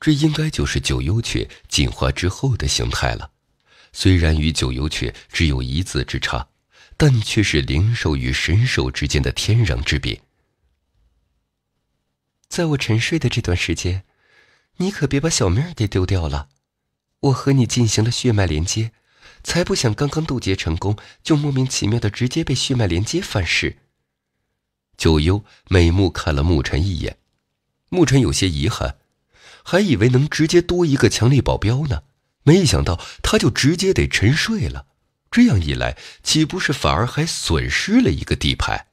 这应该就是九幽雀进化之后的形态了。虽然与九幽雀只有一字之差，但却是灵兽与神兽之间的天壤之别。在我沉睡的这段时间，你可别把小命儿给丢掉了。我和你进行了血脉连接，才不想刚刚渡劫成功就莫名其妙的直接被血脉连接反噬。九幽美目看了牧尘一眼，牧尘有些遗憾，还以为能直接多一个强力保镖呢，没想到他就直接得沉睡了。这样一来，岂不是反而还损失了一个底牌？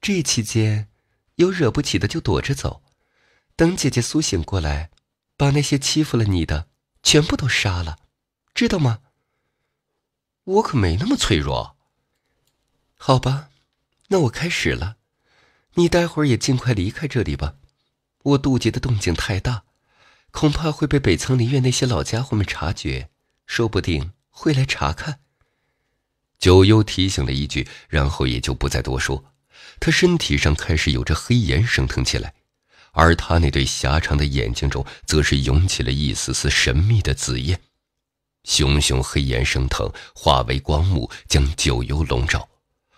这期间，有惹不起的就躲着走，等姐姐苏醒过来，把那些欺负了你的。全部都杀了，知道吗？我可没那么脆弱。好吧，那我开始了。你待会儿也尽快离开这里吧。我渡劫的动静太大，恐怕会被北苍林院那些老家伙们察觉，说不定会来查看。九幽提醒了一句，然后也就不再多说。他身体上开始有着黑炎升腾起来。而他那对狭长的眼睛中，则是涌起了一丝丝神秘的紫焰，熊熊黑炎升腾，化为光幕，将九幽笼罩。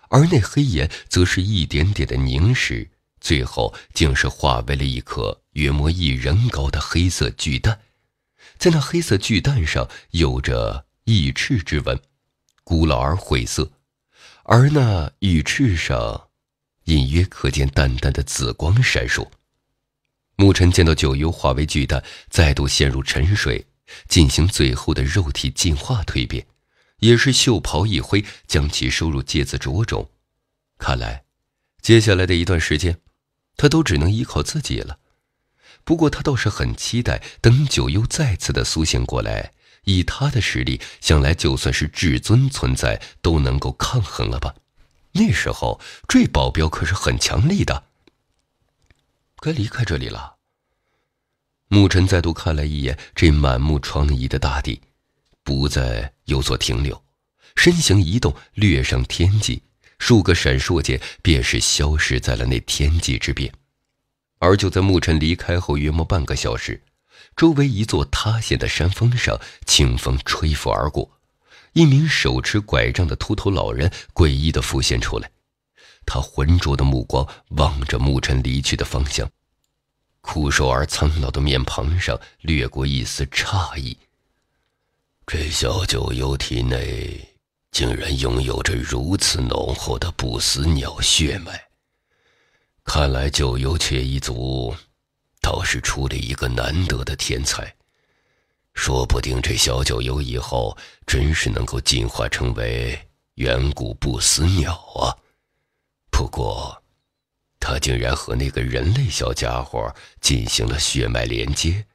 而那黑炎，则是一点点的凝实，最后竟是化为了一颗约莫一人高的黑色巨蛋。在那黑色巨蛋上，有着异翅之纹，古老而晦涩，而那羽翅上，隐约可见淡淡的紫光闪烁。牧尘见到九幽化为巨蛋，再度陷入沉睡，进行最后的肉体进化蜕变，也是袖袍一挥，将其收入戒子镯中。看来，接下来的一段时间，他都只能依靠自己了。不过，他倒是很期待等九幽再次的苏醒过来，以他的实力，想来就算是至尊存在都能够抗衡了吧。那时候，这保镖可是很强力的。该离开这里了。牧尘再度看了一眼这满目疮痍的大地，不再有所停留，身形移动，掠上天际，数个闪烁间，便是消失在了那天际之边。而就在牧尘离开后约莫半个小时，周围一座塌陷的山峰上，清风吹拂而过，一名手持拐杖的秃头老人诡异的浮现出来，他浑浊的目光望着牧尘离去的方向。枯瘦而苍老的面庞上掠过一丝诧异。这小九幽体内竟然拥有着如此浓厚的不死鸟血脉，看来九幽雀一族倒是出了一个难得的天才，说不定这小九幽以后真是能够进化成为远古不死鸟啊。不过……他竟然和那个人类小家伙进行了血脉连接，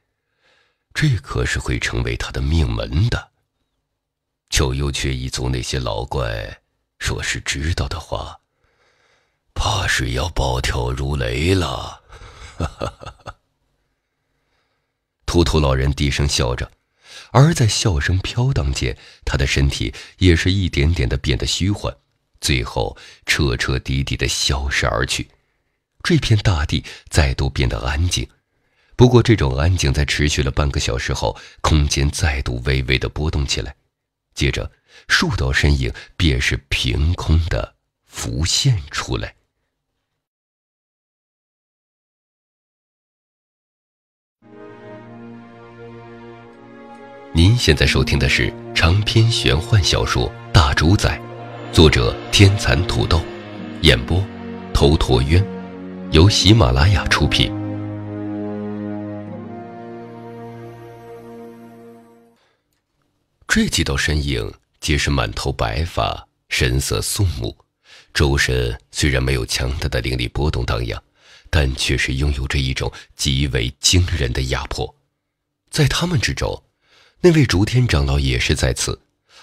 这可是会成为他的命门的。九幽雀一族那些老怪，若是知道的话，怕是要暴跳如雷了。哈哈！秃头老人低声笑着，而在笑声飘荡间，他的身体也是一点点的变得虚幻，最后彻彻底底的消失而去。这片大地再度变得安静，不过这种安静在持续了半个小时后，空间再度微微的波动起来，接着数道身影便是凭空的浮现出来。您现在收听的是长篇玄幻小说《大主宰》，作者天蚕土豆，演播头陀渊。由喜马拉雅出品。这几道身影皆是满头白发，神色肃穆，周身虽然没有强大的灵力波动荡漾，但却是拥有着一种极为惊人的压迫。在他们之中，那位逐天长老也是在此，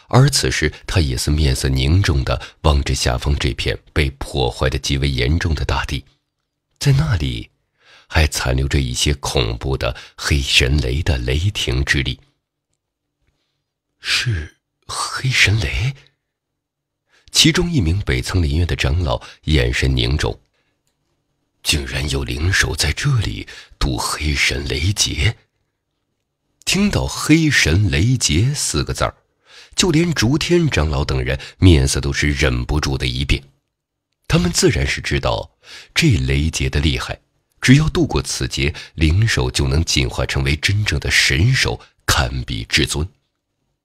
而此时他也是面色凝重的望着下方这片被破坏的极为严重的大地。在那里，还残留着一些恐怖的黑神雷的雷霆之力。是黑神雷。其中一名北苍林院的长老眼神凝重，竟然有灵兽在这里渡黑神雷劫。听到“黑神雷劫”四个字儿，就连逐天长老等人面色都是忍不住的一变。他们自然是知道。这雷劫的厉害，只要度过此劫，灵兽就能进化成为真正的神兽，堪比至尊。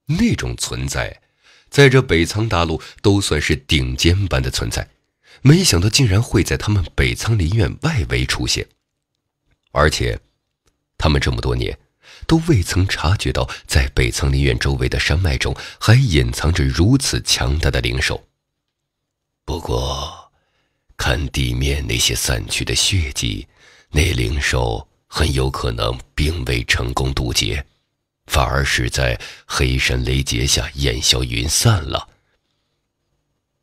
那种存在，在这北苍大陆都算是顶尖般的存在。没想到竟然会在他们北苍林院外围出现，而且，他们这么多年，都未曾察觉到，在北苍林院周围的山脉中，还隐藏着如此强大的灵兽。不过。看地面那些散去的血迹，那灵兽很有可能并未成功渡劫，反而是在黑山雷劫下烟消云散了。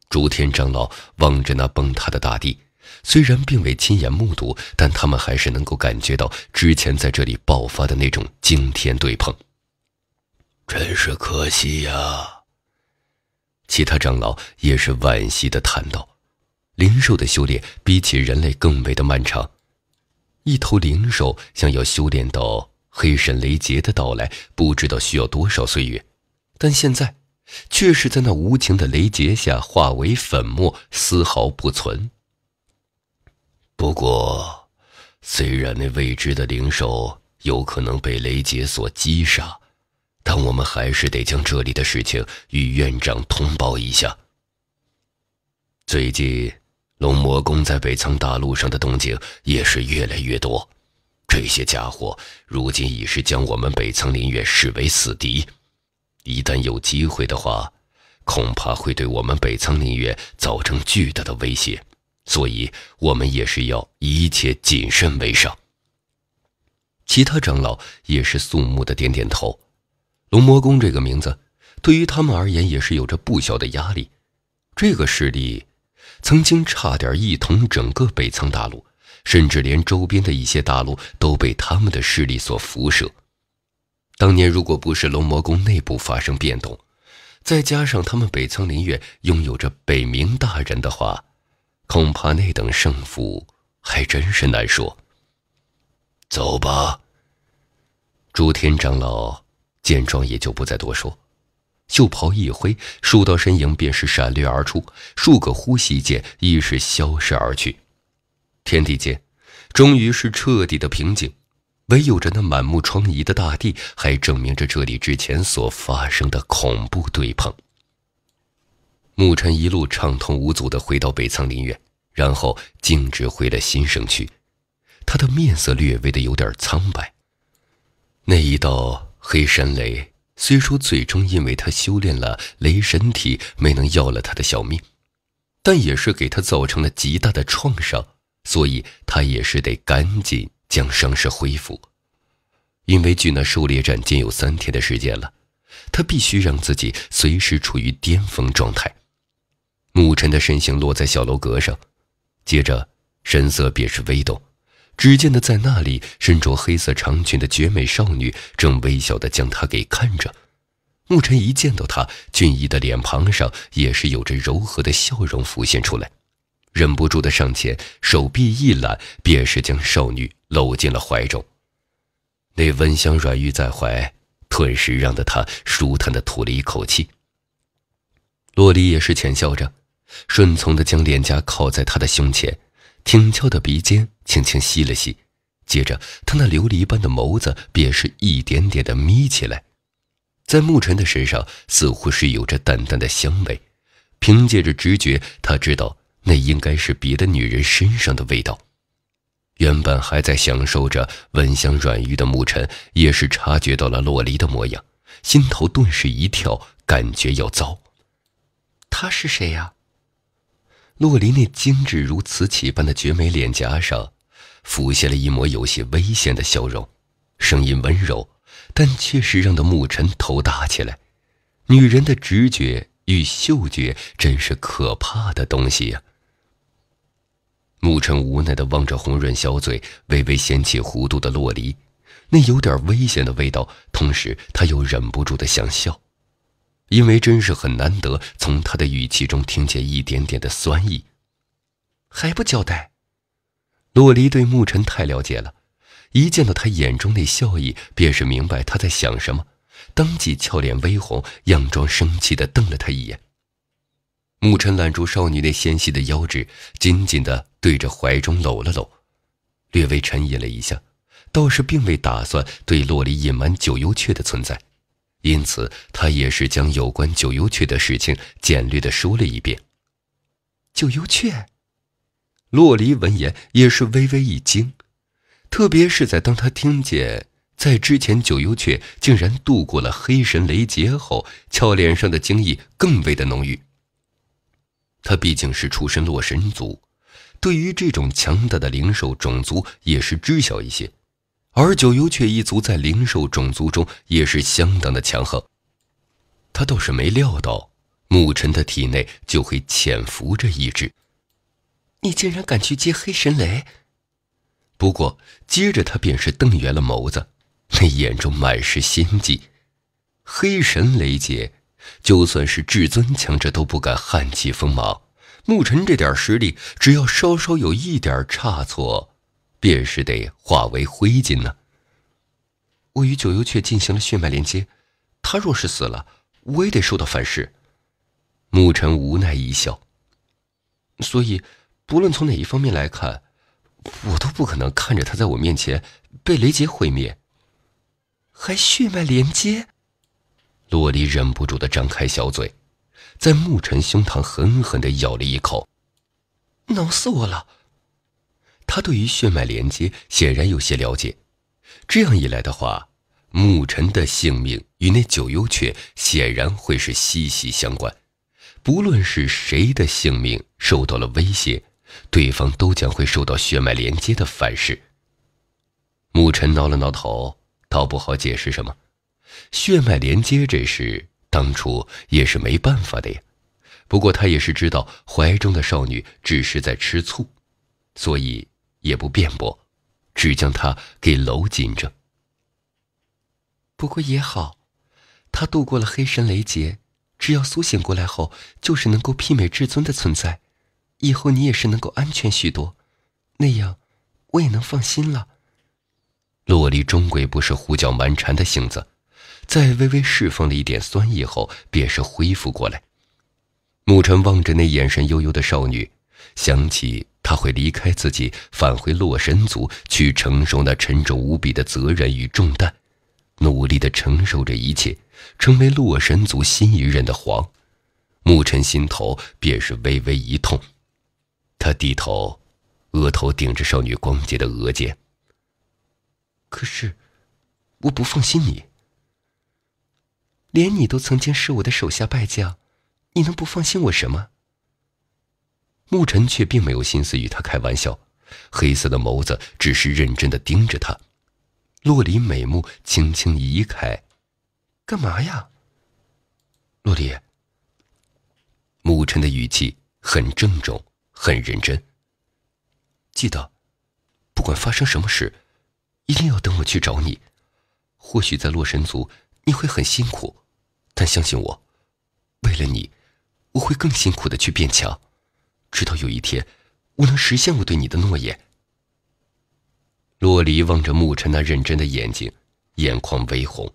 诸天长老望着那崩塌的大地，虽然并未亲眼目睹，但他们还是能够感觉到之前在这里爆发的那种惊天对碰。真是可惜呀！其他长老也是惋惜的叹道。灵兽的修炼比起人类更为的漫长，一头灵兽想要修炼到黑神雷劫的到来，不知道需要多少岁月。但现在，却是在那无情的雷劫下化为粉末，丝毫不存。不过，虽然那未知的灵兽有可能被雷劫所击杀，但我们还是得将这里的事情与院长通报一下。最近。龙魔宫在北苍大陆上的动静也是越来越多，这些家伙如今已是将我们北苍林院视为死敌，一旦有机会的话，恐怕会对我们北苍林院造成巨大的威胁，所以我们也是要一切谨慎为上。其他长老也是肃穆的点点头。龙魔宫这个名字对于他们而言也是有着不小的压力，这个势力。曾经差点一统整个北苍大陆，甚至连周边的一些大陆都被他们的势力所辐射。当年如果不是龙魔宫内部发生变动，再加上他们北苍林院拥有着北冥大人的话，恐怕那等胜负还真是难说。走吧。诸天长老见状也就不再多说。袖袍一挥，数道身影便是闪掠而出，数个呼吸间亦是消失而去。天地间，终于是彻底的平静，唯有着那满目疮痍的大地，还证明着这里之前所发生的恐怖对碰。牧尘一路畅通无阻的回到北苍林苑，然后径直回了新生区。他的面色略微的有点苍白，那一道黑山雷。虽说最终因为他修炼了雷神体，没能要了他的小命，但也是给他造成了极大的创伤，所以他也是得赶紧将伤势恢复，因为距那狩猎战仅有三天的时间了，他必须让自己随时处于巅峰状态。牧尘的身形落在小楼阁上，接着神色便是微动。只见的在那里身着黑色长裙的绝美少女正微笑的将他给看着，牧尘一见到她俊逸的脸庞上也是有着柔和的笑容浮现出来，忍不住的上前，手臂一揽，便是将少女搂进了怀中，那温香软玉在怀，顿时让的他舒坦的吐了一口气。洛璃也是浅笑着，顺从的将脸颊靠在他的胸前，挺翘的鼻尖。轻轻吸了吸，接着他那琉璃般的眸子便是一点点的眯起来。在牧尘的身上似乎是有着淡淡的香味，凭借着直觉，他知道那应该是别的女人身上的味道。原本还在享受着温香软玉的牧尘，也是察觉到了洛璃的模样，心头顿时一跳，感觉要糟。他是谁呀？洛璃那精致如瓷器般的绝美脸颊上。浮现了一抹有些危险的笑容，声音温柔，但确实让的牧尘头大起来。女人的直觉与嗅觉真是可怕的东西呀。牧尘无奈的望着红润小嘴微微掀起弧度的洛璃，那有点危险的味道，同时他又忍不住的想笑，因为真是很难得从他的语气中听见一点点的酸意。还不交代？洛璃对牧尘太了解了，一见到他眼中那笑意，便是明白他在想什么，当即俏脸微红，佯装生气的瞪了他一眼。牧尘揽住少女那纤细的腰肢，紧紧的对着怀中搂了搂，略微沉吟了一下，倒是并未打算对洛璃隐瞒九幽雀的存在，因此他也是将有关九幽雀的事情简略的说了一遍。九幽雀。洛离闻言也是微微一惊，特别是在当他听见在之前九幽雀竟然度过了黑神雷劫后，俏脸上的惊异更为的浓郁。他毕竟是出身洛神族，对于这种强大的灵兽种族也是知晓一些。而九幽雀一族在灵兽种族中也是相当的强横，他倒是没料到牧尘的体内就会潜伏着一只。你竟然敢去接黑神雷！不过，接着他便是瞪圆了眸子，那眼中满是心悸。黑神雷劫，就算是至尊强者都不敢撼起锋芒。牧尘这点实力，只要稍稍有一点差错，便是得化为灰烬呢。我与九幽雀进行了血脉连接，他若是死了，我也得受到反噬。牧尘无奈一笑，所以。不论从哪一方面来看，我都不可能看着他在我面前被雷劫毁灭。还血脉连接，洛璃忍不住的张开小嘴，在牧尘胸膛狠狠的咬了一口，挠死我了。他对于血脉连接显然有些了解，这样一来的话，牧尘的性命与那九幽雀显然会是息息相关。不论是谁的性命受到了威胁。对方都将会受到血脉连接的反噬。牧尘挠了挠头，倒不好解释什么。血脉连接这事，当初也是没办法的呀。不过他也是知道怀中的少女只是在吃醋，所以也不辩驳，只将她给搂紧着。不过也好，她度过了黑神雷劫，只要苏醒过来后，就是能够媲美至尊的存在。以后你也是能够安全许多，那样我也能放心了。洛璃终归不是胡搅蛮缠的性子，在微微释放了一点酸意后，便是恢复过来。牧尘望着那眼神悠悠的少女，想起她会离开自己，返回洛神族去承受那沉重无比的责任与重担，努力的承受着一切，成为洛神族新一任的皇。牧尘心头便是微微一痛。他低头，额头顶着少女光洁的额尖。可是，我不放心你。连你都曾经是我的手下败将，你能不放心我什么？牧尘却并没有心思与他开玩笑，黑色的眸子只是认真的盯着他。洛璃美目轻轻移开，干嘛呀？洛璃。牧尘的语气很郑重。很认真。记得，不管发生什么事，一定要等我去找你。或许在洛神族你会很辛苦，但相信我，为了你，我会更辛苦的去变强，直到有一天，我能实现我对你的诺言。洛璃望着牧尘那认真的眼睛，眼眶微红。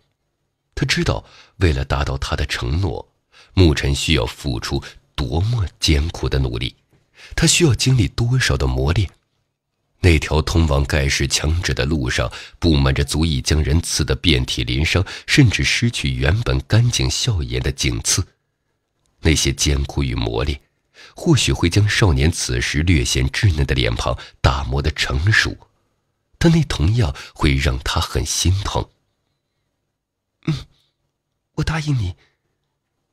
他知道，为了达到他的承诺，牧尘需要付出多么艰苦的努力。他需要经历多少的磨练？那条通往盖世强者的路上，布满着足以将人刺得遍体鳞伤，甚至失去原本干净笑颜的景刺。那些艰苦与磨练，或许会将少年此时略显稚嫩的脸庞打磨得成熟，但那同样会让他很心疼。嗯，我答应你。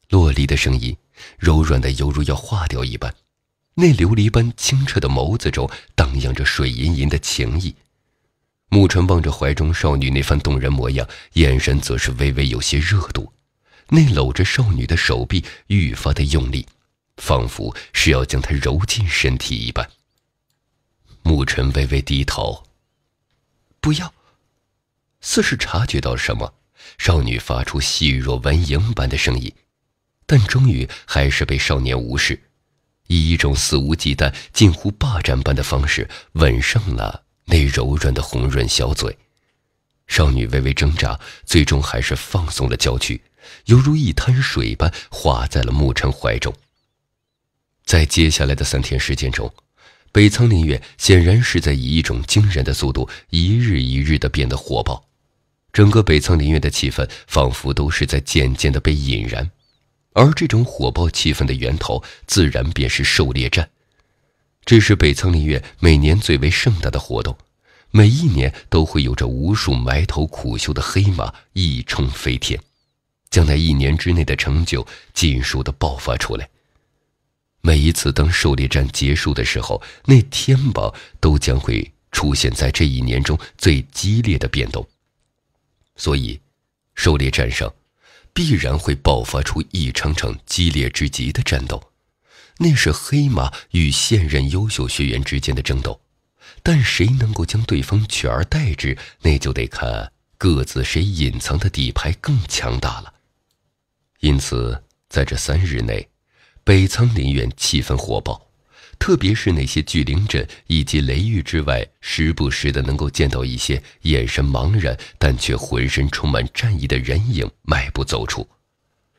洛璃的声音柔软的，犹如要化掉一般。那琉璃般清澈的眸子中荡漾着水盈盈的情意，沐尘望着怀中少女那番动人模样，眼神则是微微有些热度。那搂着少女的手臂愈发的用力，仿佛是要将她揉进身体一般。沐尘微微低头，不要。似是察觉到什么，少女发出细若蚊蝇般的声音，但终于还是被少年无视。以一种肆无忌惮、近乎霸占般的方式吻上了那柔软的红润小嘴，少女微微挣扎，最终还是放松了娇躯，犹如一滩水般滑在了牧尘怀中。在接下来的三天时间中，北苍林苑显然是在以一种惊人的速度，一日一日的变得火爆，整个北苍林苑的气氛仿佛都是在渐渐的被引燃。而这种火爆气氛的源头，自然便是狩猎战。这是北苍林月每年最为盛大的活动，每一年都会有着无数埋头苦修的黑马一冲飞天，将那一年之内的成就尽数的爆发出来。每一次当狩猎战结束的时候，那天宝都将会出现在这一年中最激烈的变动。所以，狩猎战上。必然会爆发出一场场激烈之极的战斗，那是黑马与现任优秀学员之间的争斗，但谁能够将对方取而代之，那就得看各自谁隐藏的底牌更强大了。因此，在这三日内，北仓林园气氛火爆。特别是那些巨灵阵以及雷域之外，时不时的能够见到一些眼神茫然但却浑身充满战意的人影迈步走出。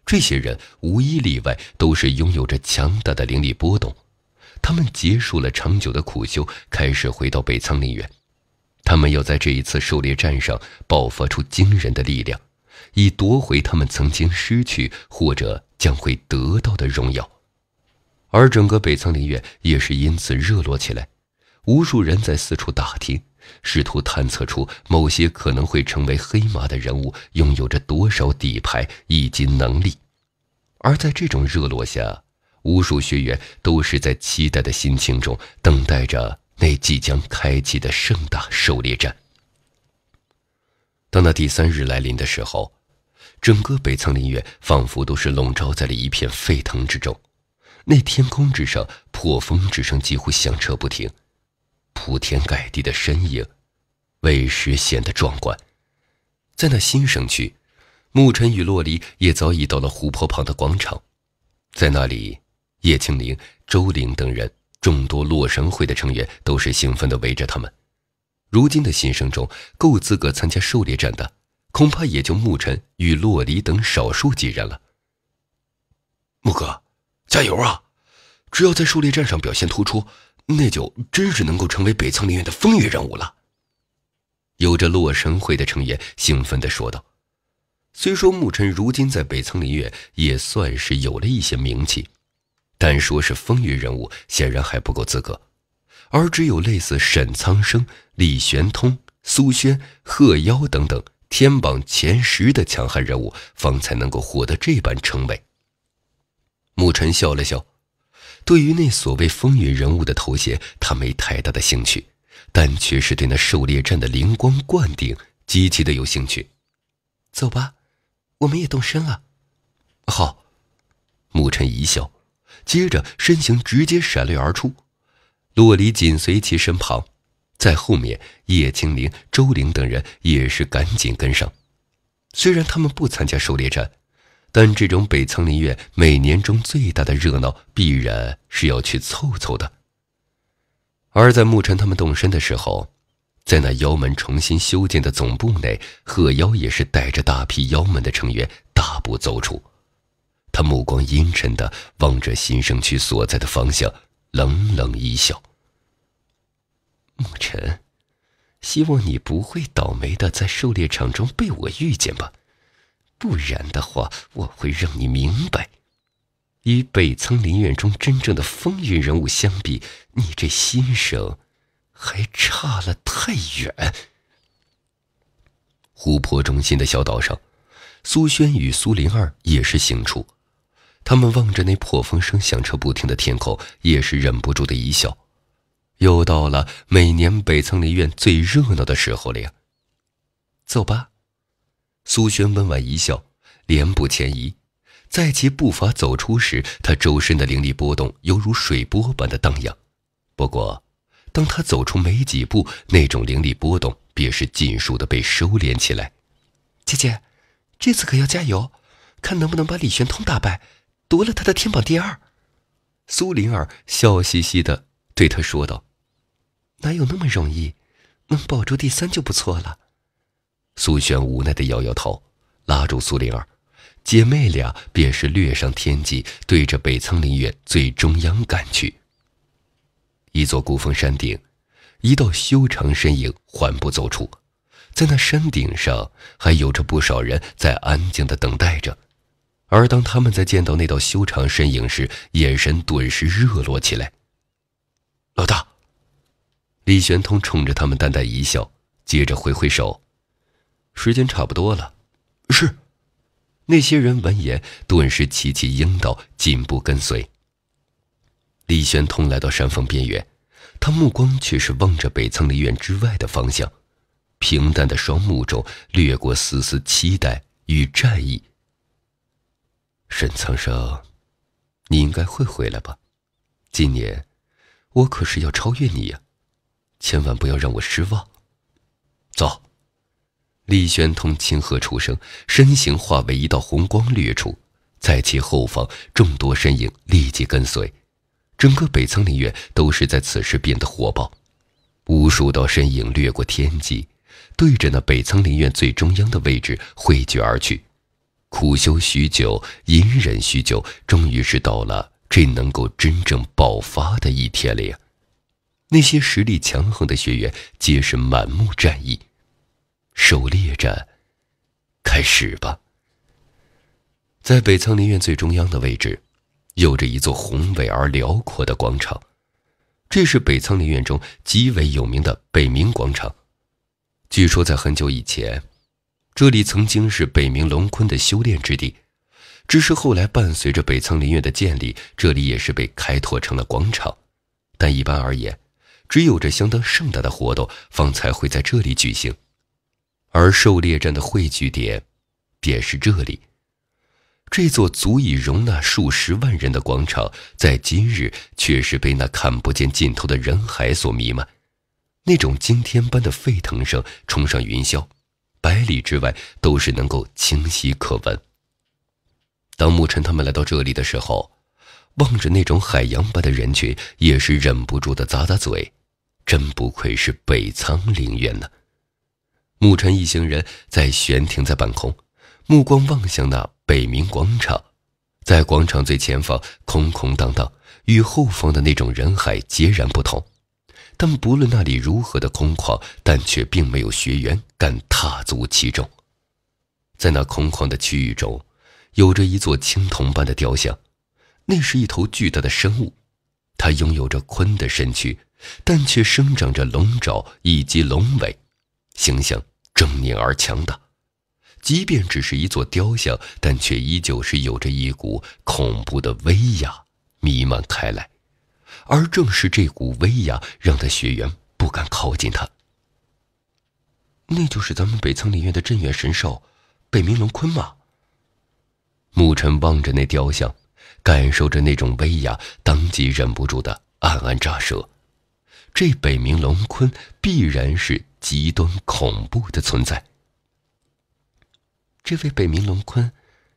这些人无一例外都是拥有着强大的灵力波动。他们结束了长久的苦修，开始回到北苍林园。他们要在这一次狩猎战上爆发出惊人的力量，以夺回他们曾经失去或者将会得到的荣耀。而整个北苍林院也是因此热络起来，无数人在四处打听，试图探测出某些可能会成为黑马的人物拥有着多少底牌以及能力。而在这种热络下，无数学员都是在期待的心情中等待着那即将开启的盛大狩猎战。当那第三日来临的时候，整个北苍林院仿佛都是笼罩在了一片沸腾之中。那天空之上，破风之声几乎响彻不停，铺天盖地的身影，为时显得壮观。在那新生区，牧尘与洛璃也早已到了湖泊旁的广场，在那里，叶青灵、周玲等人众多洛神会的成员都是兴奋地围着他们。如今的新生中，够资格参加狩猎战的，恐怕也就牧尘与洛璃等少数几人了。牧哥。加油啊！只要在狩猎战上表现突出，那就真是能够成为北苍林院的风云人物了。有着洛神会的成员兴奋地说道：“虽说牧尘如今在北苍林院也算是有了一些名气，但说是风云人物，显然还不够资格。而只有类似沈苍生、李玄通、苏轩、贺妖等等天榜前十的强悍人物，方才能够获得这般称谓。”牧尘笑了笑，对于那所谓风云人物的头衔，他没太大的兴趣，但却是对那狩猎战的灵光灌顶极其的有兴趣。走吧，我们也动身了。好，牧尘一笑，接着身形直接闪掠而出。洛璃紧随其身旁，在后面，叶青灵、周玲等人也是赶紧跟上。虽然他们不参加狩猎战。但这种北苍林院每年中最大的热闹，必然是要去凑凑的。而在牧尘他们动身的时候，在那妖门重新修建的总部内，贺妖也是带着大批妖门的成员大步走出，他目光阴沉的望着新生区所在的方向，冷冷一笑：“牧尘，希望你不会倒霉的在狩猎场中被我遇见吧。”不然的话，我会让你明白，与北苍林院中真正的风云人物相比，你这新声还差了太远。湖泊中心的小岛上，苏轩与苏灵儿也是醒处，他们望着那破风声响彻不停的天空，也是忍不住的一笑。又到了每年北苍林院最热闹的时候了呀。走吧。苏萱温婉一笑，莲步前移，在其步伐走出时，她周身的灵力波动犹如水波般的荡漾。不过，当她走出没几步，那种灵力波动便是尽数的被收敛起来。姐姐，这次可要加油，看能不能把李玄通打败，夺了他的天榜第二。苏灵儿笑嘻嘻的对他说道：“哪有那么容易？能保住第三就不错了。”苏璇无奈地摇摇头，拉住苏灵儿，姐妹俩便是掠上天际，对着北苍林院最中央赶去。一座孤峰山顶，一道修长身影缓步走出，在那山顶上还有着不少人在安静地等待着，而当他们在见到那道修长身影时，眼神顿时热络起来。老大，李玄通冲着他们淡淡一笑，接着挥挥手。时间差不多了，是。那些人闻言，顿时齐齐应道，紧步跟随。李玄通来到山峰边缘，他目光却是望着北苍林院之外的方向，平淡的双目中掠过丝丝期待与战意。沈苍生，你应该会回来吧？今年，我可是要超越你呀！千万不要让我失望。走。李玄通清河出生，身形化为一道红光掠出，在其后方，众多身影立即跟随。整个北苍林院都是在此时变得火爆，无数道身影掠过天际，对着那北苍林院最中央的位置汇聚而去。苦修许久，隐忍许久，终于是到了这能够真正爆发的一天了呀！那些实力强横的学员皆是满目战意。狩猎战，开始吧！在北苍林院最中央的位置，有着一座宏伟而辽阔的广场。这是北苍林院中极为有名的北冥广场。据说在很久以前，这里曾经是北冥龙坤的修炼之地。只是后来伴随着北苍林院的建立，这里也是被开拓成了广场。但一般而言，只有着相当盛大的活动，方才会在这里举行。而狩猎战的汇聚点，便是这里。这座足以容纳数十万人的广场，在今日却是被那看不见尽头的人海所弥漫。那种惊天般的沸腾声冲上云霄，百里之外都是能够清晰可闻。当牧尘他们来到这里的时候，望着那种海洋般的人群，也是忍不住的咂咂嘴，真不愧是北苍陵园呢。沐尘一行人在悬停在半空，目光望向那北冥广场，在广场最前方空空荡荡，与后方的那种人海截然不同。但不论那里如何的空旷，但却并没有学员敢踏足其中。在那空旷的区域中，有着一座青铜般的雕像，那是一头巨大的生物，它拥有着鲲的身躯，但却生长着龙爪以及龙尾，形象。狰狞而强大，即便只是一座雕像，但却依旧是有着一股恐怖的威压弥漫开来，而正是这股威压，让他学员不敢靠近他。那就是咱们北苍灵院的镇院神兽，北冥龙鲲吗？牧尘望着那雕像，感受着那种威压，当即忍不住的暗暗咋舌，这北冥龙鲲必然是。极端恐怖的存在。这位北冥龙鲲，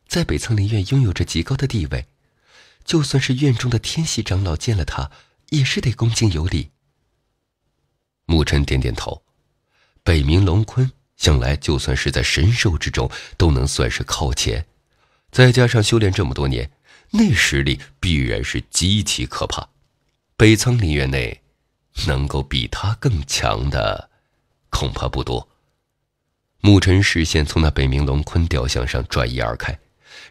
在北苍灵院拥有着极高的地位，就算是院中的天系长老见了他，也是得恭敬有礼。牧尘点点头，北冥龙鲲向来就算是在神兽之中都能算是靠前，再加上修炼这么多年，那实力必然是极其可怕。北苍灵院内，能够比他更强的。恐怕不多。牧尘视线从那北冥龙鲲雕像上转移而开，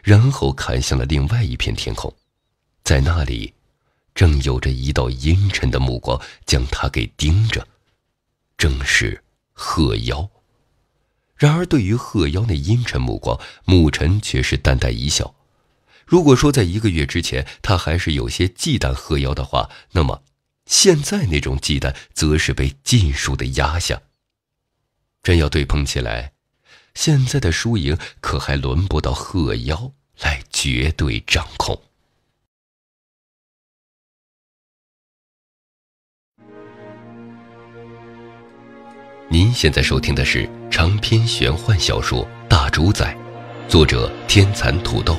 然后看向了另外一片天空，在那里，正有着一道阴沉的目光将他给盯着，正是鹤妖。然而，对于鹤妖那阴沉目光，牧尘却是淡淡一笑。如果说在一个月之前他还是有些忌惮鹤妖的话，那么现在那种忌惮则是被尽数的压下。真要对碰起来，现在的输赢可还轮不到鹤妖来绝对掌控。您现在收听的是长篇玄幻小说《大主宰》，作者天蚕土豆，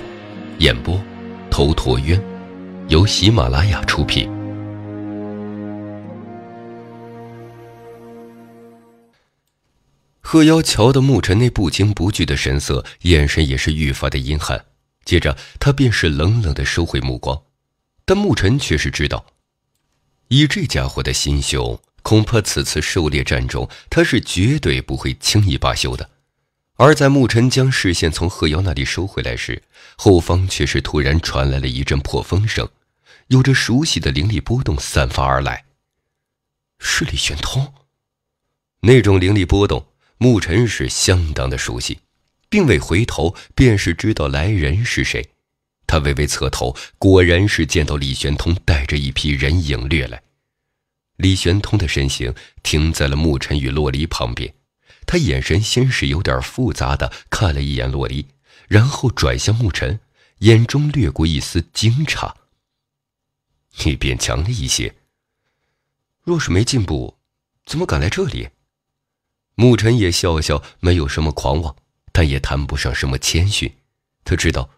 演播头陀渊，由喜马拉雅出品。贺瑶瞧得牧尘那不惊不惧的神色，眼神也是愈发的阴寒。接着，他便是冷冷的收回目光。但牧尘却是知道，以这家伙的心胸，恐怕此次狩猎战中，他是绝对不会轻易罢休的。而在牧尘将视线从贺瑶那里收回来时，后方却是突然传来了一阵破风声，有着熟悉的灵力波动散发而来。是李玄通，那种灵力波动。牧尘是相当的熟悉，并未回头，便是知道来人是谁。他微微侧头，果然是见到李玄通带着一批人影掠来。李玄通的身形停在了牧尘与洛璃旁边，他眼神先是有点复杂的看了一眼洛璃，然后转向牧尘，眼中掠过一丝惊诧：“你变强了一些，若是没进步，怎么敢来这里？”牧尘也笑笑，没有什么狂妄，但也谈不上什么谦逊。他知道，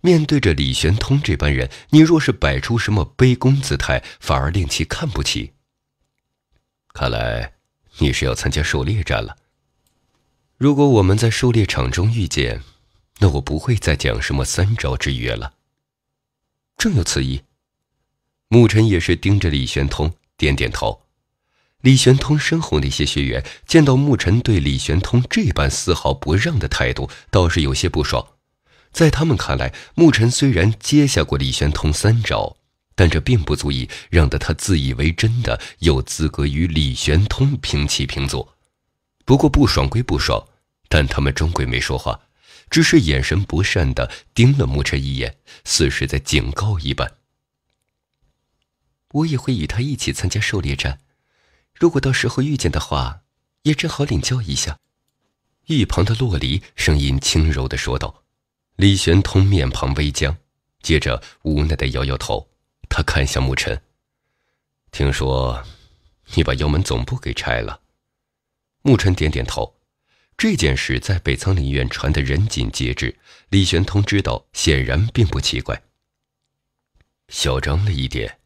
面对着李玄通这般人，你若是摆出什么卑躬姿态，反而令其看不起。看来你是要参加狩猎战了。如果我们在狩猎场中遇见，那我不会再讲什么三招之约了。正有此意。牧尘也是盯着李玄通，点点头。李玄通身后那些学员见到牧尘对李玄通这般丝毫不让的态度，倒是有些不爽。在他们看来，牧尘虽然接下过李玄通三招，但这并不足以让得他自以为真的有资格与李玄通平起平坐。不过不爽归不爽，但他们终归没说话，只是眼神不善地盯了牧尘一眼，似是在警告一般。我也会与他一起参加狩猎战。如果到时候遇见的话，也正好领教一下。”一旁的洛璃声音轻柔地说道。李玄通面庞微僵，接着无奈地摇摇头。他看向牧尘：“听说，你把妖门总部给拆了。”牧尘点点头。这件事在北苍灵院传得人尽皆知，李玄通知道，显然并不奇怪。嚣张了一点。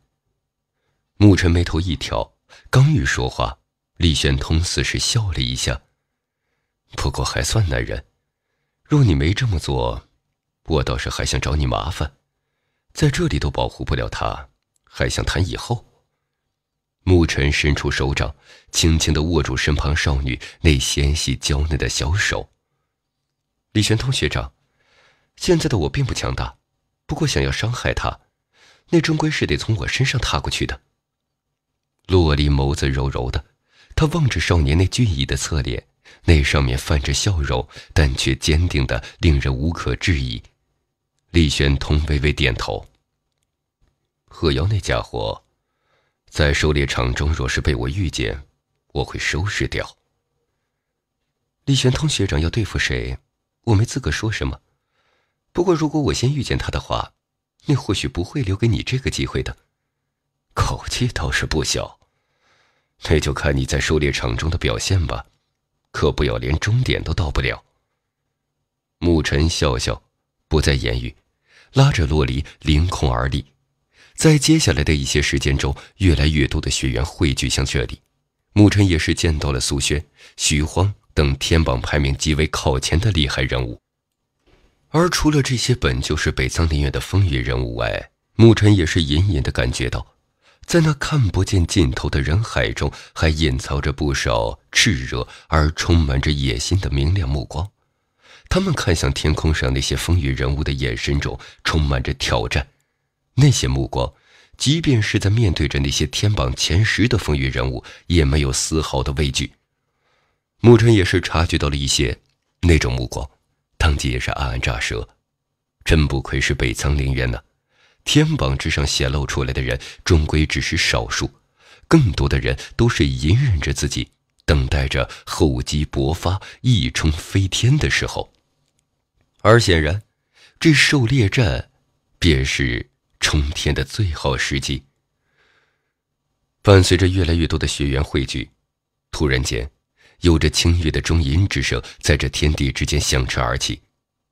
牧尘眉头一挑。刚欲说话，李玄通似是笑了一下。不过还算男人。若你没这么做，我倒是还想找你麻烦。在这里都保护不了他，还想谈以后？牧尘伸出手掌，轻轻的握住身旁少女那纤细娇嫩的小手。李玄通学长，现在的我并不强大，不过想要伤害他，那终归是得从我身上踏过去的。洛璃眸子柔柔的，她望着少年那俊逸的侧脸，那上面泛着笑容，但却坚定的令人无可置疑。李玄通微微点头。贺瑶那家伙，在狩猎场中，若是被我遇见，我会收拾掉。李玄通学长要对付谁，我没资格说什么。不过，如果我先遇见他的话，那或许不会留给你这个机会的。口气倒是不小，那就看你在狩猎场中的表现吧，可不要连终点都到不了。牧尘笑笑，不再言语，拉着洛璃凌空而立。在接下来的一些时间中，越来越多的学员汇聚向这里，牧尘也是见到了苏轩、许荒等天榜排名极为靠前的厉害人物。而除了这些本就是北苍林院的风云人物外，牧尘也是隐隐的感觉到。在那看不见尽头的人海中，还隐藏着不少炽热而充满着野心的明亮目光。他们看向天空上那些风雨人物的眼神中，充满着挑战。那些目光，即便是在面对着那些天榜前十的风云人物，也没有丝毫的畏惧。牧尘也是察觉到了一些那种目光，当即也是暗暗咋舌，真不愧是北苍凌云呐。天榜之上显露出来的人，终归只是少数，更多的人都是隐忍着自己，等待着厚积薄发、一冲飞天的时候。而显然，这狩猎战，便是冲天的最好时机。伴随着越来越多的学员汇聚，突然间，有着清越的钟音之声，在这天地之间响彻而起，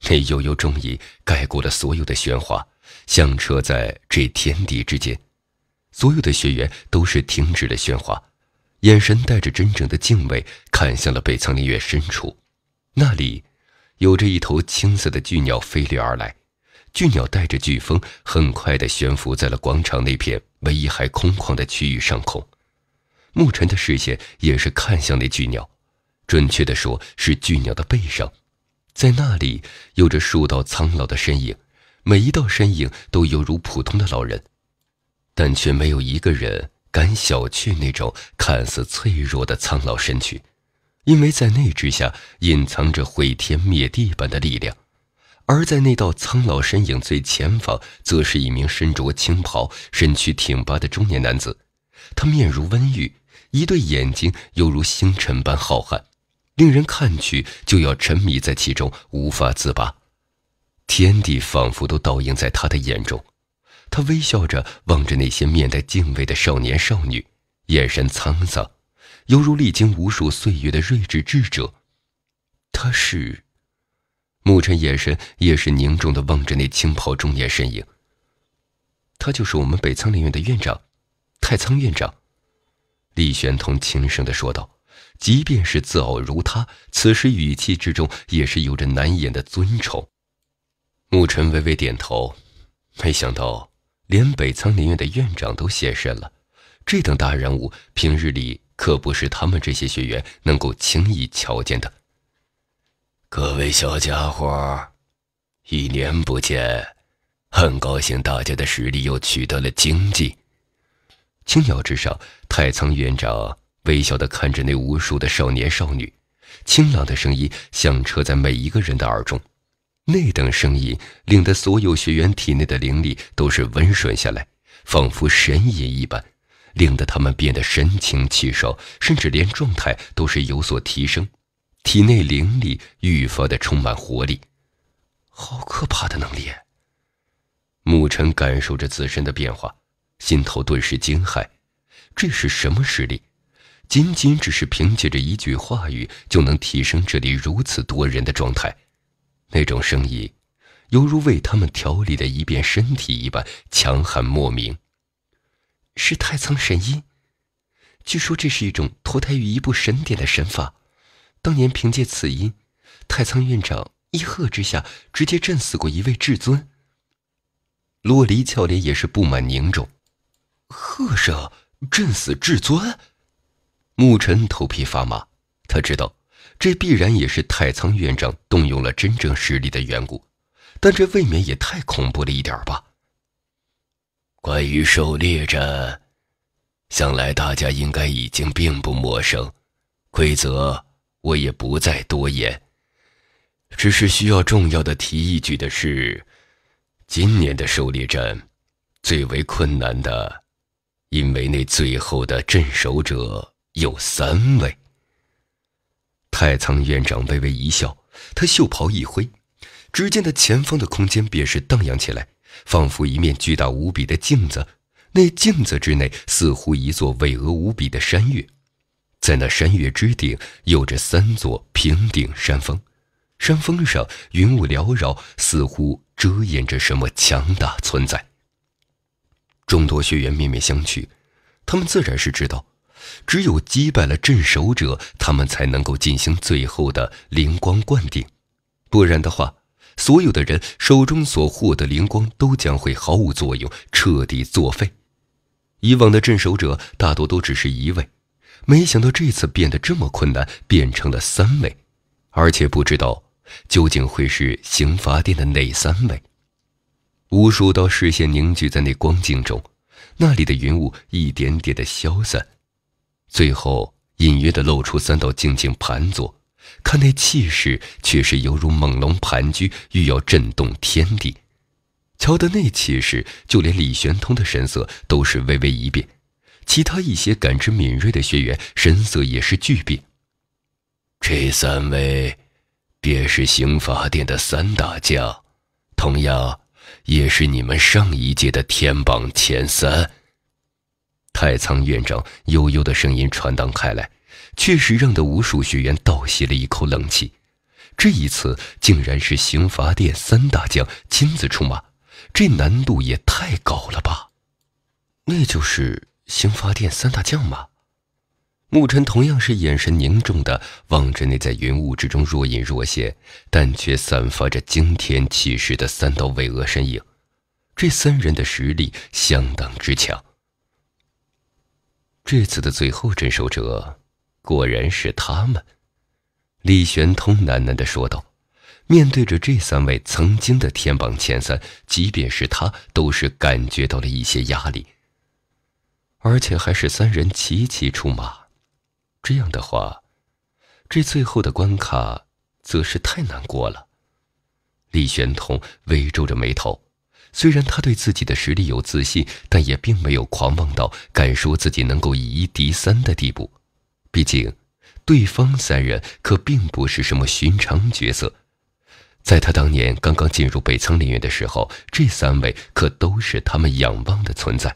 那悠悠钟音盖过了所有的喧哗。响彻在这天地之间，所有的学员都是停止了喧哗，眼神带着真正的敬畏，看向了北苍林院深处。那里，有着一头青色的巨鸟飞掠而来。巨鸟带着飓风，很快的悬浮在了广场那片唯一还空旷的区域上空。牧尘的视线也是看向那巨鸟，准确的说是巨鸟的背上，在那里有着数道苍老的身影。每一道身影都犹如普通的老人，但却没有一个人敢小觑那种看似脆弱的苍老身躯，因为在那之下隐藏着毁天灭地般的力量。而在那道苍老身影最前方，则是一名身着青袍、身躯挺拔的中年男子，他面如温玉，一对眼睛犹如星辰般浩瀚，令人看去就要沉迷在其中，无法自拔。天地仿佛都倒映在他的眼中，他微笑着望着那些面带敬畏的少年少女，眼神沧桑，犹如历经无数岁月的睿智智者。他是，牧尘，眼神也是凝重的望着那青袍中年身影。他就是我们北苍灵院的院长，太苍院长。李玄通轻声的说道，即便是自傲如他，此时语气之中也是有着难掩的尊崇。牧尘微微点头，没想到连北苍林院的院长都现身了。这等大人物，平日里可不是他们这些学员能够轻易瞧见的。各位小家伙，一年不见，很高兴大家的实力又取得了精进。青鸟之上，太仓院长微笑的看着那无数的少年少女，清朗的声音响彻在每一个人的耳中。那等声音令得所有学员体内的灵力都是温顺下来，仿佛神隐一般，令得他们变得神清气爽，甚至连状态都是有所提升，体内灵力愈发的充满活力。好可怕的能力！牧尘感受着自身的变化，心头顿时惊骇：这是什么实力？仅仅只是凭借着一句话语，就能提升这里如此多人的状态？那种声音，犹如为他们调理了一遍身体一般，强悍莫名。是太仓神医，据说这是一种脱胎于一部神典的神法，当年凭借此音，太仓院长一喝之下，直接震死过一位至尊。洛璃俏脸也是布满凝重，喝声震死至尊，牧尘头皮发麻，他知道。这必然也是太仓院长动用了真正实力的缘故，但这未免也太恐怖了一点吧。关于狩猎战，想来大家应该已经并不陌生，规则我也不再多言。只是需要重要的提一句的是，今年的狩猎战最为困难的，因为那最后的镇守者有三位。太仓院长微微一笑，他袖袍一挥，只见他前方的空间便是荡漾起来，仿佛一面巨大无比的镜子。那镜子之内，似乎一座巍峨无比的山岳，在那山岳之顶，有着三座平顶山峰，山峰上云雾缭绕，似乎遮掩着什么强大存在。众多学员面面相觑，他们自然是知道。只有击败了镇守者，他们才能够进行最后的灵光灌顶，不然的话，所有的人手中所获得灵光都将会毫无作用，彻底作废。以往的镇守者大多都只是一位，没想到这次变得这么困难，变成了三位，而且不知道究竟会是刑罚殿的哪三位。无数道视线凝聚在那光镜中，那里的云雾一点点的消散。最后，隐约的露出三道静静盘坐，看那气势，却是犹如猛龙盘踞，欲要震动天地。瞧得那气势，就连李玄通的神色都是微微一变，其他一些感知敏锐的学员神色也是巨变。这三位，便是刑法殿的三大将，同样，也是你们上一届的天榜前三。太仓院长悠悠的声音传荡开来，确实让得无数学员倒吸了一口冷气。这一次，竟然是刑罚殿三大将亲自出马，这难度也太高了吧？那就是刑罚殿三大将吗？牧尘同样是眼神凝重的望着那在云雾之中若隐若现，但却散发着惊天气势的三道巍峨身影。这三人的实力相当之强。这次的最后镇守者，果然是他们。李玄通喃喃的说道：“面对着这三位曾经的天榜前三，即便是他，都是感觉到了一些压力。而且还是三人齐齐出马，这样的话，这最后的关卡，则是太难过了。”李玄通微皱着眉头。虽然他对自己的实力有自信，但也并没有狂妄到敢说自己能够以一敌三的地步。毕竟，对方三人可并不是什么寻常角色。在他当年刚刚进入北苍林域的时候，这三位可都是他们仰望的存在。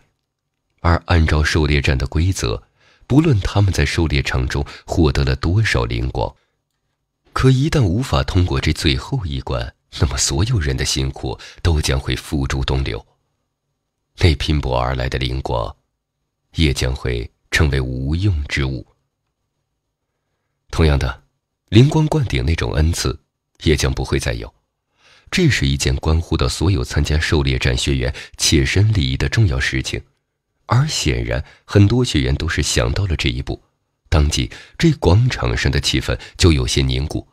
而按照狩猎战的规则，不论他们在狩猎场中获得了多少灵光，可一旦无法通过这最后一关，那么，所有人的辛苦都将会付诸东流，那拼搏而来的灵光，也将会成为无用之物。同样的，灵光灌顶那种恩赐，也将不会再有。这是一件关乎到所有参加狩猎战学员切身利益的重要事情，而显然，很多学员都是想到了这一步，当即，这广场上的气氛就有些凝固。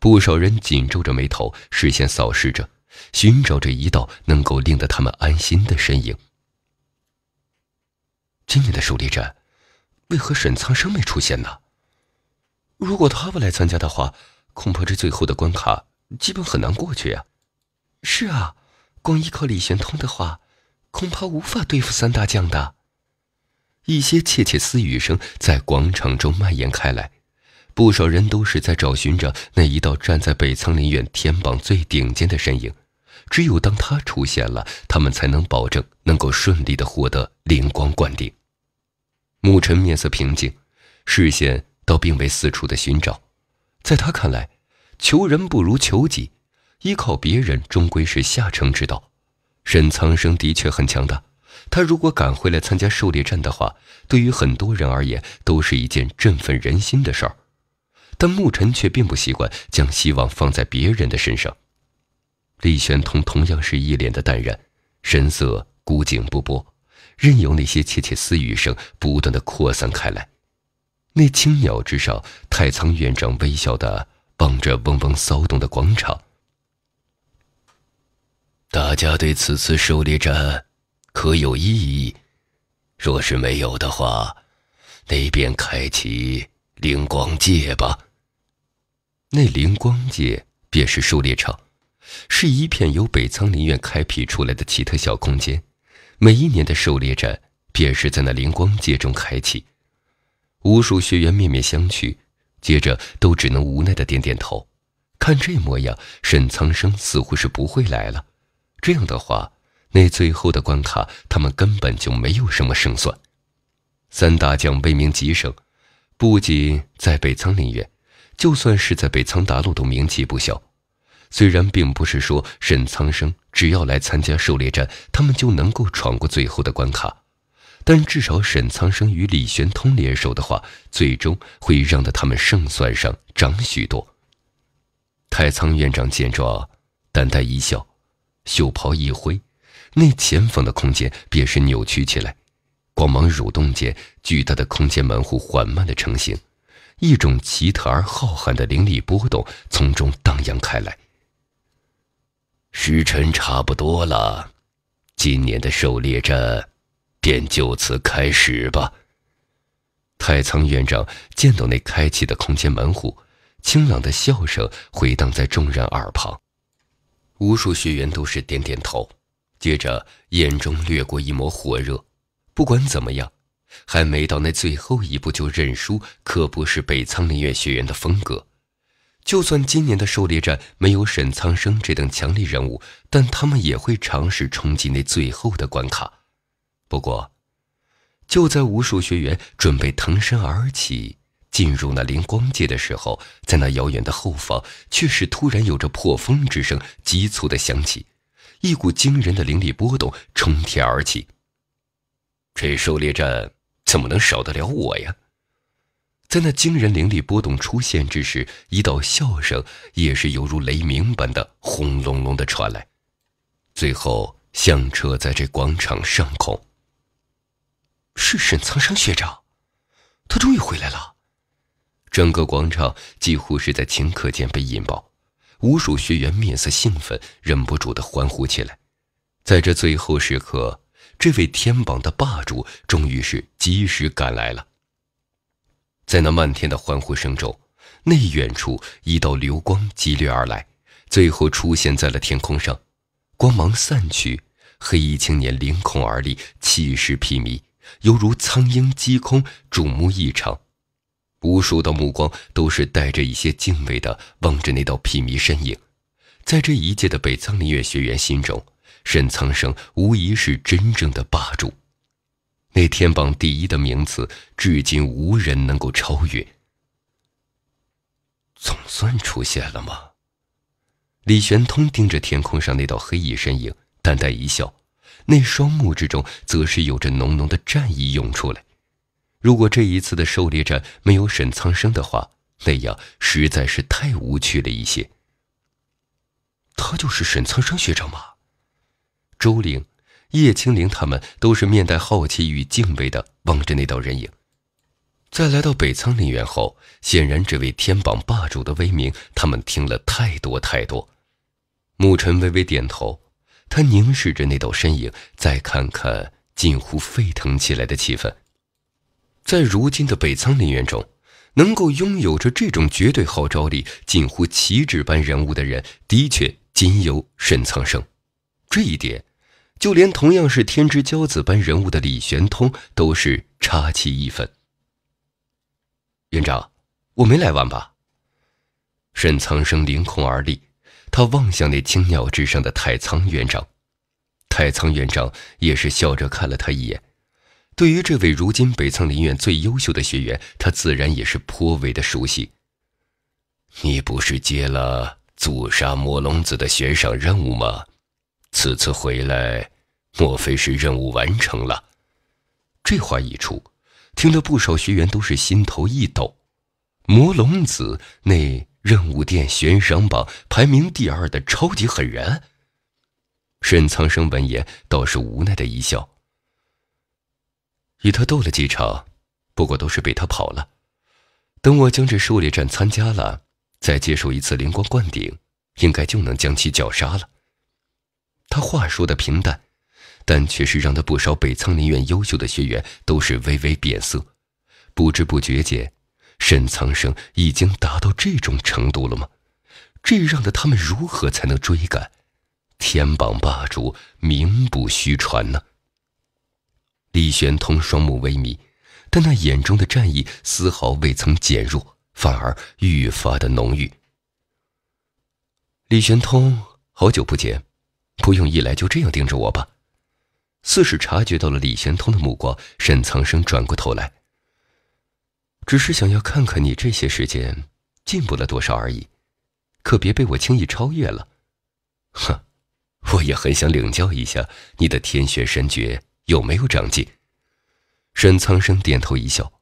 不少人紧皱着眉头，视线扫视着，寻找着一道能够令得他们安心的身影。今年的狩猎战，为何沈苍生没出现呢？如果他不来参加的话，恐怕这最后的关卡基本很难过去啊！是啊，光依靠李玄通的话，恐怕无法对付三大将的。一些窃窃私语声在广场中蔓延开来。不少人都是在找寻着那一道站在北苍林院天榜最顶尖的身影，只有当他出现了，他们才能保证能够顺利的获得灵光灌顶。牧尘面色平静，视线倒并未四处的寻找，在他看来，求人不如求己，依靠别人终归是下乘之道。沈苍生的确很强大，他如果赶回来参加狩猎战的话，对于很多人而言都是一件振奋人心的事儿。但牧尘却并不习惯将希望放在别人的身上。李玄同同样是一脸的淡然，神色古井不波，任由那些窃窃私语声不断的扩散开来。那青鸟之上，太仓院长微笑的望着嗡嗡骚动的广场。大家对此次狩猎战，可有异议？若是没有的话，那便开启灵光界吧。那灵光界便是狩猎场，是一片由北苍林院开辟出来的奇特小空间。每一年的狩猎战便是在那灵光界中开启。无数学员面面相觑，接着都只能无奈的点点头。看这模样，沈苍生似乎是不会来了。这样的话，那最后的关卡他们根本就没有什么胜算。三大将威名极盛，不仅在北苍林院。就算是在北苍大陆都名气不小，虽然并不是说沈苍生只要来参加狩猎战，他们就能够闯过最后的关卡，但至少沈苍生与李玄通联手的话，最终会让得他们胜算上涨许多。太仓院长见状，淡淡一笑，袖袍一挥，那前方的空间便是扭曲起来，光芒蠕动间，巨大的空间门户缓慢的成型。一种奇特而浩瀚的灵力波动从中荡漾开来。时辰差不多了，今年的狩猎战便就此开始吧。太仓院长见到那开启的空间门户，清朗的笑声回荡在众人耳旁，无数学员都是点点头，接着眼中掠过一抹火热。不管怎么样。还没到那最后一步就认输，可不是北苍灵院学员的风格。就算今年的狩猎战没有沈苍生这等强力人物，但他们也会尝试冲击那最后的关卡。不过，就在无数学员准备腾身而起，进入那灵光界的时候，在那遥远的后方，却是突然有着破风之声急促的响起，一股惊人的灵力波动冲天而起。这狩猎战。怎么能少得了我呀？在那惊人灵力波动出现之时，一道笑声也是犹如雷鸣般的轰隆隆的传来，最后响彻在这广场上空。是沈苍生学长，他终于回来了！整个广场几乎是在顷刻间被引爆，无数学员面色兴奋，忍不住的欢呼起来。在这最后时刻。这位天榜的霸主终于是及时赶来了，在那漫天的欢呼声中，那远处一道流光激掠而来，最后出现在了天空上，光芒散去，黑衣青年凌空而立，气势披靡，犹如苍鹰击空，瞩目异常，无数的目光都是带着一些敬畏的望着那道披靡身影，在这一届的北苍灵院学员心中。沈苍生无疑是真正的霸主，那天榜第一的名次，至今无人能够超越。总算出现了吗？李玄通盯着天空上那道黑衣身影，淡淡一笑，那双目之中则是有着浓浓的战意涌出来。如果这一次的狩猎战没有沈苍生的话，那样实在是太无趣了一些。他就是沈苍生学长吗？周玲、叶青灵他们都是面带好奇与敬畏的望着那道人影。在来到北苍林园后，显然这位天榜霸主的威名，他们听了太多太多。牧尘微微点头，他凝视着那道身影，再看看近乎沸腾起来的气氛。在如今的北苍林园中，能够拥有着这种绝对号召力、近乎旗帜般人物的人，的确仅有沈苍生。这一点。就连同样是天之骄子般人物的李玄通，都是插其一份。院长，我没来晚吧？沈苍生凌空而立，他望向那青鸟之上的太仓院长，太仓院长也是笑着看了他一眼。对于这位如今北苍林院最优秀的学员，他自然也是颇为的熟悉。你不是接了阻杀魔龙子的悬赏任务吗？此次回来，莫非是任务完成了？这话一出，听得不少学员都是心头一抖。魔龙子，那任务殿悬赏榜排名第二的超级狠人。沈苍生闻言，倒是无奈的一笑。与他斗了几场，不过都是被他跑了。等我将这狩猎战参加了，再接受一次灵光灌顶，应该就能将其绞杀了。他话说的平淡，但却是让他不少北苍林院优秀的学员都是微微变色。不知不觉间，沈苍生已经达到这种程度了吗？这让的他们如何才能追赶？天榜霸主名不虚传呢？李玄通双目微眯，但那眼中的战意丝毫未曾减弱，反而愈发的浓郁。李玄通，好久不见。不用一来就这样盯着我吧，似是察觉到了李玄通的目光，沈苍生转过头来。只是想要看看你这些时间进步了多少而已，可别被我轻易超越了。哼，我也很想领教一下你的天玄神诀有没有长进。沈苍生点头一笑，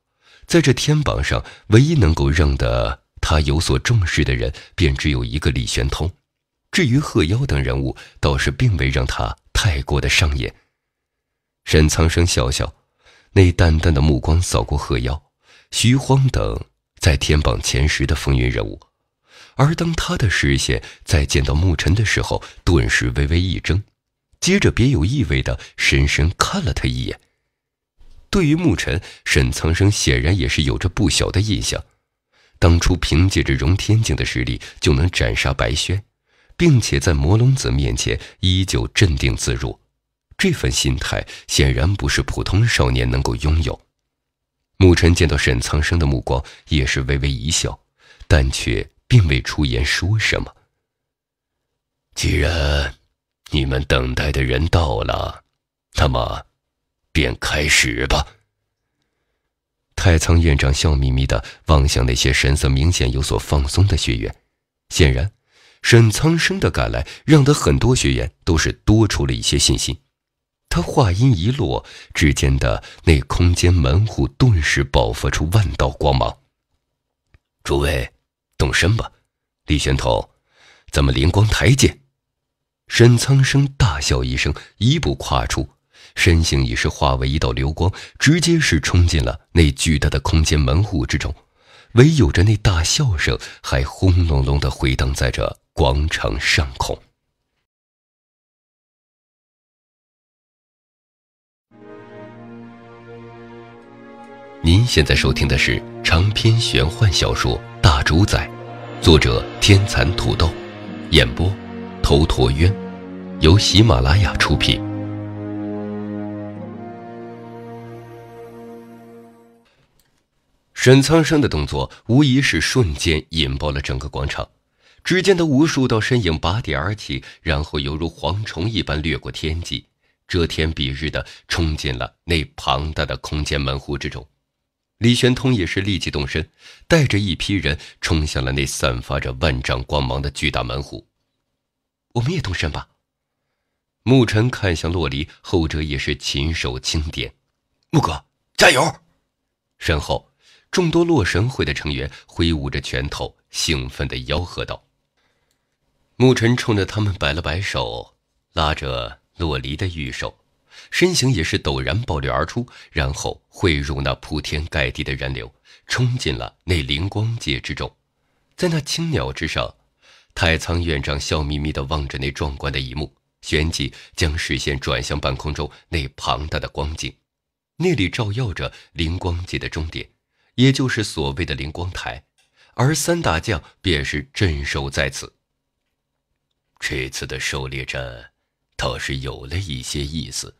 在这天榜上，唯一能够让的他有所重视的人，便只有一个李玄通。至于鹤妖等人物，倒是并未让他太过的上眼。沈苍生笑笑，那淡淡的目光扫过鹤妖、徐荒等在天榜前十的风云人物，而当他的视线再见到牧尘的时候，顿时微微一怔，接着别有意味的深深看了他一眼。对于牧尘，沈苍生显然也是有着不小的印象，当初凭借着融天境的实力就能斩杀白轩。并且在魔龙子面前依旧镇定自若，这份心态显然不是普通少年能够拥有。牧尘见到沈苍生的目光，也是微微一笑，但却并未出言说什么。既然你们等待的人到了，那么便开始吧。太仓院长笑眯眯的望向那些神色明显有所放松的学员，显然。沈苍生的赶来，让他很多学员都是多出了一些信心。他话音一落，之间的那空间门户顿时爆发出万道光芒。诸位，动身吧！李玄同，咱们灵光台见！沈苍生大笑一声，一步跨出，身形已是化为一道流光，直接是冲进了那巨大的空间门户之中。唯有着那大笑声，还轰隆隆的回荡在这。广场上空。您现在收听的是长篇玄幻小说《大主宰》，作者天蚕土豆，演播头陀渊，由喜马拉雅出品。沈苍生的动作无疑是瞬间引爆了整个广场。只见他无数道身影拔地而起，然后犹如蝗虫一般掠过天际，遮天蔽日的冲进了那庞大的空间门户之中。李玄通也是立即动身，带着一批人冲向了那散发着万丈光芒的巨大门户。我们也动身吧。牧尘看向洛璃，后者也是禽手轻点：“牧哥，加油！”身后，众多洛神会的成员挥舞着拳头，兴奋的吆喝道。牧尘冲着他们摆了摆手，拉着洛璃的玉手，身形也是陡然爆掠而出，然后汇入那铺天盖地的人流，冲进了那灵光界之中。在那青鸟之上，太仓院长笑眯眯的望着那壮观的一幕，旋即将视线转向半空中那庞大的光景，那里照耀着灵光界的终点，也就是所谓的灵光台，而三大将便是镇守在此。这次的狩猎战，倒是有了一些意思，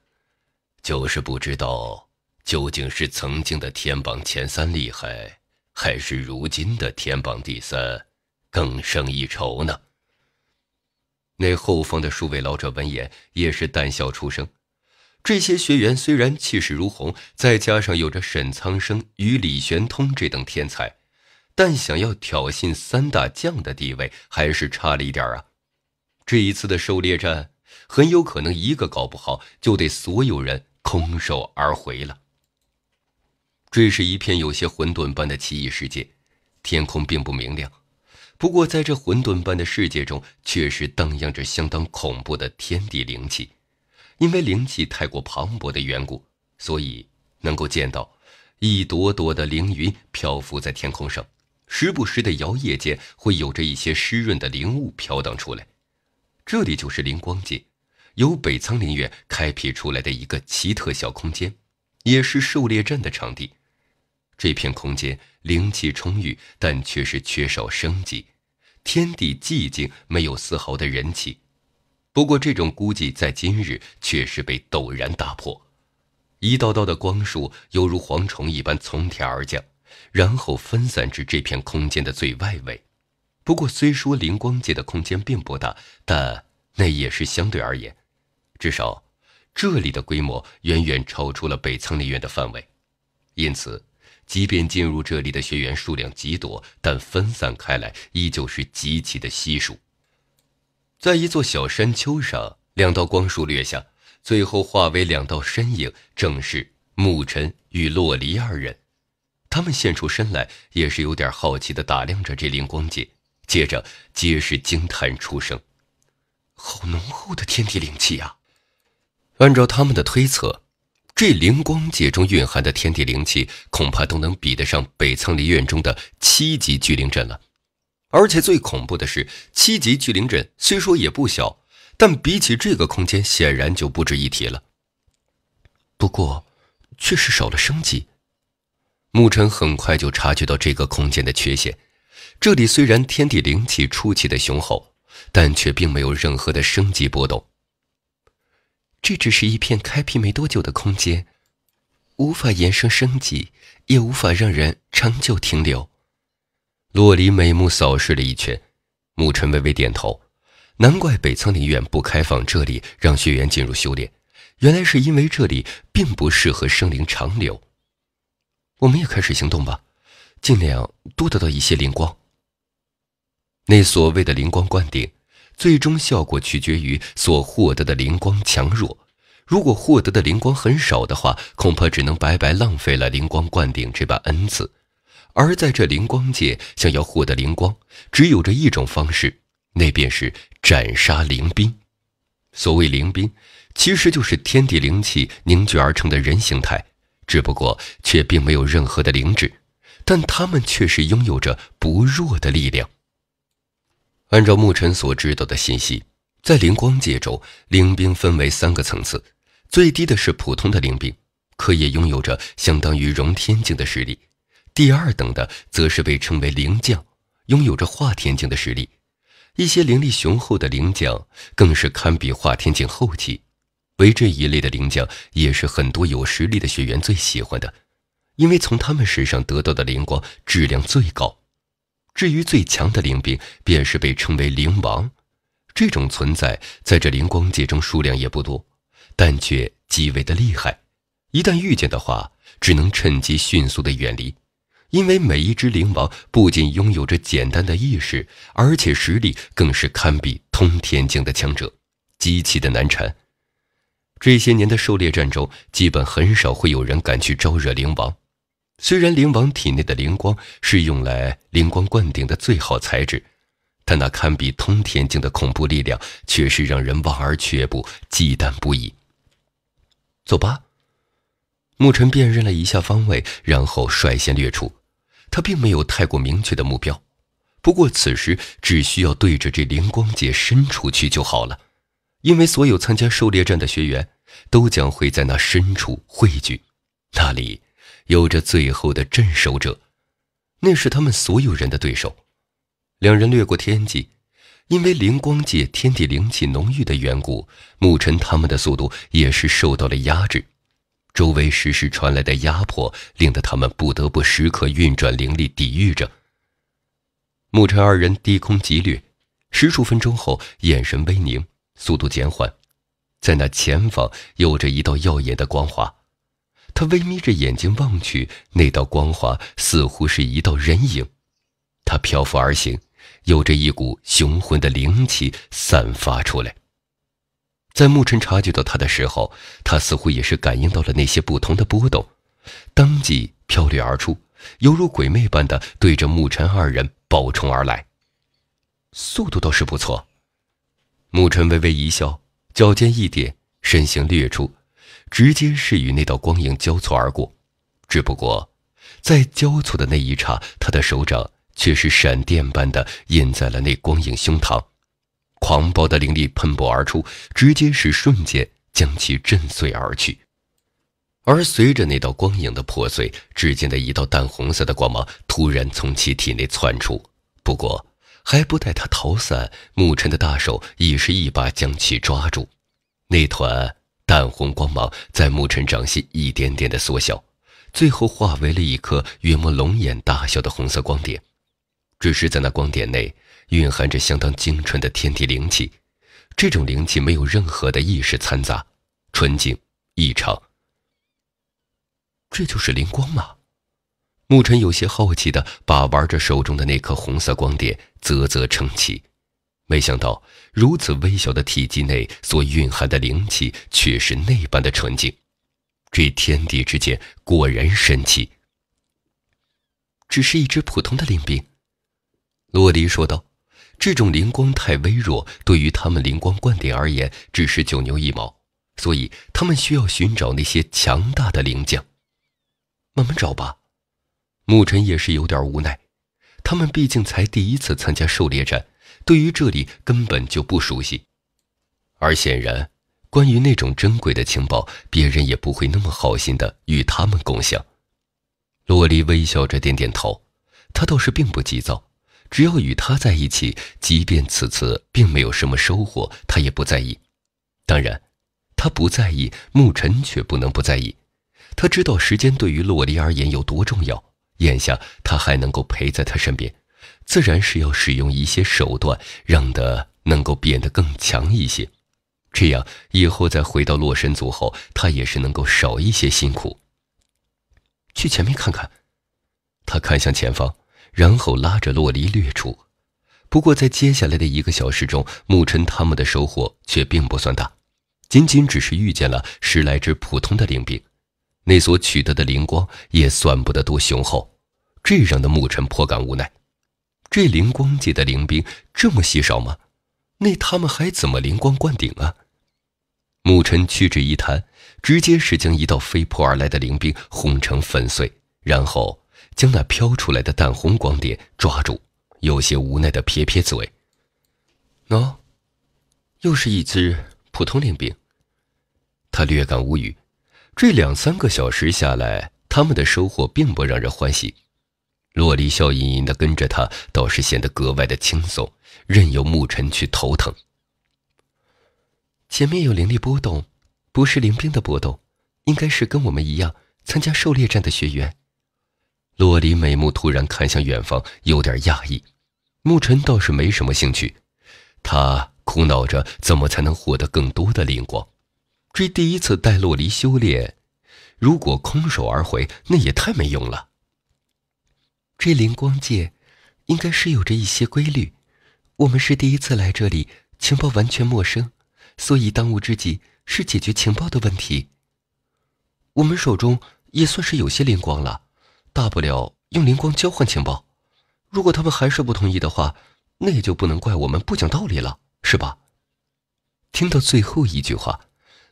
就是不知道究竟是曾经的天榜前三厉害，还是如今的天榜第三更胜一筹呢？那后方的数位老者闻言也是淡笑出声。这些学员虽然气势如虹，再加上有着沈苍生与李玄通这等天才，但想要挑衅三大将的地位，还是差了一点啊。这一次的狩猎战，很有可能一个搞不好就得所有人空手而回了。这是一片有些混沌般的奇异世界，天空并不明亮。不过，在这混沌般的世界中，确实荡漾着相当恐怖的天地灵气。因为灵气太过磅礴的缘故，所以能够见到一朵朵的凌云漂浮在天空上，时不时的摇曳间会有着一些湿润的灵物飘荡出来。这里就是灵光界，由北苍灵院开辟出来的一个奇特小空间，也是狩猎战的场地。这片空间灵气充裕，但却是缺少生机，天地寂静，没有丝毫的人气。不过，这种孤寂在今日却是被陡然打破，一道道的光束犹如蝗虫一般从天而降，然后分散至这片空间的最外围。不过，虽说灵光界的空间并不大，但那也是相对而言。至少，这里的规模远远超出了北苍灵院的范围，因此，即便进入这里的学员数量极多，但分散开来依旧是极其的稀疏。在一座小山丘上，两道光束掠下，最后化为两道身影，正是牧尘与洛璃二人。他们现出身来，也是有点好奇的打量着这灵光界。接着皆是惊叹出声：“好浓厚的天地灵气啊！”按照他们的推测，这灵光界中蕴含的天地灵气，恐怕都能比得上北苍离院中的七级聚灵阵了。而且最恐怖的是，七级聚灵阵虽说也不小，但比起这个空间，显然就不值一提了。不过，却是少了生机。牧尘很快就察觉到这个空间的缺陷。这里虽然天地灵气出奇的雄厚，但却并没有任何的生机波动。这只是一片开辟没多久的空间，无法延伸升级，也无法让人长久停留。洛璃眉目扫视了一圈，牧尘微微点头。难怪北苍林院不开放这里让学员进入修炼，原来是因为这里并不适合生灵长留。我们也开始行动吧，尽量多得到一些灵光。那所谓的灵光灌顶，最终效果取决于所获得的灵光强弱。如果获得的灵光很少的话，恐怕只能白白浪费了灵光灌顶这把恩赐。而在这灵光界，想要获得灵光，只有这一种方式，那便是斩杀灵兵。所谓灵兵，其实就是天地灵气凝聚而成的人形态，只不过却并没有任何的灵智，但他们却是拥有着不弱的力量。按照牧尘所知道的信息，在灵光界中，灵兵分为三个层次，最低的是普通的灵兵，可也拥有着相当于融天境的实力；第二等的则是被称为灵将，拥有着化天境的实力。一些灵力雄厚的灵将更是堪比化天境后期。为这一类的灵将，也是很多有实力的学员最喜欢的，因为从他们身上得到的灵光质量最高。至于最强的灵兵，便是被称为灵王，这种存在在这灵光界中数量也不多，但却极为的厉害。一旦遇见的话，只能趁机迅速的远离，因为每一只灵王不仅拥有着简单的意识，而且实力更是堪比通天境的强者，极其的难缠。这些年的狩猎战中，基本很少会有人敢去招惹灵王。虽然灵王体内的灵光是用来灵光灌顶的最好材质，但那堪比通天境的恐怖力量却是让人望而却步、忌惮不已。走吧，牧尘辨认了一下方位，然后率先掠出。他并没有太过明确的目标，不过此时只需要对着这灵光界深处去就好了，因为所有参加狩猎战的学员都将会在那深处汇聚，那里。有着最后的镇守者，那是他们所有人的对手。两人掠过天际，因为灵光界天地灵气浓郁的缘故，牧尘他们的速度也是受到了压制。周围时时传来的压迫，令得他们不得不时刻运转灵力抵御着。牧尘二人低空急掠，十数分钟后，眼神微凝，速度减缓，在那前方有着一道耀眼的光华。他微眯着眼睛望去，那道光华似乎是一道人影，他漂浮而行，有着一股雄浑的灵气散发出来。在牧尘察觉到他的时候，他似乎也是感应到了那些不同的波动，当即飘掠而出，犹如鬼魅般的对着牧尘二人暴冲而来。速度倒是不错，牧尘微微一笑，脚尖一点，身形掠出。直接是与那道光影交错而过，只不过，在交错的那一刹，他的手掌却是闪电般的印在了那光影胸膛，狂暴的灵力喷薄而出，直接是瞬间将其震碎而去。而随着那道光影的破碎，只见的一道淡红色的光芒突然从其体内窜出，不过还不待他逃散，牧尘的大手已是一把将其抓住，那团。淡红光芒在牧尘掌心一点点的缩小，最后化为了一颗约莫龙眼大小的红色光点。只是在那光点内，蕴含着相当精纯的天地灵气。这种灵气没有任何的意识掺杂，纯净异常。这就是灵光吗？牧尘有些好奇的把玩着手中的那颗红色光点，啧啧称奇。没想到如此微小的体积内所蕴含的灵气却是那般的纯净，这天地之间果然神奇。只是一只普通的灵兵，洛离说道：“这种灵光太微弱，对于他们灵光灌顶而言只是九牛一毛，所以他们需要寻找那些强大的灵将。慢慢找吧。”牧尘也是有点无奈，他们毕竟才第一次参加狩猎战。对于这里根本就不熟悉，而显然，关于那种珍贵的情报，别人也不会那么好心的与他们共享。洛璃微笑着点点头，他倒是并不急躁，只要与他在一起，即便此次并没有什么收获，他也不在意。当然，他不在意，牧尘却不能不在意。他知道时间对于洛璃而言有多重要，眼下他还能够陪在他身边。自然是要使用一些手段，让他能够变得更强一些，这样以后再回到洛神族后，他也是能够少一些辛苦。去前面看看，他看向前方，然后拉着洛璃掠出。不过在接下来的一个小时中，牧尘他们的收获却并不算大，仅仅只是遇见了十来只普通的灵兵，那所取得的灵光也算不得多雄厚，这让的牧尘颇感无奈。这灵光界的灵兵这么稀少吗？那他们还怎么灵光灌顶啊？牧尘屈指一弹，直接是将一道飞扑而来的灵兵轰成粉碎，然后将那飘出来的淡红光点抓住，有些无奈的撇撇嘴。喏，又是一只普通灵兵。他略感无语，这两三个小时下来，他们的收获并不让人欢喜。洛璃笑盈盈地跟着他，倒是显得格外的轻松，任由牧尘去头疼。前面有灵力波动，不是灵兵的波动，应该是跟我们一样参加狩猎战的学员。洛璃眉目突然看向远方，有点讶异。牧尘倒是没什么兴趣，他苦恼着怎么才能获得更多的灵光。这第一次带洛璃修炼，如果空手而回，那也太没用了。这灵光界，应该是有着一些规律。我们是第一次来这里，情报完全陌生，所以当务之急是解决情报的问题。我们手中也算是有些灵光了，大不了用灵光交换情报。如果他们还是不同意的话，那也就不能怪我们不讲道理了，是吧？听到最后一句话，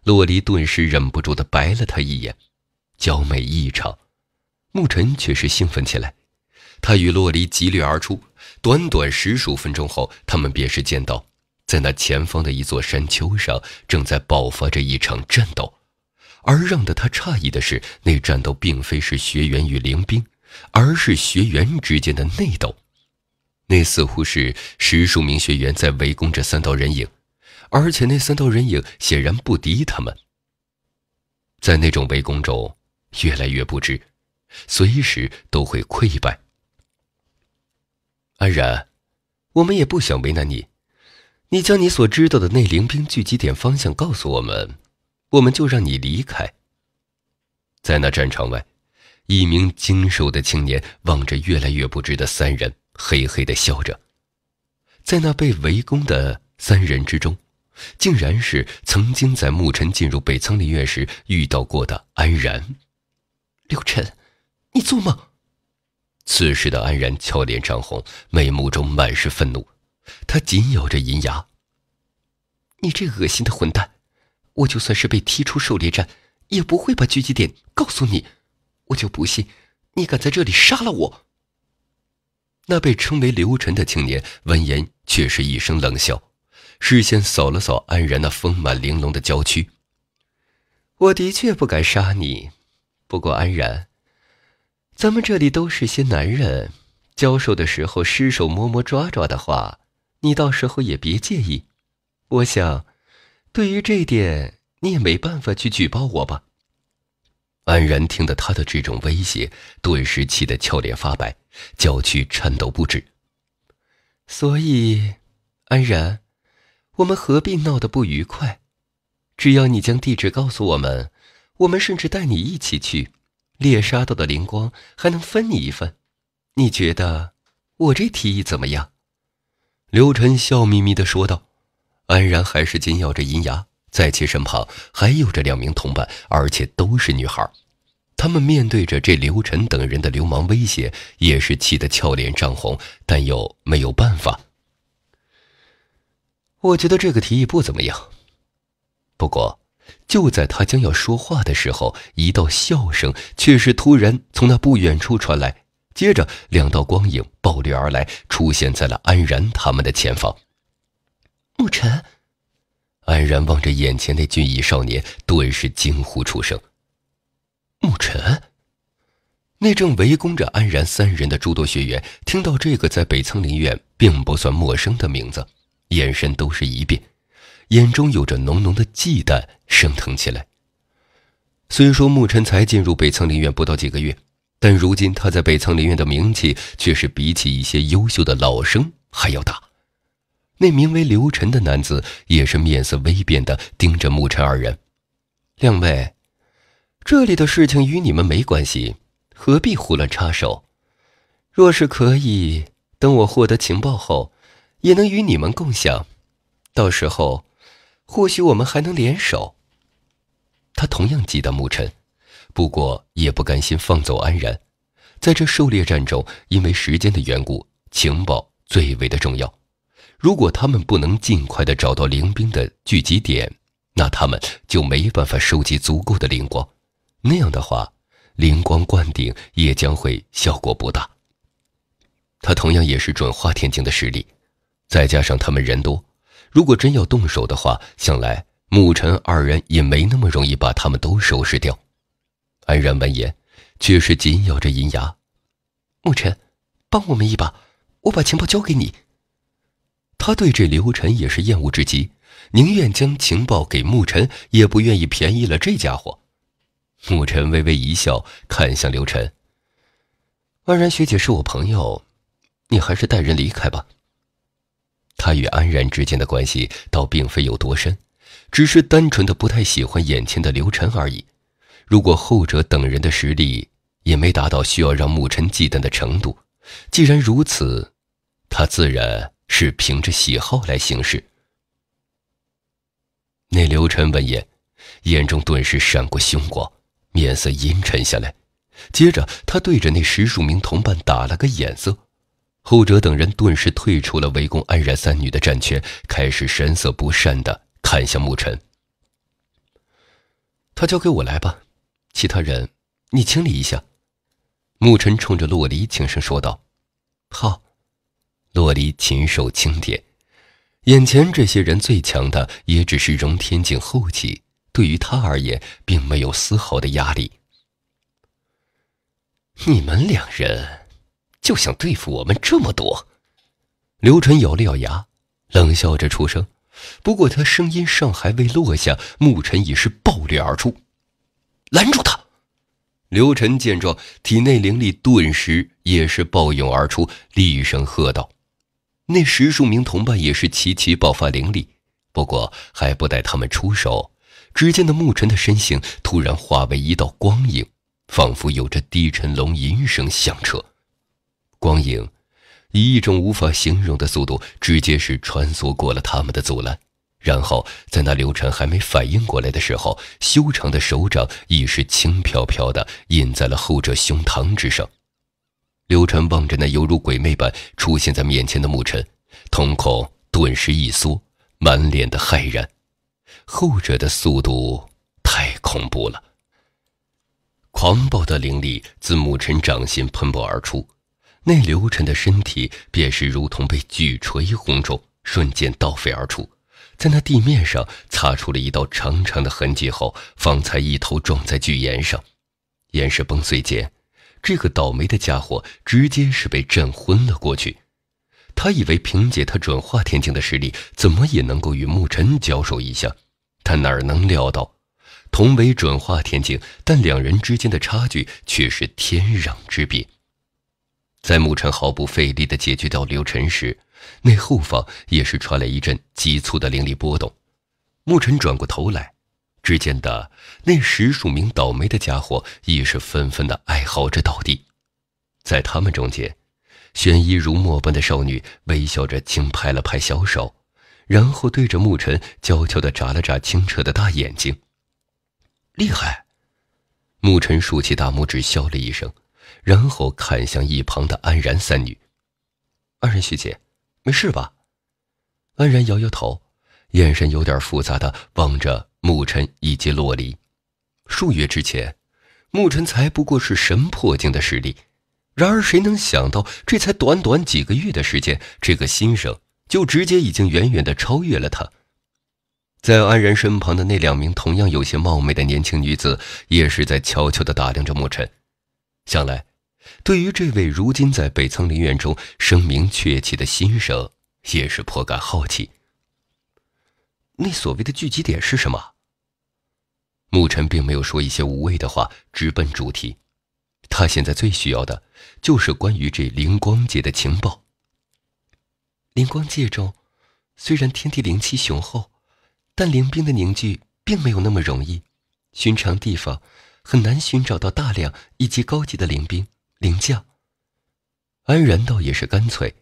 洛璃顿时忍不住的白了他一眼，娇美异常。牧尘却是兴奋起来。他与洛璃急掠而出，短短十数分钟后，他们便是见到，在那前方的一座山丘上，正在爆发着一场战斗。而让得他诧异的是，那战斗并非是学员与灵兵，而是学员之间的内斗。那似乎是十数名学员在围攻着三道人影，而且那三道人影显然不敌他们，在那种围攻中，越来越不知，随时都会溃败。安然，我们也不想为难你。你将你所知道的那灵兵聚集点方向告诉我们，我们就让你离开。在那战场外，一名精瘦的青年望着越来越不知的三人，嘿嘿的笑着。在那被围攻的三人之中，竟然是曾经在牧尘进入北苍林院时遇到过的安然。刘晨，你做梦！此时的安然俏脸涨红，眉目中满是愤怒。她紧咬着银牙：“你这恶心的混蛋，我就算是被踢出狩猎站，也不会把狙击点告诉你。我就不信，你敢在这里杀了我！”那被称为刘晨的青年闻言却是一声冷笑，视线扫了扫安然那丰满玲珑的娇躯：“我的确不敢杀你，不过安然。”咱们这里都是些男人，交手的时候失手摸摸抓抓的话，你到时候也别介意。我想，对于这点你也没办法去举报我吧。安然听到他的这种威胁，顿时气得俏脸发白，娇躯颤抖不止。所以，安然，我们何必闹得不愉快？只要你将地址告诉我们，我们甚至带你一起去。猎杀到的灵光还能分你一份，你觉得我这提议怎么样？”刘晨笑眯眯的说道。安然还是紧咬着银牙，在其身旁还有着两名同伴，而且都是女孩。他们面对着这刘晨等人的流氓威胁，也是气得俏脸涨红，但又没有办法。我觉得这个提议不怎么样，不过……就在他将要说话的时候，一道笑声却是突然从那不远处传来，接着两道光影暴掠而来，出现在了安然他们的前方。牧尘，安然望着眼前那俊逸少年，顿时惊呼出声：“牧尘！”那正围攻着安然三人的诸多学员，听到这个在北苍林院并不算陌生的名字，眼神都是一变。眼中有着浓浓的忌惮升腾起来。虽说牧尘才进入北苍灵院不到几个月，但如今他在北苍灵院的名气却是比起一些优秀的老生还要大。那名为刘晨的男子也是面色微变的盯着牧尘二人：“两位，这里的事情与你们没关系，何必胡乱插手？若是可以，等我获得情报后，也能与你们共享。到时候。”或许我们还能联手。他同样忌惮牧尘，不过也不甘心放走安然。在这狩猎战中，因为时间的缘故，情报最为的重要。如果他们不能尽快的找到灵兵的聚集点，那他们就没办法收集足够的灵光。那样的话，灵光灌顶也将会效果不大。他同样也是准化天境的实力，再加上他们人多。如果真要动手的话，想来牧尘二人也没那么容易把他们都收拾掉。安然闻言，却是紧咬着银牙：“牧尘，帮我们一把，我把情报交给你。”他对这刘晨也是厌恶至极，宁愿将情报给牧尘，也不愿意便宜了这家伙。牧尘微微一笑，看向刘晨：“安然学姐是我朋友，你还是带人离开吧。”他与安然之间的关系倒并非有多深，只是单纯的不太喜欢眼前的刘晨而已。如果后者等人的实力也没达到需要让牧尘忌惮的程度，既然如此，他自然是凭着喜好来行事。那刘晨闻言，眼中顿时闪过凶光，面色阴沉下来，接着他对着那十数名同伴打了个眼色。后者等人顿时退出了围攻安然三女的战圈，开始神色不善的看向牧尘。他交给我来吧，其他人你清理一下。”牧尘冲着洛璃轻声说道。“好。”洛璃亲手清点，眼前这些人最强的也只是荣天境后期，对于他而言，并没有丝毫的压力。你们两人。就想对付我们这么多？刘晨咬了咬牙，冷笑着出声。不过他声音尚还未落下，牧尘已是暴掠而出，拦住他。刘晨见状，体内灵力顿时也是暴涌而出，厉声喝道：“那十数名同伴也是齐齐爆发灵力。”不过还不待他们出手，只见那牧尘的身形突然化为一道光影，仿佛有着低沉龙吟声响彻。光影，以一种无法形容的速度，直接是穿梭过了他们的阻拦，然后在那刘晨还没反应过来的时候，修长的手掌已是轻飘飘的印在了后者胸膛之上。刘晨望着那犹如鬼魅般出现在面前的牧尘，瞳孔顿时一缩，满脸的骇然。后者的速度太恐怖了。狂暴的灵力自牧尘掌心喷薄而出。那刘晨的身体便是如同被巨锤轰中，瞬间倒飞而出，在那地面上擦出了一道长长的痕迹后，方才一头撞在巨岩上，岩石崩碎间，这个倒霉的家伙直接是被震昏了过去。他以为凭借他转化天境的实力，怎么也能够与牧尘交手一下，他哪能料到，同为转化天境，但两人之间的差距却是天壤之别。在牧尘毫不费力地解决掉刘晨时，那后方也是传来一阵急促的灵力波动。牧尘转过头来，只见得那十数名倒霉的家伙亦是纷纷地哀嚎着倒地。在他们中间，玄衣如墨般的少女微笑着轻拍了拍小手，然后对着牧尘娇俏地眨了眨清澈的大眼睛。厉害！牧尘竖起大拇指，笑了一声。然后看向一旁的安然三女，安然学姐，没事吧？安然摇摇头，眼神有点复杂的望着牧尘以及洛璃。数月之前，牧尘才不过是神魄境的实力，然而谁能想到，这才短短几个月的时间，这个新生就直接已经远远的超越了他。在安然身旁的那两名同样有些貌美的年轻女子，也是在悄悄的打量着牧尘，想来。对于这位如今在北苍灵院中声名鹊起的新生，也是颇感好奇。那所谓的聚集点是什么？牧尘并没有说一些无谓的话，直奔主题。他现在最需要的，就是关于这灵光界的情报。灵光界中，虽然天地灵气雄厚，但灵兵的凝聚并没有那么容易，寻常地方，很难寻找到大量以及高级的灵兵。领教。安然倒也是干脆，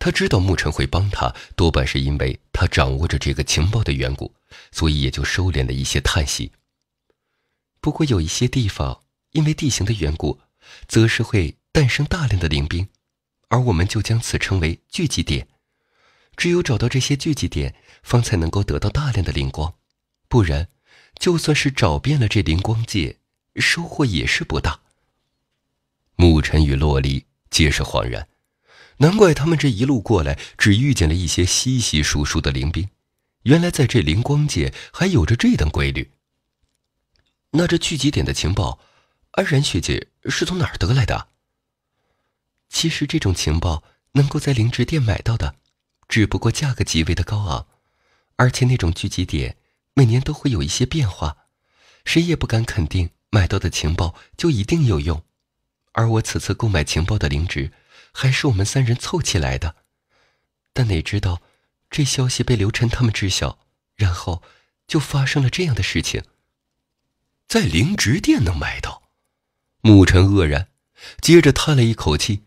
他知道牧尘会帮他，多半是因为他掌握着这个情报的缘故，所以也就收敛了一些叹息。不过有一些地方，因为地形的缘故，则是会诞生大量的灵兵，而我们就将此称为聚集点。只有找到这些聚集点，方才能够得到大量的灵光，不然，就算是找遍了这灵光界，收获也是不大。牧尘与洛璃皆是恍然，难怪他们这一路过来只遇见了一些稀稀疏疏的灵兵，原来在这灵光界还有着这等规律。那这聚集点的情报，安然学姐是从哪儿得来的？其实这种情报能够在灵芝店买到的，只不过价格极为的高昂，而且那种聚集点每年都会有一些变化，谁也不敢肯定买到的情报就一定有用。而我此次购买情报的灵芝，还是我们三人凑起来的。但哪知道，这消息被刘晨他们知晓，然后就发生了这样的事情。在灵芝店能买到？牧尘愕然，接着叹了一口气。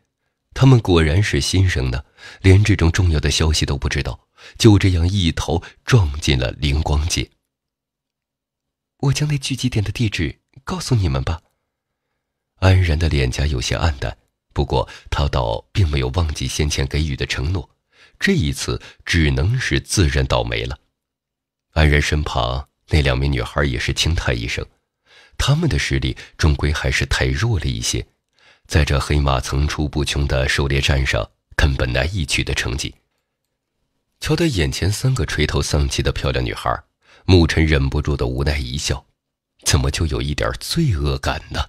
他们果然是新生的，连这种重要的消息都不知道，就这样一头撞进了灵光界。我将那聚集点的地址告诉你们吧。安然的脸颊有些暗淡，不过他倒并没有忘记先前给予的承诺，这一次只能是自认倒霉了。安然身旁那两名女孩也是轻叹一声，他们的实力终归还是太弱了一些，在这黑马层出不穷的狩猎战上根本难以取得成绩。瞧得眼前三个垂头丧气的漂亮女孩，牧尘忍不住的无奈一笑，怎么就有一点罪恶感呢？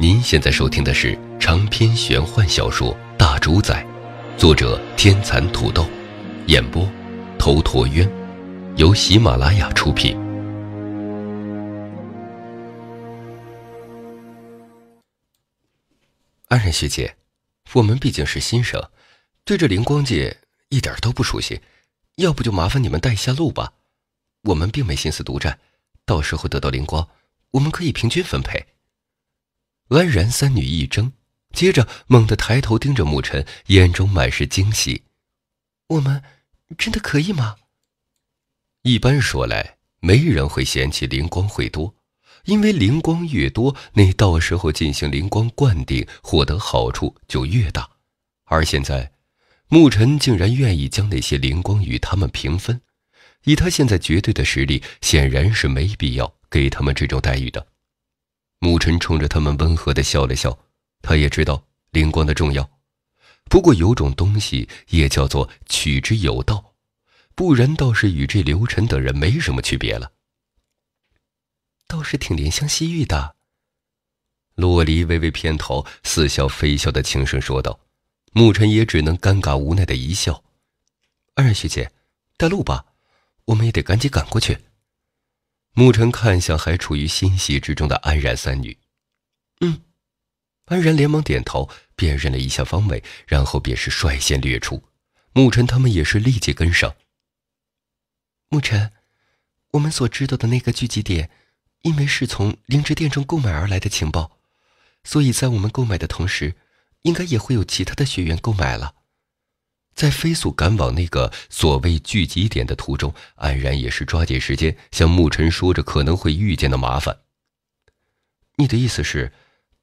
您现在收听的是长篇玄幻小说《大主宰》，作者天蚕土豆，演播头陀渊，由喜马拉雅出品。安然学姐，我们毕竟是新生，对这灵光界一点都不熟悉，要不就麻烦你们带一下路吧。我们并没心思独占，到时候得到灵光，我们可以平均分配。安然三女一怔，接着猛地抬头盯着牧尘，眼中满是惊喜：“我们真的可以吗？”一般说来，没人会嫌弃灵光会多，因为灵光越多，那到时候进行灵光灌顶获得好处就越大。而现在，牧尘竟然愿意将那些灵光与他们平分，以他现在绝对的实力，显然是没必要给他们这种待遇的。牧尘冲着他们温和的笑了笑，他也知道灵光的重要，不过有种东西也叫做取之有道，不然倒是与这刘晨等人没什么区别了。倒是挺怜香惜玉的，洛离微微偏头，似笑非笑的轻声说道，牧尘也只能尴尬无奈的一笑。二学姐，带路吧，我们也得赶紧赶过去。沐晨看向还处于欣喜之中的安然三女，嗯，安然连忙点头，辨认了一下方位，然后便是率先掠出。沐晨他们也是立即跟上。沐晨，我们所知道的那个聚集点，因为是从灵芝店中购买而来的情报，所以在我们购买的同时，应该也会有其他的学员购买了。在飞速赶往那个所谓聚集点的途中，安然也是抓紧时间向牧尘说着可能会遇见的麻烦。你的意思是，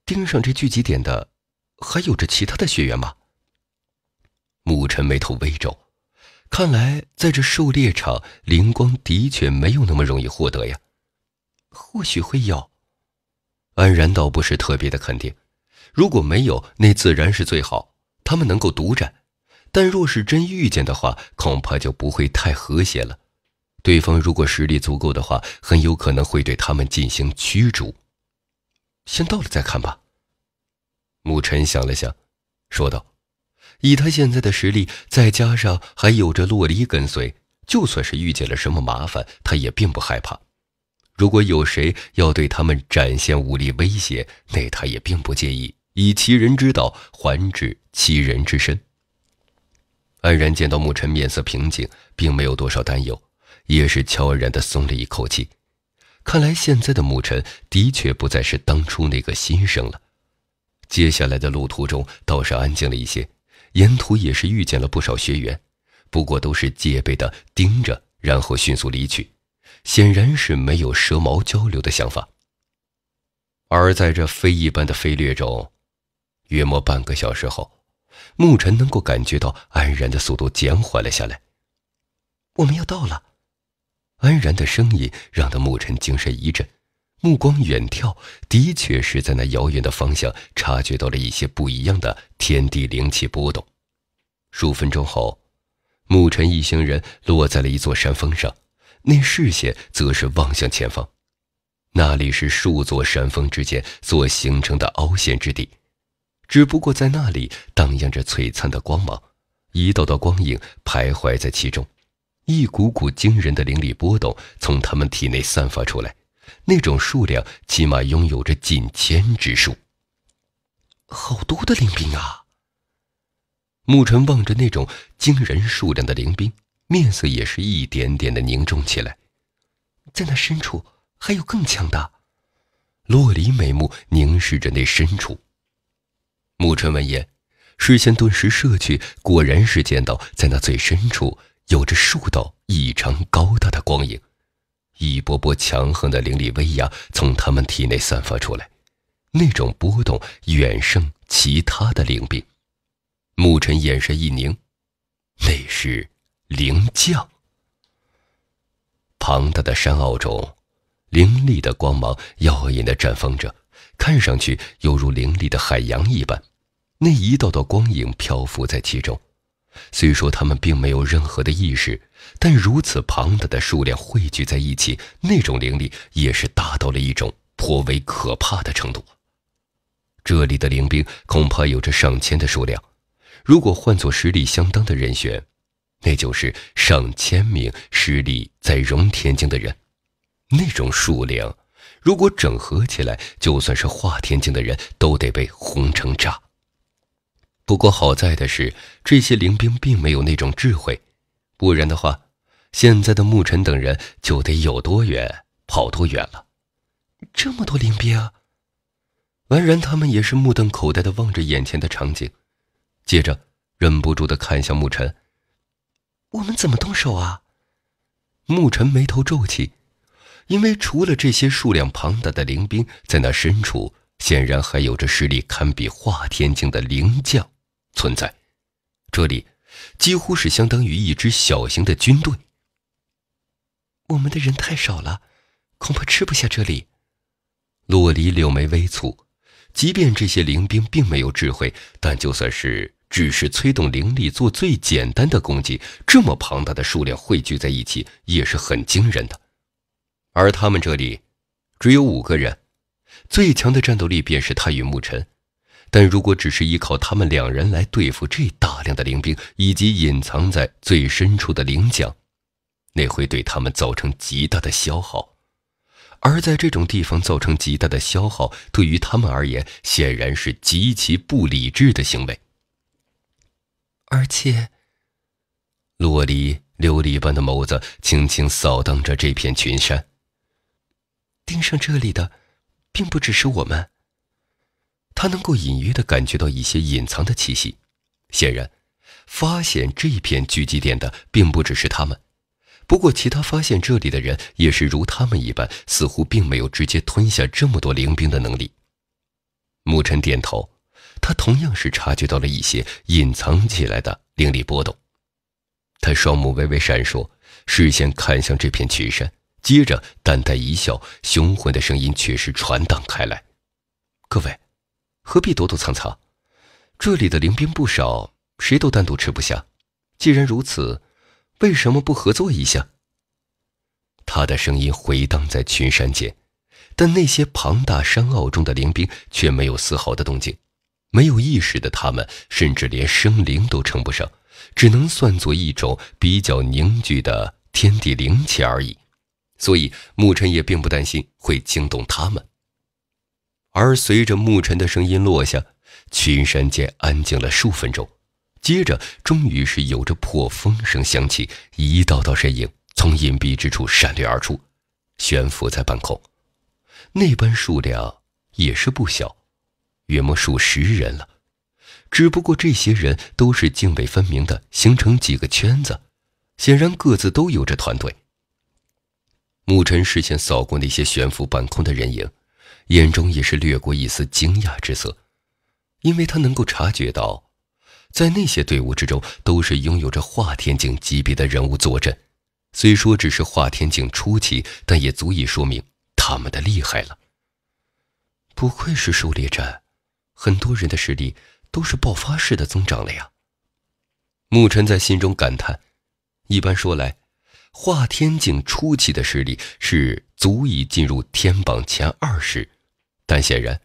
盯上这聚集点的还有着其他的学员吗？牧尘眉头微皱，看来在这狩猎场灵光的确没有那么容易获得呀。或许会有，安然倒不是特别的肯定。如果没有，那自然是最好，他们能够独占。但若是真遇见的话，恐怕就不会太和谐了。对方如果实力足够的话，很有可能会对他们进行驱逐。先到了再看吧。牧尘想了想，说道：“以他现在的实力，再加上还有着洛璃跟随，就算是遇见了什么麻烦，他也并不害怕。如果有谁要对他们展现武力威胁，那他也并不介意，以其人之道还治其人之身。”安然见到牧尘，面色平静，并没有多少担忧，也是悄然地松了一口气。看来现在的牧尘的确不再是当初那个新生了。接下来的路途中倒是安静了一些，沿途也是遇见了不少学员，不过都是戒备地盯着，然后迅速离去，显然是没有蛇矛交流的想法。而在这飞一般的飞掠中，约莫半个小时后。牧尘能够感觉到安然的速度减缓了下来。我们要到了，安然的声音让得牧尘精神一振，目光远眺，的确是在那遥远的方向察觉到了一些不一样的天地灵气波动。数分钟后，牧尘一行人落在了一座山峰上，那视线则是望向前方，那里是数座山峰之间所形成的凹陷之地。只不过在那里荡漾着璀璨的光芒，一道道光影徘徊在其中，一股股惊人的灵力波动从他们体内散发出来，那种数量起码拥有着近千之数。好多的灵兵啊！牧尘望着那种惊人数量的灵兵，面色也是一点点的凝重起来。在那深处还有更强大的。洛璃美目凝视着那深处。沐尘闻言，视线顿时射去，果然是见到在那最深处有着数道异常高大的光影，一波波强横的灵力威压从他们体内散发出来，那种波动远胜其他的灵兵。沐尘眼神一凝，那是灵将。庞大的山坳中，凌厉的光芒耀眼的绽放着，看上去犹如凌厉的海洋一般。那一道道光影漂浮在其中，虽说他们并没有任何的意识，但如此庞大的数量汇聚在一起，那种灵力也是达到了一种颇为可怕的程度。这里的灵兵恐怕有着上千的数量，如果换做实力相当的人选，那就是上千名实力在融天境的人。那种数量，如果整合起来，就算是化天境的人都得被轰成渣。不过好在的是，这些灵兵并没有那种智慧，不然的话，现在的牧尘等人就得有多远跑多远了。这么多灵兵，啊，完然他们也是目瞪口呆的望着眼前的场景，接着忍不住的看向牧尘：“我们怎么动手啊？”牧尘眉头皱起，因为除了这些数量庞大的灵兵，在那深处显然还有着实力堪比化天境的灵将。存在，这里几乎是相当于一支小型的军队。我们的人太少了，恐怕吃不下这里。洛璃柳眉微蹙，即便这些灵兵并没有智慧，但就算是只是催动灵力做最简单的攻击，这么庞大的数量汇聚在一起也是很惊人的。而他们这里只有五个人，最强的战斗力便是他与牧尘。但如果只是依靠他们两人来对付这大量的灵兵以及隐藏在最深处的灵将，那会对他们造成极大的消耗。而在这种地方造成极大的消耗，对于他们而言显然是极其不理智的行为。而且，洛璃琉璃般的眸子轻轻扫荡着这片群山，盯上这里的，并不只是我们。他能够隐约的感觉到一些隐藏的气息，显然，发现这片聚集点的并不只是他们。不过，其他发现这里的人也是如他们一般，似乎并没有直接吞下这么多灵兵的能力。牧尘点头，他同样是察觉到了一些隐藏起来的灵力波动。他双目微微闪烁，视线看向这片群山，接着淡淡一笑，雄浑的声音却是传荡开来：“各位。”何必躲躲藏藏？这里的灵兵不少，谁都单独吃不下。既然如此，为什么不合作一下？他的声音回荡在群山间，但那些庞大山坳中的灵兵却没有丝毫的动静。没有意识的他们，甚至连生灵都称不上，只能算作一种比较凝聚的天地灵气而已。所以，沐尘也并不担心会惊动他们。而随着牧尘的声音落下，群山间安静了数分钟，接着终于是有着破风声响起，一道道身影从隐蔽之处闪掠而出，悬浮在半空，那般数量也是不小，约莫数十人了。只不过这些人都是泾渭分明的，形成几个圈子，显然各自都有着团队。牧尘视线扫过那些悬浮半空的人影。眼中也是掠过一丝惊讶之色，因为他能够察觉到，在那些队伍之中，都是拥有着化天境级别的人物坐镇。虽说只是化天境初期，但也足以说明他们的厉害了。不愧是狩猎战，很多人的实力都是爆发式的增长了呀。牧尘在心中感叹。一般说来，化天境初期的实力是足以进入天榜前二十。但显然，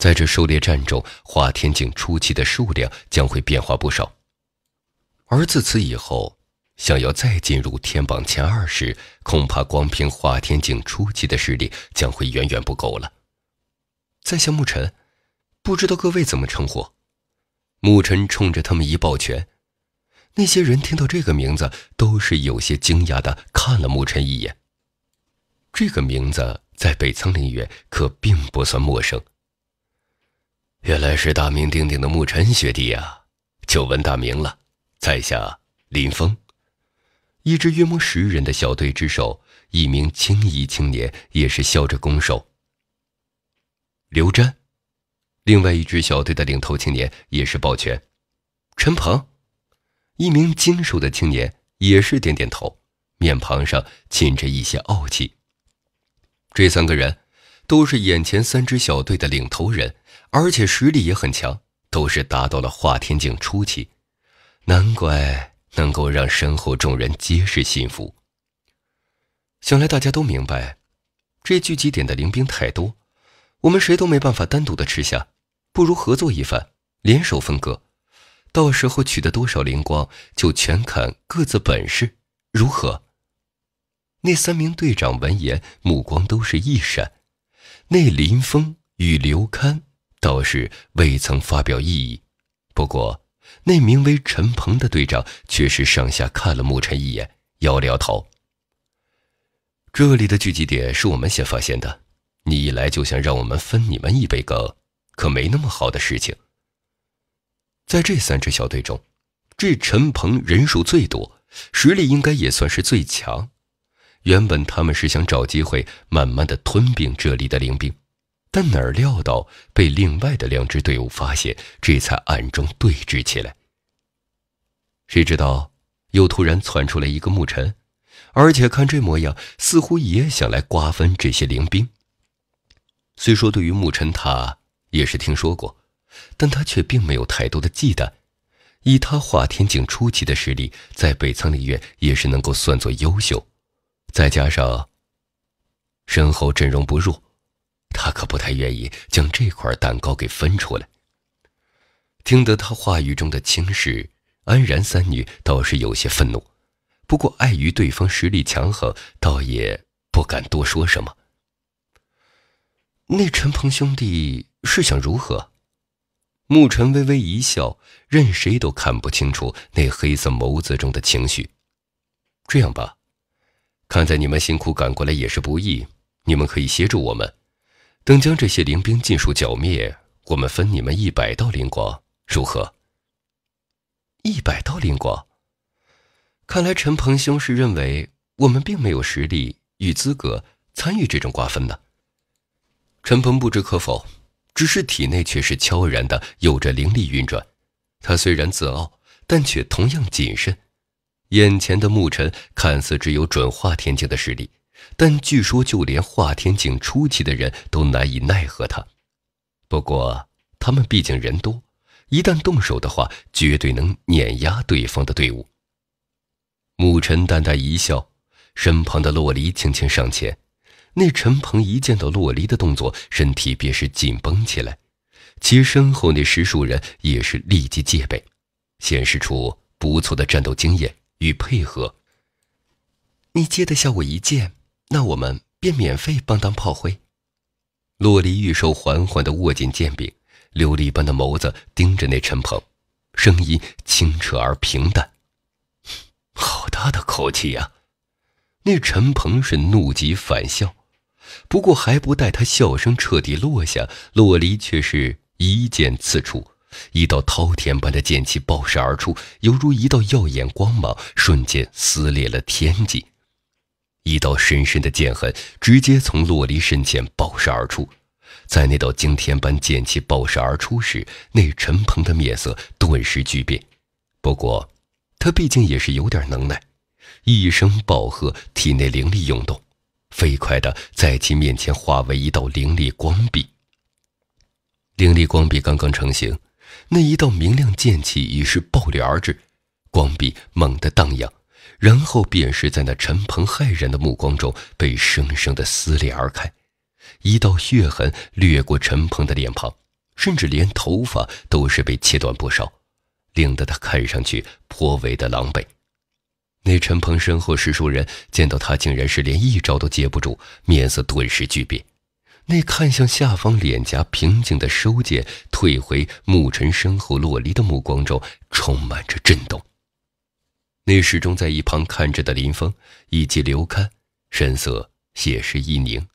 在这狩猎战中，化天境初期的数量将会变化不少。而自此以后，想要再进入天榜前二十，恐怕光凭化天境初期的实力将会远远不够了。在下牧尘，不知道各位怎么称呼？牧尘冲着他们一抱拳，那些人听到这个名字，都是有些惊讶的看了牧尘一眼。这个名字在北苍林院可并不算陌生。原来是大名鼎鼎的沐尘学弟啊，久闻大名了，在下林峰。一支约莫十人的小队之首，一名青衣青年也是笑着拱手。刘瞻，另外一支小队的领头青年也是抱拳。陈鹏，一名精瘦的青年也是点点头，面庞上噙着一些傲气。这三个人都是眼前三支小队的领头人，而且实力也很强，都是达到了化天境初期，难怪能够让身后众人皆是信服。想来大家都明白，这聚集点的灵兵太多，我们谁都没办法单独的吃下，不如合作一番，联手分割，到时候取得多少灵光，就全看各自本事，如何？那三名队长闻言，目光都是一闪。那林峰与刘堪倒是未曾发表异议，不过那名为陈鹏的队长却是上下看了牧尘一眼，摇了摇头。这里的聚集点是我们先发现的，你一来就想让我们分你们一杯羹，可没那么好的事情。在这三支小队中，这陈鹏人数最多，实力应该也算是最强。原本他们是想找机会慢慢的吞并这里的灵兵，但哪料到被另外的两支队伍发现，这才暗中对峙起来。谁知道，又突然窜出来一个牧尘，而且看这模样，似乎也想来瓜分这些灵兵。虽说对于牧尘他也是听说过，但他却并没有太多的忌惮。以他化天境初期的实力，在北苍灵院也是能够算作优秀。再加上身后阵容不弱，他可不太愿意将这块蛋糕给分出来。听得他话语中的轻视，安然三女倒是有些愤怒，不过碍于对方实力强横，倒也不敢多说什么。那陈鹏兄弟是想如何？牧尘微微一笑，任谁都看不清楚那黑色眸子中的情绪。这样吧。看在你们辛苦赶过来也是不易，你们可以协助我们。等将这些灵兵尽数剿灭，我们分你们一百道灵光，如何？一百道灵光。看来陈鹏兄是认为我们并没有实力与资格参与这种瓜分呢？陈鹏不知可否，只是体内却是悄然的有着灵力运转。他虽然自傲，但却同样谨慎。眼前的牧尘看似只有准化天境的实力，但据说就连化天境初期的人都难以奈何他。不过他们毕竟人多，一旦动手的话，绝对能碾压对方的队伍。牧尘淡淡一笑，身旁的洛璃轻轻上前。那陈鹏一见到洛璃的动作，身体便是紧绷起来，其身后那十数人也是立即戒备，显示出不错的战斗经验。与配合，你接得下我一剑，那我们便免费帮当炮灰。洛璃玉手缓缓地握紧剑柄，琉璃般的眸子盯着那陈鹏，声音清澈而平淡：“好大的口气呀！”那陈鹏是怒极反笑，不过还不待他笑声彻底落下，洛璃却是一剑刺出。一道滔天般的剑气爆射而出，犹如一道耀眼光芒，瞬间撕裂了天际。一道深深的剑痕直接从洛离身前爆射而出。在那道惊天般剑气爆射而出时，那陈鹏的面色顿时巨变。不过，他毕竟也是有点能耐，一声暴喝，体内灵力涌动，飞快的在其面前化为一道灵力光壁。灵力光壁刚刚成型。那一道明亮剑气已是爆掠而至，光臂猛地荡漾，然后便是在那陈鹏骇然的目光中被生生的撕裂而开，一道血痕掠过陈鹏的脸庞，甚至连头发都是被切断不少，令得他看上去颇为的狼狈。那陈鹏身后十数人见到他竟然是连一招都接不住，面色顿时巨变。那看向下方脸颊平静的收剑退回牧尘身后，洛璃的目光中充满着震动。那始终在一旁看着的林峰以及刘堪，神色也是一凝，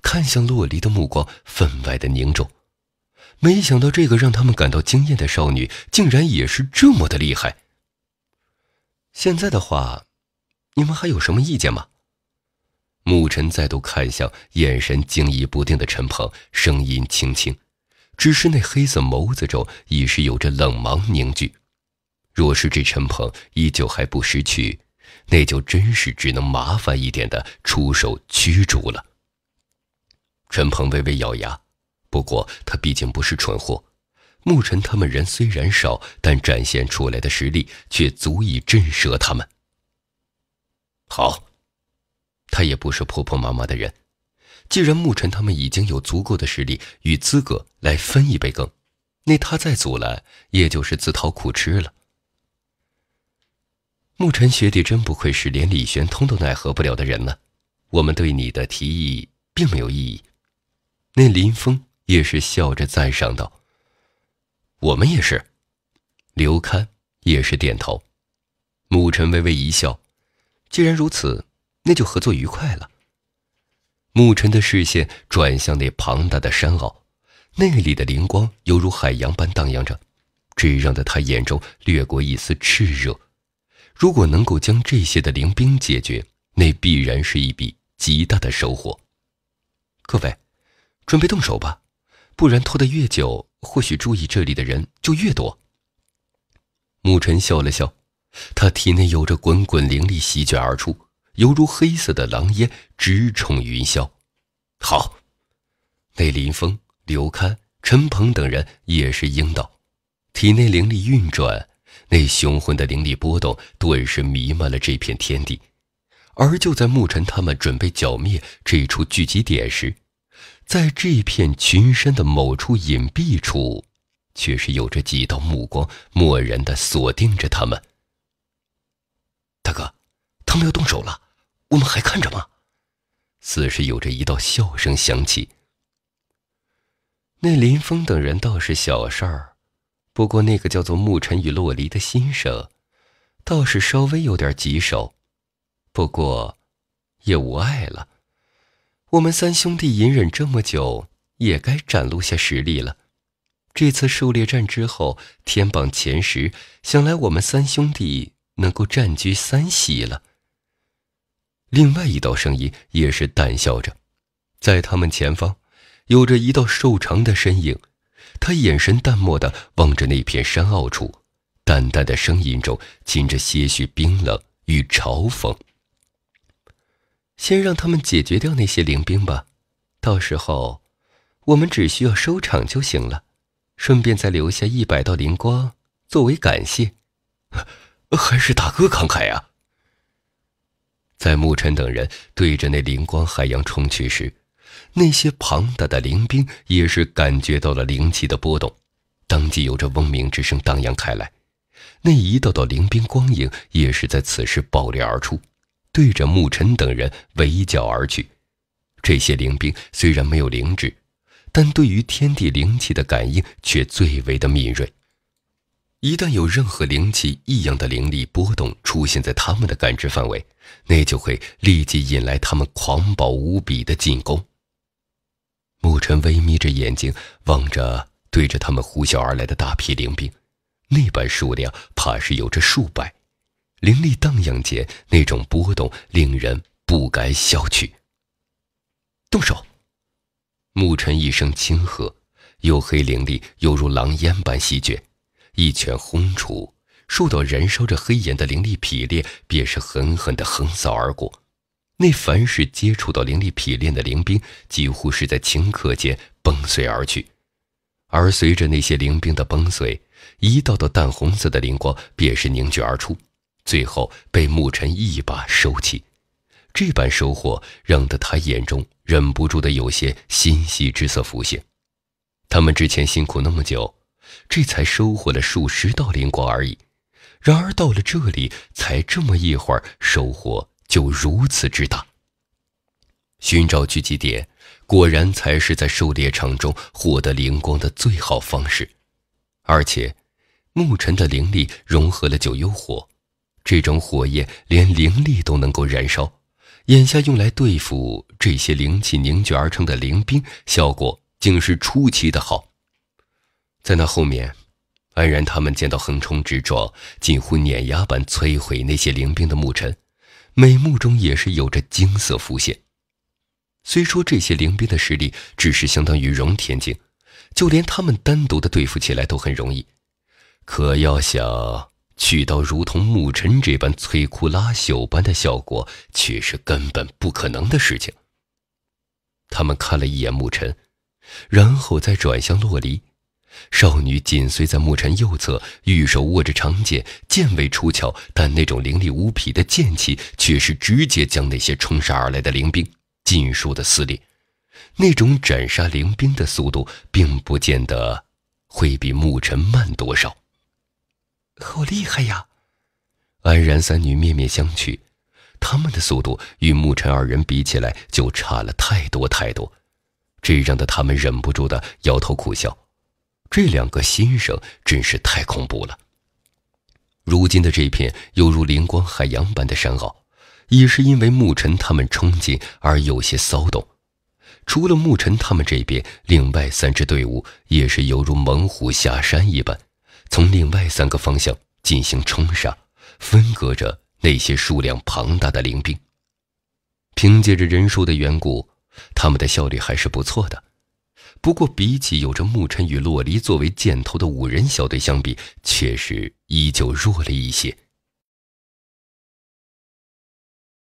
看向洛璃的目光分外的凝重。没想到这个让他们感到惊艳的少女，竟然也是这么的厉害。现在的话，你们还有什么意见吗？牧尘再度看向眼神惊疑不定的陈鹏，声音轻轻，只是那黑色眸子中已是有着冷芒凝聚。若是这陈鹏依旧还不识趣，那就真是只能麻烦一点的出手驱逐了。陈鹏微微咬牙，不过他毕竟不是蠢货。牧尘他们人虽然少，但展现出来的实力却足以震慑他们。好。他也不是婆婆妈妈的人，既然牧尘他们已经有足够的实力与资格来分一杯羹，那他再阻拦也就是自讨苦吃了。牧尘学弟真不愧是连李玄通都奈何不了的人呢，我们对你的提议并没有异议。那林峰也是笑着赞赏道：“我们也是。”刘堪也是点头。牧尘微微一笑：“既然如此。”那就合作愉快了。牧尘的视线转向那庞大的山坳，那里的灵光犹如海洋般荡漾着，这让的他眼中掠过一丝炽热。如果能够将这些的灵兵解决，那必然是一笔极大的收获。各位，准备动手吧，不然拖得越久，或许注意这里的人就越多。牧尘笑了笑，他体内有着滚滚灵力席卷而出。犹如黑色的狼烟直冲云霄。好，那林峰、刘堪、陈鹏等人也是应道，体内灵力运转，那雄浑的灵力波动顿时弥漫了这片天地。而就在牧尘他们准备剿灭这处聚集点时，在这片群山的某处隐蔽处，却是有着几道目光漠然的锁定着他们。大哥，他们要动手了。我们还看着吗？似是有着一道笑声响起。那林峰等人倒是小事儿，不过那个叫做牧尘与洛璃的心声，倒是稍微有点棘手。不过，也无碍了。我们三兄弟隐忍这么久，也该展露下实力了。这次狩猎战之后，天榜前十，想来我们三兄弟能够占据三席了。另外一道声音也是淡笑着，在他们前方，有着一道瘦长的身影，他眼神淡漠的望着那片山坳处，淡淡的声音中噙着些许冰冷与嘲讽。先让他们解决掉那些灵兵吧，到时候，我们只需要收场就行了，顺便再留下一百道灵光作为感谢，还是大哥慷慨啊。在牧尘等人对着那灵光海洋冲去时，那些庞大的灵兵也是感觉到了灵气的波动，当即有着嗡鸣之声荡漾开来，那一道道灵兵光影也是在此时爆裂而出，对着牧尘等人围剿而去。这些灵兵虽然没有灵智，但对于天地灵气的感应却最为的敏锐。一旦有任何灵气异样的灵力波动出现在他们的感知范围，那就会立即引来他们狂暴无比的进攻。牧尘微眯着眼睛，望着对着他们呼啸而来的大批灵兵，那般数量怕是有着数百，灵力荡漾间，那种波动令人不敢小觑。动手！牧尘一声轻喝，黝黑灵力犹如狼烟般席卷。一拳轰出，受到燃烧着黑炎的灵力劈裂，便是狠狠地横扫而过。那凡是接触到灵力劈裂的灵兵，几乎是在顷刻间崩碎而去。而随着那些灵兵的崩碎，一道道淡红色的灵光便是凝聚而出，最后被牧尘一把收起。这般收获，让得他眼中忍不住的有些欣喜之色浮现。他们之前辛苦那么久。这才收获了数十道灵光而已，然而到了这里，才这么一会儿，收获就如此之大。寻找聚集点，果然才是在狩猎场中获得灵光的最好方式。而且，牧尘的灵力融合了九幽火，这种火焰连灵力都能够燃烧，眼下用来对付这些灵气凝聚而成的灵兵，效果竟是出奇的好。在那后面，安然他们见到横冲直撞、近乎碾压般摧毁那些灵兵的牧尘，眉目中也是有着惊色浮现。虽说这些灵兵的实力只是相当于融天境，就连他们单独的对付起来都很容易，可要想取到如同牧尘这般摧枯拉朽般的效果，却是根本不可能的事情。他们看了一眼牧尘，然后再转向洛璃。少女紧随在牧尘右侧，玉手握着长剑，剑未出鞘，但那种凌厉无匹的剑气，却是直接将那些冲杀而来的灵兵尽数的撕裂。那种斩杀灵兵的速度，并不见得会比牧尘慢多少。好厉害呀！安然三女面面相觑，他们的速度与牧尘二人比起来，就差了太多太多，这让得他们忍不住的摇头苦笑。这两个新生真是太恐怖了。如今的这片犹如灵光海洋般的山坳，也是因为牧尘他们冲进而有些骚动。除了牧尘他们这边，另外三支队伍也是犹如猛虎下山一般，从另外三个方向进行冲杀，分隔着那些数量庞大的灵兵。凭借着人数的缘故，他们的效率还是不错的。不过，比起有着沐尘与洛璃作为箭头的五人小队相比，确实依旧弱了一些。